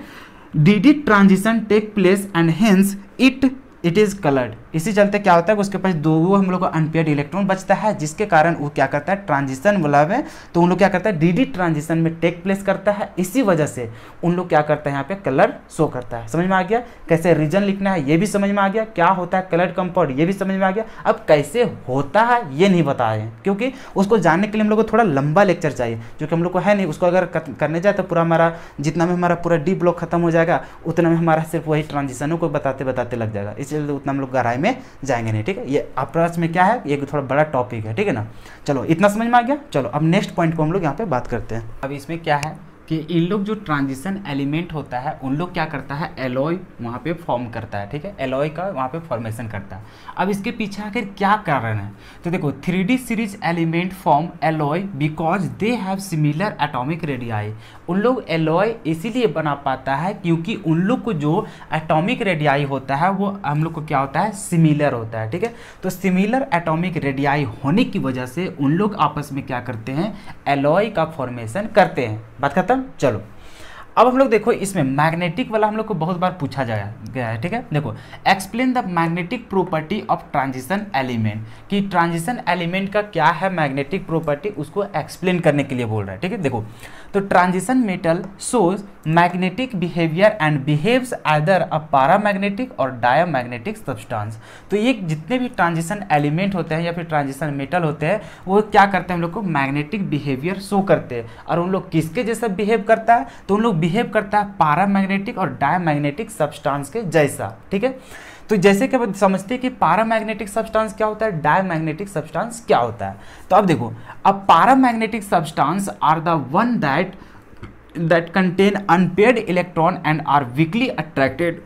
d d transition take place and hence it it is coloured इसी चलते क्या होता है उसके पास दो वो हम लोग को अनपेड इलेक्ट्रॉन बचता है जिसके कारण वो क्या करता है ट्रांजिशन वाला है तो उन लोग क्या करता है डी डी ट्रांजिशन में टेक प्लेस करता है इसी वजह से उन लोग क्या करता है यहाँ पे कलर शो करता है समझ में आ गया कैसे रीजन लिखना है ये भी समझ में आ गया क्या होता है कलर कंपाउंड ये भी समझ में आ गया अब कैसे होता है ये नहीं बता रहे क्योंकि उसको जानने के लिए हम लोग को थोड़ा लंबा लेक्चर चाहिए जो कि हम लोग को है नहीं उसको अगर करने जाए तो पूरा हमारा जितना में हमारा पूरा डी ब्लॉक खत्म हो जाएगा उतना में हमारा सिर्फ वही ट्रांजिशनों को बताते बताते लग जाएगा जल्दी जल्दी तो उतना हम लोग गहराई में जाएंगे नहीं ठीक है ये अप्रोच में क्या है ये थोड़ा बड़ा टॉपिक है ठीक है ना चलो इतना समझ में आ गया चलो अब नेक्स्ट पॉइंट को हम लोग यहाँ पे बात करते हैं अब इसमें क्या है कि इन लोग जो ट्रांजिशन एलिमेंट होता है उन लोग क्या करता है एलोय वहाँ पे फॉर्म करता है ठीक है एलोय का वहाँ पे फॉर्मेशन करता है अब इसके पीछे आखिर क्या कारण है तो देखो three series element form alloy because they have similar atomic radii उन लोग एलॉय इसीलिए बना पाता है क्योंकि उन लोग को जो एटॉमिक रेडियाई होता है वो हम लोग को क्या होता है सिमिलर होता है ठीक है तो सिमिलर एटॉमिक रेडियाई होने की वजह से उन लोग आपस में क्या करते हैं एलॉय का फॉर्मेशन करते हैं बात खत्म चलो अब हम लोग देखो इसमें मैग्नेटिक वाला हम लोग को बहुत बार पूछा जाया गया है ठीक है देखो explain the magnetic property of transition element कि ट्रांजिशन एलिमेंट का क्या है मैग्नेटिक प्रॉपर्टी उसको एक्सप्लेन करने के लिए बोल रहा है ठीक है देखो तो transition metal shows magnetic behaviour and behaves either a paramagnetic और मैग्नेटिक सब्सटेंस तो ये जितने भी ट्रांजिशन एलिमेंट होते हैं या फिर ट्रांजिशन मेटल होते हैं वो क्या करते हैं हम लोग को मैग्नेटिक बिहेवियर शो करते हैं और उन लोग किसके जैसा बिहेव करता है तो उन लोग बिहेव करता है पारा मैग्नेटिक और मैग्नेटिक सब्सटांस के जैसा ठीक है तो जैसे कि समझते हैं कि मैग्नेटिक सब्सटेंस क्या होता है डायमैग्नेटिक सब्सटेंस क्या होता है तो अब देखो अब paramagnetic substance are the one that that contain unpaired electron and are weakly attracted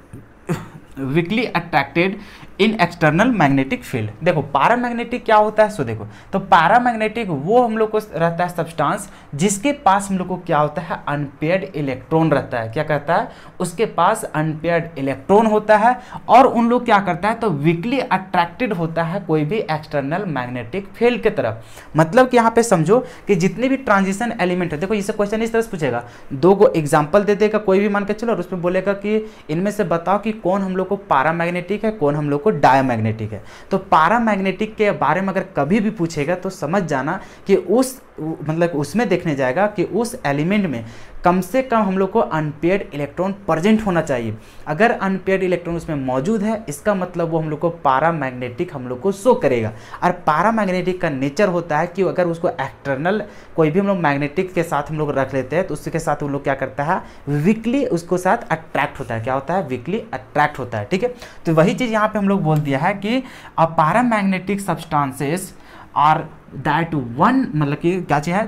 weakly attracted in external magnetic field देखो पारा मैग्नेटिक क्या होता है सो देखो तो पारा मैग्नेटिक वो हम लोग को रहता है सब्सटेंस जिसके पास हम लोग को क्या होता है अनपेयर्ड इलेक्ट्रॉन रहता है क्या कहता है उसके पास अनपेयर्ड इलेक्ट्रॉन होता है और उन लोग क्या करता है तो वीकली अट्रैक्टेड होता है कोई भी एक्सटर्नल मैग्नेटिक फील्ड की तरफ मतलब कि यहाँ पे समझो कि जितने भी ट्रांजिशन एलिमेंट है देखो इसे क्वेश्चन इस तरह से पूछेगा दो को एग्जाम्पल दे देगा कोई भी मान के चलो और उसमें बोलेगा कि इनमें से बताओ कि कौन हम लोग को पारा मैग्नेटिक है कौन हम लोग को डायमैग्नेटिक है तो मैग्नेटिक के बारे में अगर कभी भी पूछेगा तो समझ जाना कि उस मतलब उसमें देखने जाएगा कि उस एलिमेंट में कम से कम हम लोग को अनपेड इलेक्ट्रॉन प्रजेंट होना चाहिए अगर अनपेड इलेक्ट्रॉन उसमें मौजूद है इसका मतलब वो हम लोग को पारा मैग्नेटिक हम लोग को शो करेगा और पारा मैग्नेटिक का नेचर होता है कि अगर उसको एक्सटर्नल कोई भी हम लोग मैग्नेटिक के साथ हम लोग रख लेते हैं तो उसके साथ हम लोग क्या करता है वीकली उसको साथ अट्रैक्ट होता है क्या होता है वीकली अट्रैक्ट होता है ठीक है तो वही चीज़ यहाँ पर हम लोग बोल दिया है कि paramagnetic substances are that one मतलब कि क्या चाहिए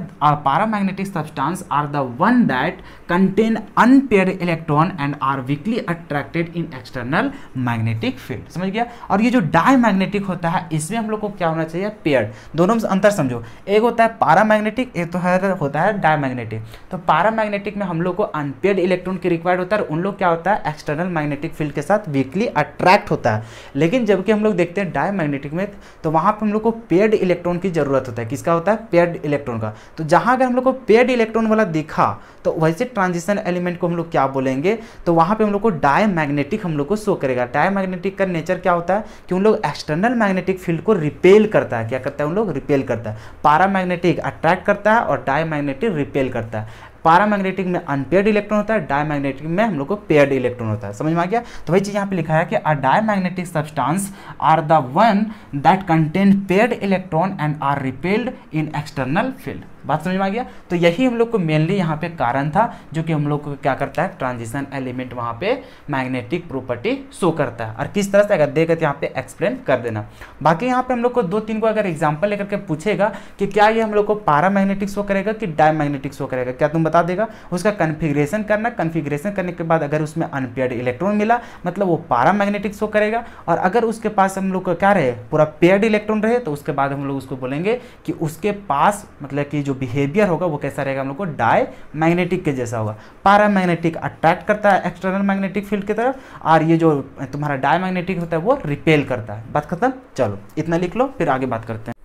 paramagnetic substance are the one that contain unpaired electron and are weakly attracted in external magnetic field समझ गया और ये जो डाई मैग्नेटिक होता है इसमें हम लोग को क्या होना चाहिए पेयर दोनों में अंतर समझो एक होता है मैग्नेटिक एक तो है होता है डाई मैग्नेटिक तो पारा मैग्नेटिक में हम लोग को अनपेयर इलेक्ट्रॉन की रिक्वायर्ड होता है उन लोग क्या होता है एक्सटर्नल मैग्नेटिक फील्ड के साथ वीकली अट्रैक्ट होता है लेकिन जबकि हम लोग देखते हैं डाई मैग्नेटिक में तो वहाँ पर हम लोग को पेयर इलेक्ट्रॉन की जरूरत ज़रूरत होता है किसका होता है पेड इलेक्ट्रॉन का तो जहाँ अगर हम लोग को पेड इलेक्ट्रॉन वाला दिखा तो वैसे ट्रांजिशन एलिमेंट को हम लोग क्या बोलेंगे तो वहाँ पे हम लोग को डाय मैग्नेटिक हम लोग को शो करेगा डाय मैग्नेटिक का नेचर क्या होता है कि उन लोग एक्सटर्नल मैग्नेटिक फील्ड को रिपेल करता है क्या करता है उन लोग रिपेल करता है पारा मैग्नेटिक अट्रैक्ट करता है और डाय मैग्नेटिक रिपेल करता है पारामैग्नेटिक में अनपेयर्ड इलेक्ट्रॉन होता है डायमैग्नेटिक में हम लोग को पेयर्ड इलेक्ट्रॉन होता है समझ में आ गया तो वही चीज़ यहाँ पे लिखा है कि a diamagnetic substance are the one that contain paired electron and are repelled in external field बात समझ में आ गया तो यही हम लोग को मेनली यहाँ पे कारण था जो कि हम लोग को क्या करता है ट्रांजिशन एलिमेंट वहाँ पे मैग्नेटिक प्रॉपर्टी शो करता है और किस तरह से अगर देगा तो यहाँ पे एक्सप्लेन कर देना बाकी यहाँ पे हम लोग को दो तीन को अगर एग्जाम्पल लेकर के पूछेगा कि क्या ये हम लोग को पारा मैग्नेटिक शो करेगा कि डाई मैग्नेटिक शो करेगा क्या तुम बता देगा उसका कन्फिग्रेशन करना कन्फिग्रेशन करने के बाद अगर उसमें अनपेड इलेक्ट्रॉन मिला मतलब वो पारा मैग्नेटिक शो करेगा और अगर उसके पास हम लोग का क्या रहे पूरा पेयर्ड इलेक्ट्रॉन रहे तो उसके बाद हम लोग उसको बोलेंगे कि उसके पास मतलब कि जो जो बिहेवियर होगा वो कैसा रहेगा हम लोग को डाई मैग्नेटिक के जैसा होगा पारा मैग्नेटिक अट्रैक्ट करता है एक्सटर्नल मैग्नेटिक फील्ड की तरफ और ये जो तुम्हारा डाई मैग्नेटिक होता है वो रिपेल करता है बात खत्म चलो इतना लिख लो फिर आगे बात करते हैं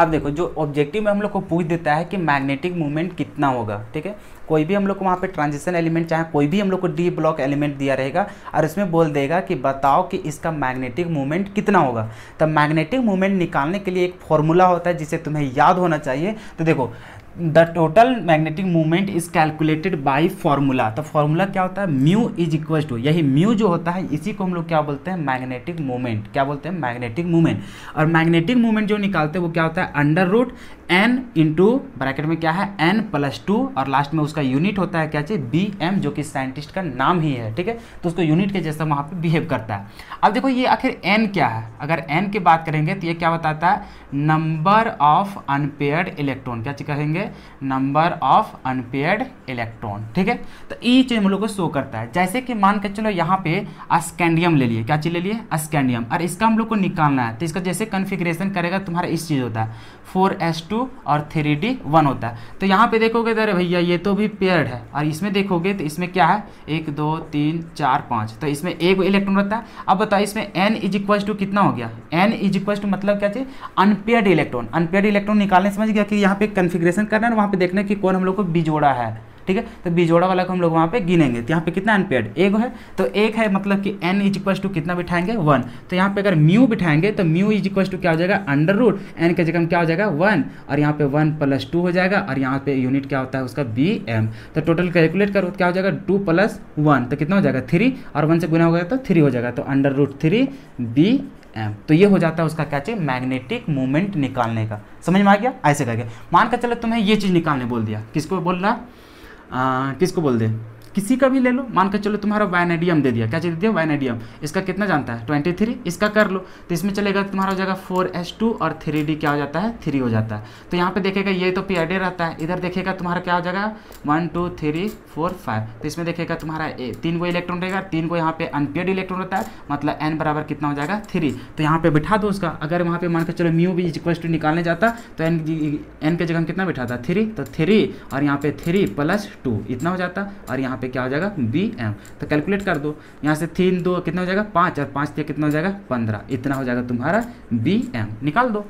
अब देखो जो ऑब्जेक्टिव में हम लोग को पूछ देता है कि मैग्नेटिक मूवमेंट कितना होगा ठीक है कोई भी हम लोग को वहाँ पे ट्रांजिशन एलिमेंट चाहे कोई भी हम लोग को डी ब्लॉक एलिमेंट दिया रहेगा और इसमें बोल देगा कि बताओ कि इसका मैग्नेटिक मूवमेंट कितना होगा तब मैग्नेटिक मूवमेंट निकालने के लिए एक फॉर्मूला होता है जिसे तुम्हें याद होना चाहिए तो देखो the total magnetic movement is calculated by formula तो फॉर्मूला क्या होता है म्यू इज इक्वल टू यही म्यू जो होता है इसी को हम लोग क्या बोलते हैं मैग्नेटिक मूवमेंट क्या बोलते हैं मैग्नेटिक मूवमेंट और मैग्नेटिक मूवमेंट जो निकालते हैं वो क्या होता है under root n into bracket में क्या है एन प्लस टू और लास्ट में उसका यूनिट होता है क्या चाहिए बी एम जो कि साइंटिस्ट का नाम ही है ठीक है तो उसको यूनिट के जैसा वहाँ पे बिहेव करता है अब देखो ये आखिर एन क्या है अगर एन की बात करेंगे तो ये क्या बताता है नंबर ऑफ अनपेयर्ड इलेक्ट्रॉन क्या चीज़ कहेंगे नंबर ऑफ अनपेयर्ड इलेक्ट्रॉन ठीक है तो ये चीज़ हम लोग को शो करता है जैसे कि मान के चलो यहाँ पे अस्कैंडियम ले लिए क्या चीज़ ले लिए अस्कैंडियम और इसका हम लोग को निकालना है तो इसका जैसे कन्फिग्रेशन करेगा तुम्हारा इस चीज़ होता है फोर एस टू और थ्री डी वन होता है तो यहाँ पे देखोगे तो अरे भैया ये तो भी पेयर्ड है और इसमें देखोगे तो इसमें क्या है एक दो तीन चार पाँच तो इसमें एक इलेक्ट्रॉन रहता है अब बताओ इसमें एन इज इक्वल टू कितना हो गया एन इज इक्वल टू मतलब क्या चाहिए अनपेयर्ड इलेक्ट्रॉन अनपेयर्ड इलेक्ट्रॉन निकालने समझ गया कि यहाँ पे कन्फिग्रेशन करना है वहाँ पे देखना कि कौन हम लोग को बिजोड़ा है ठीक है तो बीजोड़ा वाला को हम लोग वहाँ पे गिनेंगे तो यहाँ पे कितना अनपेड एक है तो एक है मतलब कि एन इज इक्वल टू कितना बिठाएंगे वन तो यहाँ पे अगर म्यू बिठाएंगे तो म्यू इज इक्वल टू क्या हो जाएगा अंडर रूट एन के जगह क्या हो जाएगा वन और यहाँ पे वन प्लस टू हो जाएगा और यहाँ पे यूनिट क्या होता है उसका बी एम तो टोटल कैलकुलेट करो क्या हो जाएगा टू प्लस वन तो कितना हो जाएगा थ्री और वन से गुना हो गया तो थ्री हो जाएगा तो under root three B M तो ये हो जाता है उसका क्या चाहिए मैग्नेटिक मूवमेंट निकालने का समझ में आ गया ऐसे करके मान कर चलो तुम्हें ये चीज़ निकालने बोल दिया किसको बोलना किसको बोलते दे किसी का भी ले लो मान के चलो तुम्हारा वाइनेडियम दे दिया क्या चीज़ दे दिया वाइनेडियम इसका कितना जानता है ट्वेंटी थ्री इसका कर लो तो इसमें चलेगा तुम्हारा हो जाएगा फोर एस टू और थ्री डी क्या हो जाता है थ्री हो जाता है तो यहाँ पे देखेगा ये तो पी आई डी रहता है इधर देखेगा तुम्हारा क्या हो जाएगा one two three four five तो इसमें देखेगा तुम्हारा ए, तीन को इलेक्ट्रॉन रहेगा तीन को यहाँ पे अनपेड इलेक्ट्रॉन रहता है मतलब एन बराबर कितना हो जाएगा थ्री तो यहाँ पे बिठा दो उसका अगर वहाँ पे मान के चलो म्यू भी इक्वल टू निकालने जाता तो एन एन के जगह कितना बिठाता थ्री तो थ्री और यहाँ पे थ्री प्लस टू इतना हो जाता और यहाँ पे क्या हो जाएगा बी एम तो कैलकुलेट कर दो यहाँ से तीन दो कितना हो जाएगा पाँच और पाँच थे कितना हो जाएगा पंद्रह इतना हो जाएगा तुम्हारा बी एम निकाल दो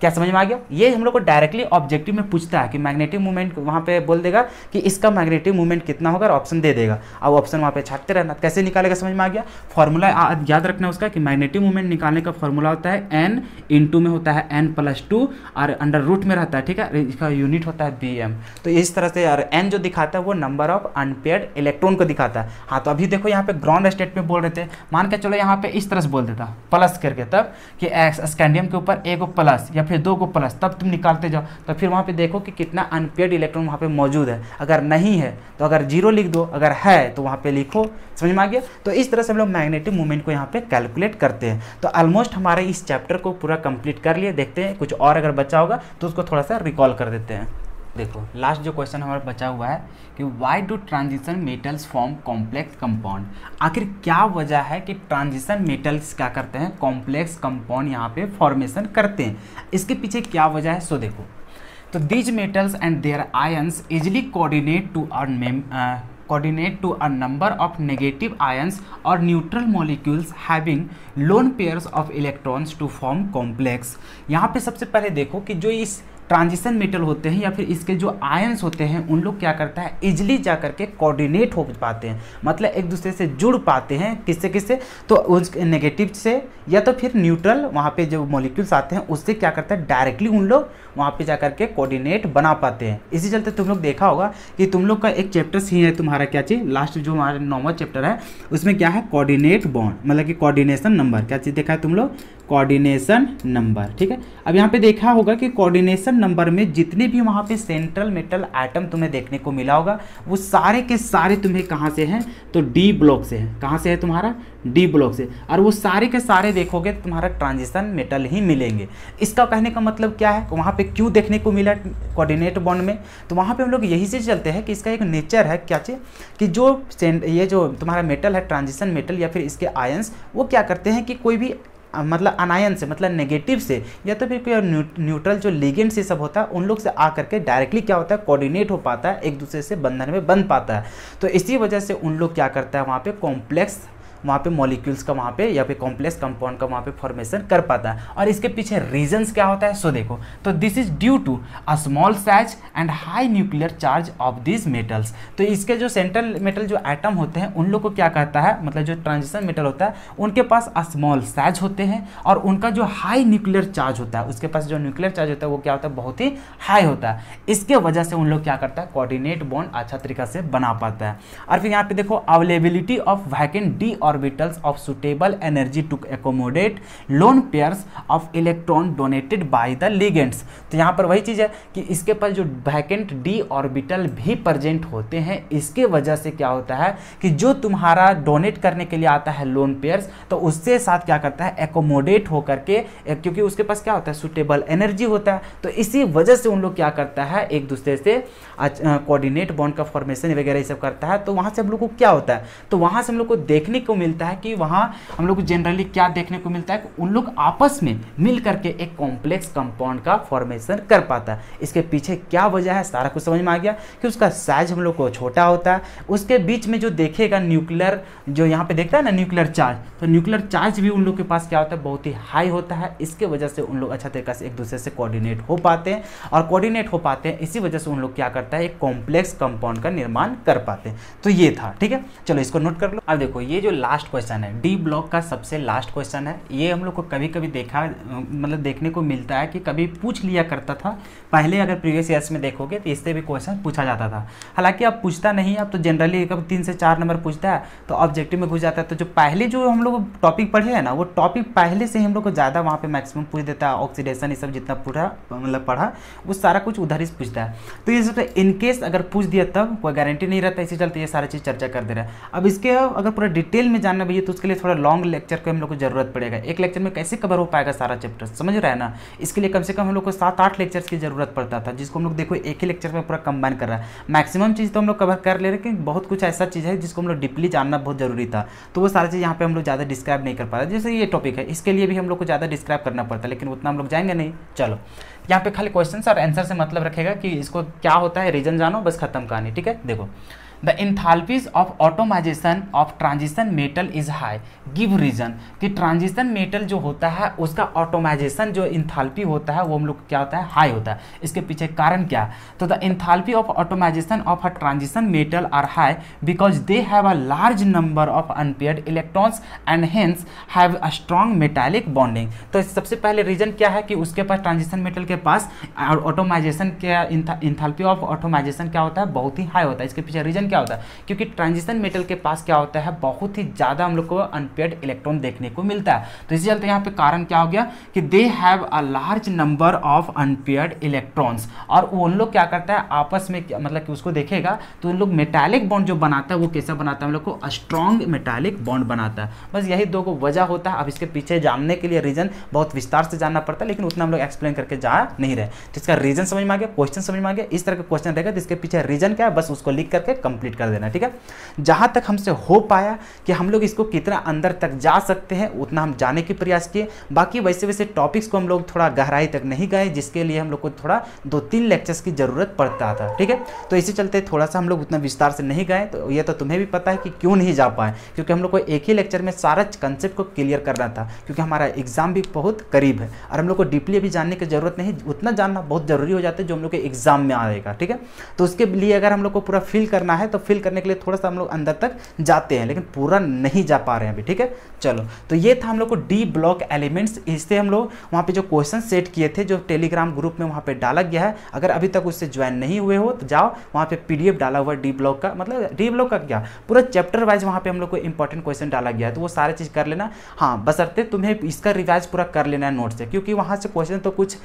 क्या समझ में आ गया ये हम लोग को डायरेक्टली ऑब्जेक्टिव में पूछता है कि मैग्नेटिक मूवमेंट वहाँ पे बोल देगा कि इसका मैग्नेटिक मूवमेंट कितना होगा और ऑप्शन दे देगा अब ऑप्शन वहाँ पे छाटते रहना तो कैसे निकालेगा समझ में आ गया फॉर्मूला याद रखना उसका कि मैग्नेटिक मूवमेंट निकालने का फॉर्मूला होता है एन इन में होता है एन प्लस टू और अंडर रूट में रहता है ठीक है इसका यूनिट होता है बी एम तो इस तरह से यार एन जो दिखाता है वो नंबर ऑफ अनपेड इलेक्ट्रॉन को दिखाता है हाँ तो अभी देखो यहाँ पे ग्राउंड स्टेट में बोल रहे थे मान के चलो यहाँ पे इस तरह से बोल देता प्लस करके तब कि स्कैंडियम के ऊपर एक प्लस या फिर दो को प्लस तब तुम निकालते जाओ तो फिर वहाँ पे देखो कि कितना अनपेड इलेक्ट्रॉन वहाँ पे मौजूद है अगर नहीं है तो अगर जीरो लिख दो अगर है तो वहाँ पे लिखो समझ में आ गया तो इस तरह से हम लोग मैग्नेटिक मूवमेंट को यहाँ पे कैलकुलेट करते हैं तो ऑलमोस्ट हमारे इस चैप्टर को पूरा कंप्लीट कर लिए देखते हैं कुछ और अगर बचा होगा तो उसको थोड़ा सा रिकॉल कर देते हैं देखो लास्ट जो क्वेश्चन हमारा बचा हुआ है कि why do transition metals form complex compound आखिर क्या वजह है कि ट्रांजिशन मेटल्स क्या करते हैं कॉम्प्लेक्स कंपाउंड यहाँ पे फॉर्मेशन करते हैं इसके पीछे क्या वजह है सो देखो तो these metals and their ions easily coordinate to or coordinate to a number of negative ions और neutral molecules having lone pairs of electrons to form complex यहाँ पे सबसे पहले देखो कि जो इस ट्रांजिशन मेटल होते हैं या फिर इसके जो आयंस होते हैं उन लोग क्या करता है इजली जा करके कोऑर्डिनेट हो पाते हैं मतलब एक दूसरे से जुड़ पाते हैं किससे किससे तो उस नेगेटिव से या तो फिर न्यूट्रल वहाँ पे जो मॉलिक्यूल्स आते हैं उससे क्या करता है डायरेक्टली उन लोग वहाँ पे जा करके कोऑर्डिनेट बना पाते हैं इसी चलते तुम लोग देखा होगा कि तुम लोग का एक चैप्टर सी है तुम्हारा क्या चीज़ लास्ट जो हमारा नॉर्मल चैप्टर है उसमें क्या है कोऑर्डिनेट बॉन्ड मतलब कि कोऑर्डिनेशन नंबर क्या चीज़ देखा है तुम लोग कोऑर्डिनेशन नंबर ठीक है अब यहाँ पे देखा होगा कि कोऑर्डिनेशन नंबर में जितने भी वहाँ पे सेंट्रल मेटल आइटम तुम्हें देखने को मिला होगा वो सारे के सारे तुम्हें कहाँ से हैं तो डी ब्लॉक से हैं कहाँ से है तुम्हारा डी ब्लॉक से और वो सारे के सारे देखोगे तो तुम्हारा ट्रांजिशन मेटल ही मिलेंगे इसका कहने का मतलब क्या है वहाँ पर क्यों देखने को मिला कोऑर्डिनेट बॉन्ड में तो वहाँ पर हम लोग यही से चलते हैं कि इसका एक नेचर है क्या चीज़ कि जो ये जो तुम्हारा मेटल है ट्रांजिशन मेटल या फिर इसके आयंस वो क्या करते हैं कि कोई भी मतलब अनायन से मतलब नेगेटिव से या तो फिर कोई न्यू, न्यूट्रल जो लिगेंड से सब होता है उन लोग से आकर के डायरेक्टली क्या होता है कोऑर्डिनेट हो पाता है एक दूसरे से बंधन में बन पाता है तो इसी वजह से उन लोग क्या करता है वहाँ पे कॉम्प्लेक्स वहाँ पे मॉलिक्यूल्स का वहाँ पे या फिर कॉम्प्लेक्स कंपाउंड का वहाँ पे फॉर्मेशन कर पाता है और इसके पीछे रीजंस क्या होता है सो देखो तो this is due to a small size and high nuclear charge of this metals तो इसके जो सेंट्रल मेटल जो एटम होते हैं उन लोग को क्या कहता है मतलब जो ट्रांजिशन मेटल होता है उनके पास स्मॉल साइज होते हैं और उनका जो हाई न्यूक्लियर चार्ज होता है उसके पास जो न्यूक्लियर चार्ज होता है वो क्या होता है बहुत ही हाई होता है इसके वजह से उन लोग क्या करता है कोऑर्डिनेट बॉन्ड अच्छा तरीका से बना पाता है और फिर यहाँ पे देखो अवेलेबिलिटी ऑफ वैकेंट डी और orbitals of suitable energy to accommodate lone pairs of electron donated by the ligands तो यहाँ पर वही चीज़ है कि इसके पास जो वैकेंट डी ऑर्बिटल भी प्रजेंट होते हैं इसके वजह से क्या होता है कि जो तुम्हारा डोनेट करने के लिए आता है लोन पेयर्स तो उससे साथ क्या करता है एकोमोडेट होकर के क्योंकि उसके पास क्या होता है सुटेबल एनर्जी होता है तो इसी वजह से उन लोग क्या करता है एक दूसरे से कोऑर्डिनेट बॉन्ड का फॉर्मेशन वगैरह ये सब करता है तो वहाँ से हम लोग को क्या होता है तो वहाँ से हम लोग को देखने को मिलता है कि वहाँ हम लोग को जनरली क्या देखने को मिलता है कि उन लोग आपस में मिल करके एक कॉम्प्लेक्स कंपाउंड का फॉर्मेशन कर पाता है इसके पीछे क्या वजह है सारा कुछ समझ में आ गया कि उसका साइज हम लोग को छोटा होता है उसके बीच में जो देखेगा न्यूक्लियर जो यहाँ पर देखता है ना न्यूक्लियर चार्ज तो न्यूक्लियर चार्ज भी उन लोग के पास क्या होता है बहुत ही हाई होता है इसके वजह से उन लोग अच्छा तरीके से एक दूसरे से कोऑर्डिनेट हो पाते हैं और कोऑर्डिनेट हो पाते हैं इसी वजह से उन लोग क्या करता है एक कॉम्प्लेक्स कंपाउंड का निर्माण कर पाते हैं तो ये था ठीक है चलो इसको नोट कर लो अब देखो ये जो लास्ट क्वेश्चन है डी ब्लॉक का सबसे लास्ट क्वेश्चन है ये हम लोग को कभी कभी देखा मतलब देखने को मिलता है कि कभी पूछ लिया करता था पहले अगर प्रीवियस ईयर्स में देखोगे तो इससे भी क्वेश्चन पूछा जाता था हालांकि अब पूछता नहीं अब तो जनरली कभी तीन से चार नंबर पूछता है तो ऑब्जेक्टिव में घुस जाता है तो जो पहले जो हम लोग टॉपिक पढ़े हैं ना वो टॉपिक पहले से हम लोग को ज़्यादा वहाँ पर मैक्सिमम पूछ देता है ऑक्सीडेशन ये सब जितना पूरा मतलब पढ़ा वो सारा कुछ उधर ही पूछता है तो ये सब इनकेस अगर पूछ दिया तब कोई गारंटी नहीं रहता इसी चलते ये सारा चीज़ चर्चा कर दे रहा है अब इसके अगर पूरा डिटेल में में जानना भैया तो उसके लिए थोड़ा लॉन्ग लेक्चर की हम लोग को जरूरत पड़ेगा एक लेक्चर में कैसे कवर हो पाएगा सारा चैप्टर समझ रहा है ना इसके लिए कम से कम हम लोग को सात आठ लेक्चर्स की जरूरत पड़ता था जिसको हम लोग देखो एक ही लेक्चर में पूरा कंबाइन कर रहा है मैक्सिमम चीज़ तो हम लोग कवर कर ले रहे हैं बहुत कुछ ऐसा चीज़ है जिसको हम लोग डीपली जानना बहुत जरूरी था तो वो सारा चीज़ यहाँ पर हम लोग ज़्यादा डिस्क्राइब नहीं कर पा रहे जैसे ये टॉपिक है इसके लिए भी हम लोग को ज़्यादा डिस्क्राइब करना पड़ता है लेकिन उतना हम लोग जाएंगे नहीं चलो यहाँ पे खाली क्वेश्चन और आंसर से मतलब रखेगा कि इसको क्या होता है रीजन जानो बस खत्म कहानी ठीक है देखो the enthalpies of atomisation of transition metal is high give reason कि ट्रांजिशन मेटल जो होता है उसका ऑटोमाइजेशन जो इंथालपी होता है वो हम लोग क्या होता है हाई होता है इसके पीछे कारण क्या तो the enthalpy of atomisation of a transition metal are high because they have a large number of unpaired electrons and hence have a strong metallic bonding तो सबसे पहले रीजन क्या है कि उसके पास ट्रांजिशन मेटल के पास ऑटोमाइजेशन क्या इंथाल्पी ऑफ ऑटोमाइजेशन क्या होता है बहुत ही हाई होता है इसके पीछे रीजन क्या होता है क्योंकि ट्रांजिशन मेटल के पास क्या होता है बहुत ही ज़्यादा हम लोग को अनपेड इलेक्ट्रॉन देखने को मिलता है तो इसी चलते यहाँ पे कारण क्या हो गया कि they have a large number of unpaired electrons और उन लोग क्या करता है आपस में मतलब कि उसको देखेगा तो उन लोग मेटालिक बॉन्ड जो बनाता है वो कैसा बनाता है हम लोग को स्ट्रॉन्ग मेटालिक बॉन्ड बनाता है बस यही दो को वजह होता है अब इसके पीछे जानने के लिए रीजन बहुत विस्तार से जानना पड़ता है लेकिन उतना हम लोग एक्सप्लेन करके जा नहीं रहे तो इसका रीजन समझ में आ गया क्वेश्चन समझ में आ गया इस तरह का क्वेश्चन रहेगा तो इसके पीछे रीजन क्या है बस उसको लिख करके कंप्लीट कंप्लीट कर देना ठीक है जहाँ तक हमसे हो पाया कि हम लोग इसको कितना अंदर तक जा सकते हैं उतना हम जाने के प्रयास किए बाकी वैसे वैसे टॉपिक्स को हम लोग थोड़ा गहराई तक नहीं गए जिसके लिए हम लोग को थोड़ा दो तीन लेक्चर्स की ज़रूरत पड़ता था ठीक है तो इसी चलते थोड़ा सा हम लोग उतना विस्तार से नहीं गए तो ये तो तुम्हें भी पता है कि क्यों नहीं जा पाए क्योंकि हम लोग को एक ही लेक्चर में सारा कंसेप्ट को क्लियर करना था क्योंकि हमारा एग्जाम भी बहुत करीब है और हम लोग को डीपली अभी जानने की ज़रूरत नहीं उतना जानना बहुत ज़रूरी हो जाता है जो हम लोग के एग्जाम में आएगा ठीक है तो उसके लिए अगर हम लोग को पूरा फिल करना है हैं तो फिल करने के लिए थोड़ा सा हम लोग अंदर तक जाते हैं लेकिन पूरा नहीं जा पा रहे हैं अभी ठीक है चलो तो ये था हम लोग को डी ब्लॉक एलिमेंट्स इससे हम लोग वहाँ पर जो क्वेश्चन सेट किए थे जो टेलीग्राम ग्रुप में वहाँ पर डाला गया है अगर अभी तक उससे ज्वाइन नहीं हुए हो तो जाओ वहाँ पर पी डाला हुआ डी ब्लॉक का मतलब डी ब्लॉक का क्या पूरा चैप्टर वाइज वहाँ पर हम लोग को इंपॉर्टेंट क्वेश्चन डाला गया है तो वो सारे चीज़ कर लेना हाँ बसरते तुम्हें इसका रिवाइज पूरा कर लेना है नोट से क्योंकि वहाँ से क्वेश्चन तो कुछ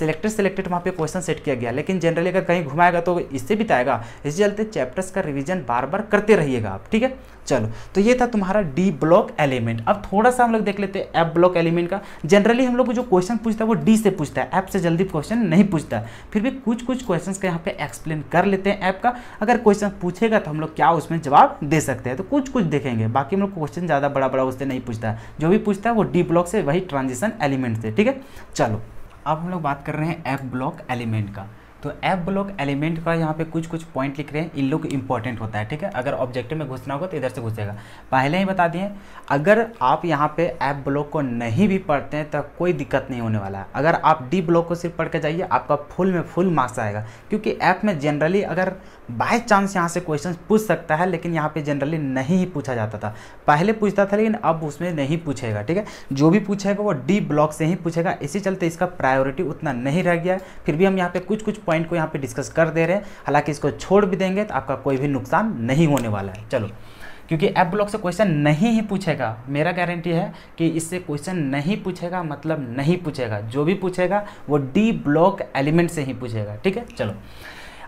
सिलेक्टेड सिलेक्टेड वहाँ पे क्वेश्चन सेट किया गया लेकिन जनरली अगर कहीं घुमाएगा तो इससे भी आएगा इस चलते चैप्टर्स का रिवीजन बार बार करते रहिएगा आप ठीक है चलो तो ये था तुम्हारा डी ब्लॉक एलिमेंट अब थोड़ा सा हम लोग देख लेते हैं एफ ब्लॉक एलिमेंट का जनरली हम लोग को जो क्वेश्चन पूछता है वो डी से पूछता है ऐप से जल्दी क्वेश्चन नहीं पूछता फिर भी कुछ कुछ क्वेश्चन का यहाँ पे एक्सप्लेन कर लेते हैं ऐप का अगर क्वेश्चन पूछेगा तो हम लोग क्या उसमें जवाब दे सकते हैं तो कुछ कुछ देखेंगे बाकी हम लोग क्वेश्चन ज़्यादा बड़ा बड़ा उससे नहीं पूछता जो भी पूछता है वो डी ब्लॉक से वही ट्रांजिशन एलिमेंट से ठीक है चलो अब हम लोग बात कर रहे हैं एफ ब्लॉक एलिमेंट का तो एफ ब्लॉक एलिमेंट का यहाँ पे कुछ कुछ पॉइंट लिख रहे हैं इन लोग इंपॉर्टेंट होता है ठीक है अगर ऑब्जेक्टिव में घुसना होगा तो इधर से घुसेगा पहले ही बता दिए अगर आप यहाँ पे एफ ब्लॉक को नहीं भी पढ़ते हैं तो कोई दिक्कत नहीं होने वाला है अगर आप डी ब्लॉक को सिर्फ पढ़ के जाइए आपका फुल में फुल मार्क्स आएगा क्योंकि ऐप में जनरली अगर बाय चांस यहाँ से क्वेश्चन पूछ सकता है लेकिन यहाँ पे जनरली नहीं ही पूछा जाता था पहले पूछता था लेकिन अब उसमें नहीं पूछेगा ठीक है जो भी पूछेगा वो डी ब्लॉक से ही पूछेगा इसी चलते इसका प्रायोरिटी उतना नहीं रह गया फिर भी हम यहाँ पे कुछ कुछ पॉइंट को यहाँ पे डिस्कस कर दे रहे हैं हालांकि इसको छोड़ भी देंगे तो आपका कोई भी नुकसान नहीं होने वाला है चलो क्योंकि एप ब्लॉक से क्वेश्चन नहीं ही पूछेगा मेरा गारंटी है कि इससे क्वेश्चन नहीं पूछेगा मतलब नहीं पूछेगा जो भी पूछेगा वो डी ब्लॉक एलिमेंट से ही पूछेगा ठीक है चलो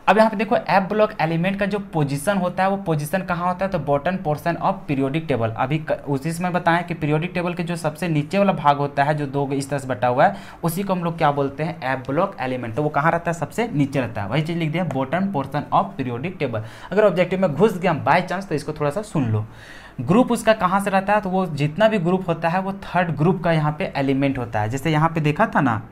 अब यहाँ पे देखो ऐप ब्लॉक एलिमेंट का जो पोजीशन होता है वो पोजीशन कहाँ होता है तो bottom portion of periodic table अभी उसी समय बताएं कि पीरियोडिक टेबल के जो सबसे नीचे वाला भाग होता है जो दो इस तरह से बटा हुआ है उसी को हम लोग क्या बोलते हैं ऐप ब्लॉक एलिमेंट तो वो कहाँ रहता है सबसे नीचे रहता है वही चीज़ लिख दिया bottom portion of periodic table अगर ऑब्जेक्टिव में घुस गया बाई चांस तो इसको थोड़ा सा सुन लो ग्रुप उसका कहाँ से रहता है तो वो जितना भी ग्रुप होता है वो थर्ड ग्रुप का यहाँ पे एलिमेंट होता है जैसे यहाँ पे देखा था ना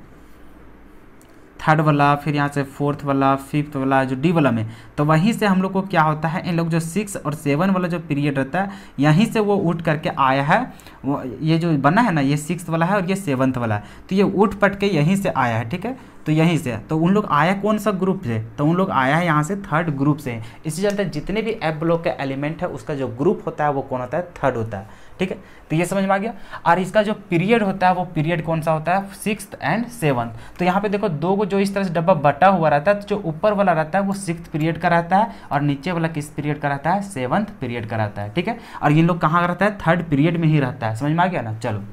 थर्ड वाला फिर यहाँ से फोर्थ वाला फिफ्थ वाला जो डी वाला में तो वहीं से हम लोग को क्या होता है इन लोग जो सिक्स और सेवन वाला जो पीरियड रहता है यहीं से वो उठ करके आया है वो ये जो बना है ना ये सिक्स वाला है और ये सेवन्थ वाला है तो ये उठ पट के यहीं से आया है ठीक है तो यहीं से तो उन लोग आया कौन सा ग्रुप से तो उन लोग आया है यहाँ से थर्ड ग्रुप से इसी चलते जितने भी एप ब्लॉक का एलिमेंट है उसका जो ग्रुप होता है वो कौन होता है थर्ड होता है ठीक है तो ये समझ में आ गया और इसका जो पीरियड होता है वो पीरियड कौन सा होता है सिक्स एंड सेवन्थ तो यहाँ पे देखो दो को जो इस तरह से डब्बा बटा हुआ रहता है तो जो ऊपर वाला रहता है वो सिक्स पीरियड का रहता है और नीचे वाला किस पीरियड का रहता है सेवन्थ पीरियड का रहता है ठीक है और ये लोग कहाँ रहता है थर्ड पीरियड में ही रहता है समझ में आ गया ना चलो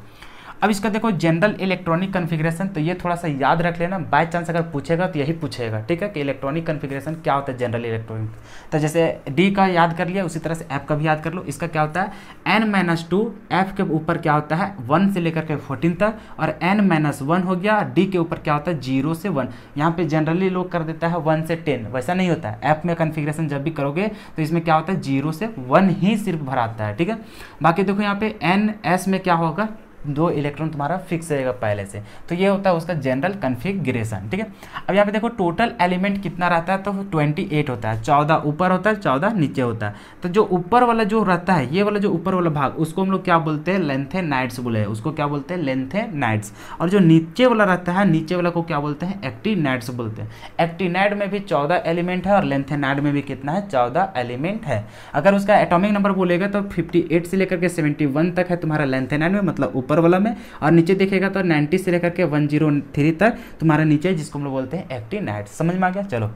अब इसका देखो जनरल इलेक्ट्रॉनिक कन्फिग्रेशन तो ये थोड़ा सा याद रख लेना बाय चांस अगर पूछेगा तो यही पूछेगा ठीक है कि इलेक्ट्रॉनिक कन्फिग्रेशन क्या होता है जनरल इलेक्ट्रॉनिक तो जैसे डी का याद कर लिया उसी तरह से एफ का भी याद कर लो इसका क्या होता है एन माइनस टू एफ के ऊपर क्या होता है वन से लेकर के फोर्टीन तक और एन माइनस वन हो गया डी के ऊपर क्या होता है जीरो से वन यहाँ पे जनरली लोग कर देता है वन से टेन वैसा नहीं होता है एफ़ में कन्फिग्रेशन जब भी करोगे तो इसमें क्या होता है जीरो से वन ही सिर्फ भराता है ठीक है बाकी देखो यहाँ पे एन एस में क्या होगा दो इलेक्ट्रॉन तुम्हारा फिक्स रहेगा पहले से तो ये होता है उसका जनरल कन्फिग्रेशन ठीक है अब यहाँ पे देखो टोटल एलिमेंट कितना रहता है तो ट्वेंटी एट होता है चौदह ऊपर होता है चौदह नीचे होता है तो जो ऊपर वाला जो रहता है ये वाला जो ऊपर वाला भाग उसको हम लोग क्या बोलते हैं लेंथे नाइट्स बोले उसको क्या बोलते हैं लेंथे नाइट्स और जो नीचे वाला रहता है नीचे वाला को क्या बोलते हैं एक्टिनाइट्स बोलते हैं एक्टिनाइट में भी चौदह एलिमेंट है और नाइट में भी कितना है चौदह एलिमेंट है अगर उसका एटोमिक नंबर बोलेगा तो फिफ्टी से लेकर के सेवेंटी तक है तुम्हारा नाइट में मतलब ऊपर ऊपर वाला में और नीचे देखेगा तो नाइन्टी से लेकर के वन जीरो थ्री तक तुम्हारा नीचे जिसको हम लोग बोलते हैं नाइट समझ में आ गया चलो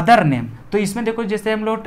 अदर नेम तो इसमें देखो जैसे हम लोग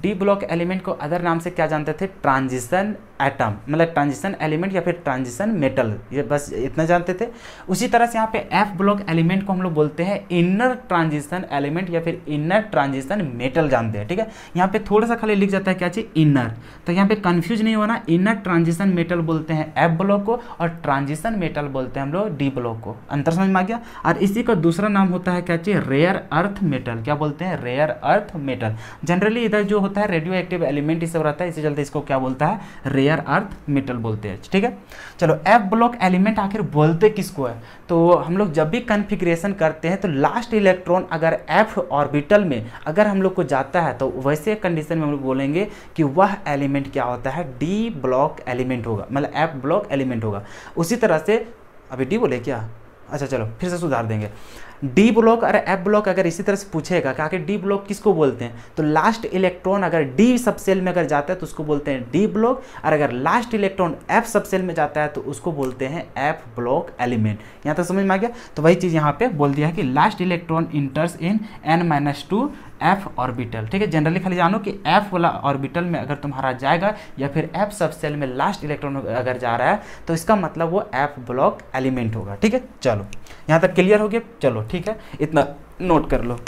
डी ब्लॉक एलिमेंट को अदर नाम से क्या जानते थे ट्रांजिशन एटम मतलब ट्रांजिशन एलिमेंट या फिर ट्रांजिशन मेटल ये बस इतना जानते थे उसी तरह से यहाँ पे एफ ब्लॉक एलिमेंट को हम लोग बोलते हैं इनर ट्रांजिशन एलिमेंट या फिर इनर ट्रांजिशन मेटल जानते हैं ठीक है यहाँ पे थोड़ा सा खाली लिख जाता है क्या चीज़ इनर तो यहाँ पे कन्फ्यूज नहीं होना इनर ट्रांजिशन मेटल बोलते हैं एफ ब्लॉक को और ट्रांजिशन मेटल बोलते हैं हम लोग डी ब्लॉक को अंतर समझ में आ गया और इसी का दूसरा नाम होता है क्या चीज़ रेयर अर्थ मेटल क्या बोलते हैं रेयर अर्थ मेटल जनरली इधर जो होता है रेडियो एक्टिव एलिमेंट ये सब रहता है इसी चलते इसको क्या बोलता है रेयर रेयर अर्थ मेटल बोलते हैं ठीक है चलो एफ ब्लॉक एलिमेंट आखिर बोलते किसको है तो हम लोग जब भी कन्फिग्रेशन करते हैं तो लास्ट इलेक्ट्रॉन अगर एफ ऑर्बिटल में अगर हम लोग को जाता है तो वैसे कंडीशन में हम लोग बोलेंगे कि वह एलिमेंट क्या होता है डी ब्लॉक एलिमेंट होगा मतलब एफ ब्लॉक एलिमेंट होगा उसी तरह से अभी डी बोले क्या अच्छा चलो फिर से सुधार देंगे डी ब्लॉक और एफ ब्लॉक अगर इसी तरह से पूछेगा कि आखिर डी ब्लॉक किसको बोलते हैं तो लास्ट इलेक्ट्रॉन अगर डी सब सेल में अगर जाता है तो उसको बोलते हैं डी ब्लॉक और अगर last electron f subshell में जाता है तो उसको बोलते हैं एफ ब्लॉक एलिमेंट यहाँ तक समझ में आ गया तो वही चीज़ यहाँ पे बोल दिया है कि last electron enters in n minus two f orbital ठीक है जनरली खाली जानो कि एफ वाला ऑर्बिटल में अगर तुम्हारा जाएगा या फिर एफ सब सेल में लास्ट इलेक्ट्रॉन अगर जा रहा है तो इसका मतलब वो एफ ब्लॉक एलिमेंट होगा ठीक है चलो यहाँ तक क्लियर हो गया चलो ठीक है इतना नोट कर लो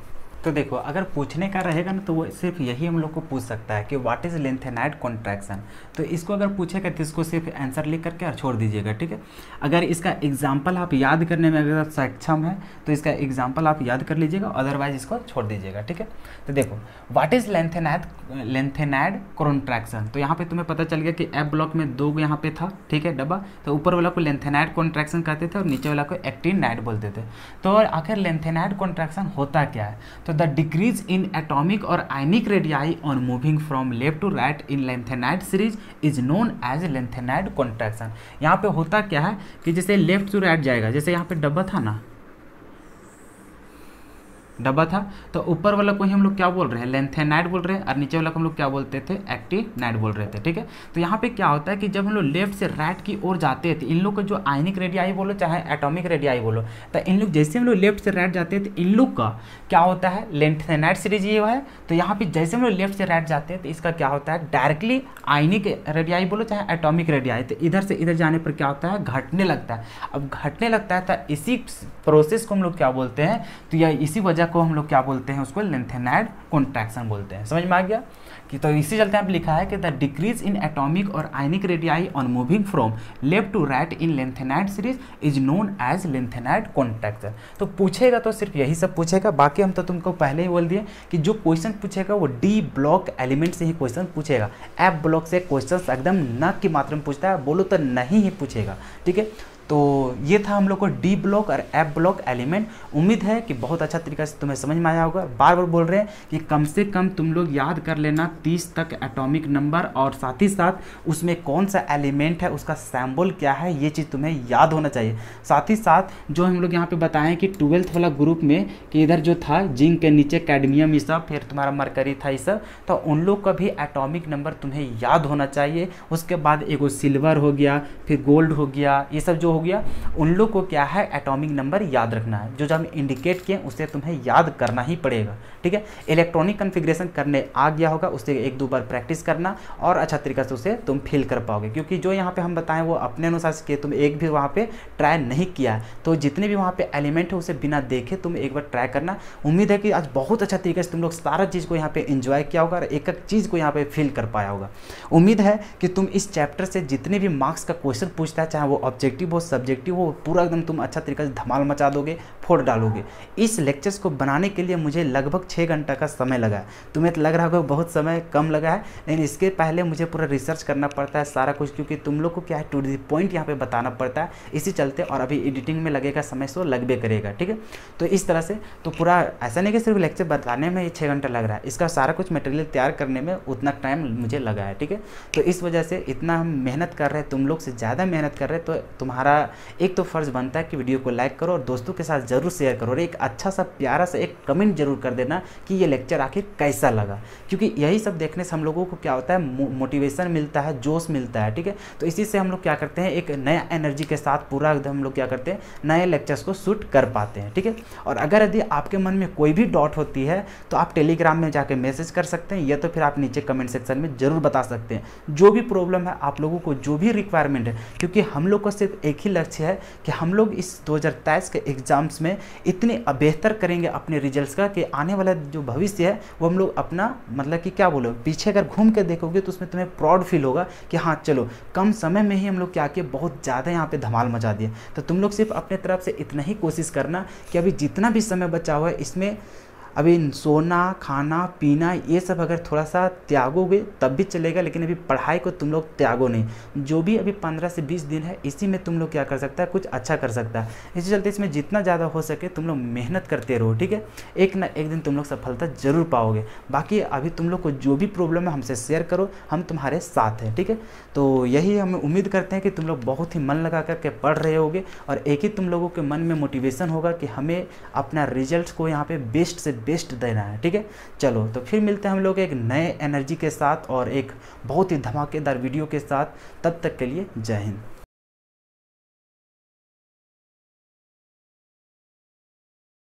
तो देखो अगर पूछने का रहेगा ना तो वो सिर्फ यही हम लोग को पूछ सकता है कि व्हाट इज़ लेंथेनाइड कॉन्ट्रैक्शन तो इसको अगर पूछेगा तो इसको सिर्फ आंसर लिख करके और छोड़ दीजिएगा ठीक है अगर इसका एग्जाम्पल आप याद करने में अगर सक्षम है तो इसका एग्जाम्पल आप याद कर लीजिएगा अदरवाइज इसको छोड़ दीजिएगा ठीक है तो देखो what is lanthanide lanthanide contraction तो यहाँ पे तुम्हें पता चल गया कि एफ ब्लॉक में दो यहाँ पे था ठीक है डब्बा तो ऊपर वाला को लेंथेनाइड कॉन्ट्रैक्शन कहते थे और नीचे वाला को एक्टिन नाइड बोलते थे तो आखिर लेंथेनाइड कॉन्ट्रैक्शन होता क्या है तो द डिक्रीज इन एटॉमिक और ionic radii on moving from left to right in lanthanide series is known as lanthanide contraction यहाँ पे होता क्या है कि जैसे लेफ्ट टू राइट जाएगा जैसे यहाँ पे डब्बा था ना डब्बा था तो ऊपर वाला को ही हम लोग क्या बोल रहे हैं लेंथेनाइट बोल रहे हैं और नीचे वाला को हम लोग क्या बोलते थे एक्टिव नाइट बोल रहे थे ठीक है तो यहाँ पे क्या होता है कि जब हम लोग लेफ्ट से राइट की ओर जाते थे इन लोग का जो आयनिक रेडियाई बोलो चाहे एटॉमिक रेडियाई बोलो तो इन लोग जैसे हम लोग लेफ्ट से राइट जाते थे इन लोग का क्या होता है लेंथेनाइट सीरीज ये है तो यहाँ पे जैसे हम लोग लेफ्ट से राइट जाते हैं तो इसका क्या होता है डायरेक्टली आयनिक रेडियाई बोलो चाहे एटॉमिक रेडियाई तो इधर से इधर जाने पर क्या होता है घटने लगता है अब घटने लगता है तो इसी प्रोसेस को हम लोग क्या बोलते हैं तो यह इसी वजह एरिया को हम लोग क्या बोलते हैं उसको लेंथेनाइड कॉन्ट्रैक्शन बोलते हैं समझ में आ गया कि तो इसी चलते यहाँ लिखा है कि द डिक्रीज इन एटॉमिक और ionic radii on moving from left to right in lanthanide series is known as lanthanide contraction तो पूछेगा तो सिर्फ यही सब पूछेगा बाकी हम तो तुमको पहले ही बोल दिए कि जो क्वेश्चन पूछेगा वो डी ब्लॉक एलिमेंट से ही क्वेश्चन पूछेगा एफ ब्लॉक से क्वेश्चन एकदम न की मात्रा में पूछता है बोलो तो नहीं ही पूछेगा ठीक है तो ये था हम लोग को डी ब्लॉक और एफ ब्लॉक एलिमेंट उम्मीद है कि बहुत अच्छा तरीक़े से तुम्हें समझ में आया होगा बार बार बोल रहे हैं कि कम से कम तुम लोग याद कर लेना तीस तक एटॉमिक नंबर और साथ ही साथ उसमें कौन सा एलिमेंट है उसका सैम्बल क्या है ये चीज़ तुम्हें याद होना चाहिए साथ ही साथ जो हम लोग यहाँ पर बताएँ कि ट्वेल्थ वाला ग्रुप में कि इधर जो था जिंक के नीचे कैडमियम ये सब फिर तुम्हारा मरकरी था ये सब तो उन लोग का भी एटॉमिक नंबर तुम्हें याद होना चाहिए उसके बाद एगो सिल्वर हो गया फिर गोल्ड हो गया ये सब जो हो गया उन लोग को क्या है एटॉमिक नंबर याद रखना है जो जब हम इंडिकेट किए उसे तुम्हें याद करना ही पड़ेगा ठीक है इलेक्ट्रॉनिक कन्फिग्रेशन करने आ गया होगा उससे एक दो बार प्रैक्टिस करना और अच्छा तरीके से उसे तुम फील कर पाओगे क्योंकि जो यहाँ पर हम बताएं वो अपने अनुसार से तुम एक भी वहाँ पर ट्राई नहीं किया है तो जितने भी वहाँ पर एलिमेंट है उसे बिना देखे तुम एक बार ट्राई करना उम्मीद है कि आज बहुत अच्छा तरीके से तुम लोग सारा चीज़ को यहाँ पर इंजॉय किया होगा और एक एक चीज़ को यहाँ पर फील कर पाया होगा उम्मीद है कि तुम इस चैप्टर से जितने भी मार्क्स का क्वेश्चन पूछता है चाहे वो ऑब्जेक्टिव हो सब्जेक्टिव वो पूरा एकदम तुम अच्छा तरीके से धमाल मचा दोगे फोड़ डालोगे इस लेक्चर्स को बनाने के लिए मुझे लगभग छः घंटा का समय लगा है तुम्हें तो लग रहा होगा बहुत समय कम लगा है लेकिन इसके पहले मुझे पूरा रिसर्च करना पड़ता है सारा कुछ क्योंकि तुम लोग को क्या है टू दी पॉइंट यहाँ पर बताना पड़ता है इसी चलते और अभी एडिटिंग में लगेगा समय सो लगभग करेगा ठीक है तो इस तरह से तो पूरा ऐसा नहीं कि सिर्फ लेक्चर बताने में छः घंटा लग रहा है इसका सारा कुछ मटेरियल तैयार करने में उतना टाइम मुझे लगा है ठीक है तो इस वजह से इतना हम मेहनत कर रहे हैं तुम लोग से ज़्यादा मेहनत कर रहे हैं तो तुम्हारा मेरा एक तो फ़र्ज़ बनता है कि वीडियो को लाइक करो और दोस्तों के साथ ज़रूर शेयर करो और एक अच्छा सा प्यारा सा एक कमेंट जरूर कर देना कि ये लेक्चर आखिर कैसा लगा क्योंकि यही सब देखने से हम लोगों को क्या होता है मोटिवेशन मिलता है जोश मिलता है ठीक है तो इसी से हम लोग क्या करते हैं एक नया एनर्जी के साथ पूरा एकदम हम लोग क्या करते हैं नए लेक्चर्स को शूट कर पाते हैं ठीक है और अगर यदि आपके मन में कोई भी डॉट होती है तो आप टेलीग्राम में जाकर मैसेज कर सकते हैं या तो फिर आप नीचे कमेंट सेक्शन में ज़रूर बता सकते हैं जो भी प्रॉब्लम है आप लोगों को जो भी रिक्वायरमेंट है क्योंकि हम लोग को सिर्फ एक ही ही लक्ष्य है कि हम लोग इस 2023 के एग्ज़ाम्स में इतने बेहतर करेंगे अपने रिजल्ट्स का कि आने वाला जो भविष्य है वो हम लोग अपना मतलब कि क्या बोलो पीछे अगर घूम के देखोगे तो उसमें तुम्हें प्राउड फील होगा कि हाँ चलो कम समय में ही हम लोग क्या किए बहुत ज़्यादा यहाँ पर धमाल मचा दिए तो तुम लोग सिर्फ अपने तरफ से इतना ही कोशिश करना कि अभी जितना भी समय बचा हुआ है इसमें अभी सोना खाना पीना ये सब अगर थोड़ा सा त्यागोगे तब भी चलेगा लेकिन अभी पढ़ाई को तुम लोग त्यागो नहीं जो भी अभी पंद्रह से बीस दिन है इसी में तुम लोग क्या कर सकता है कुछ अच्छा कर सकता है इसी चलते इसमें जितना ज़्यादा हो सके तुम लोग मेहनत करते रहो ठीक है एक ना एक दिन तुम लोग सफलता ज़रूर पाओगे बाकी अभी तुम लोग को जो भी प्रॉब्लम है हमसे शेयर करो हम तुम्हारे साथ हैं ठीक है तो यही हम उम्मीद करते हैं कि तुम लोग बहुत ही मन लगा करके पढ़ रहे होगे और एक ही तुम लोगों के मन में मोटिवेशन होगा कि हमें अपना रिजल्ट को यहाँ पर बेस्ट से बेस्ट देना है ठीक है चलो तो फिर मिलते हैं हम लोग एक नए एनर्जी के साथ और एक बहुत ही धमाकेदार वीडियो के साथ तब तक के लिए जय हिंद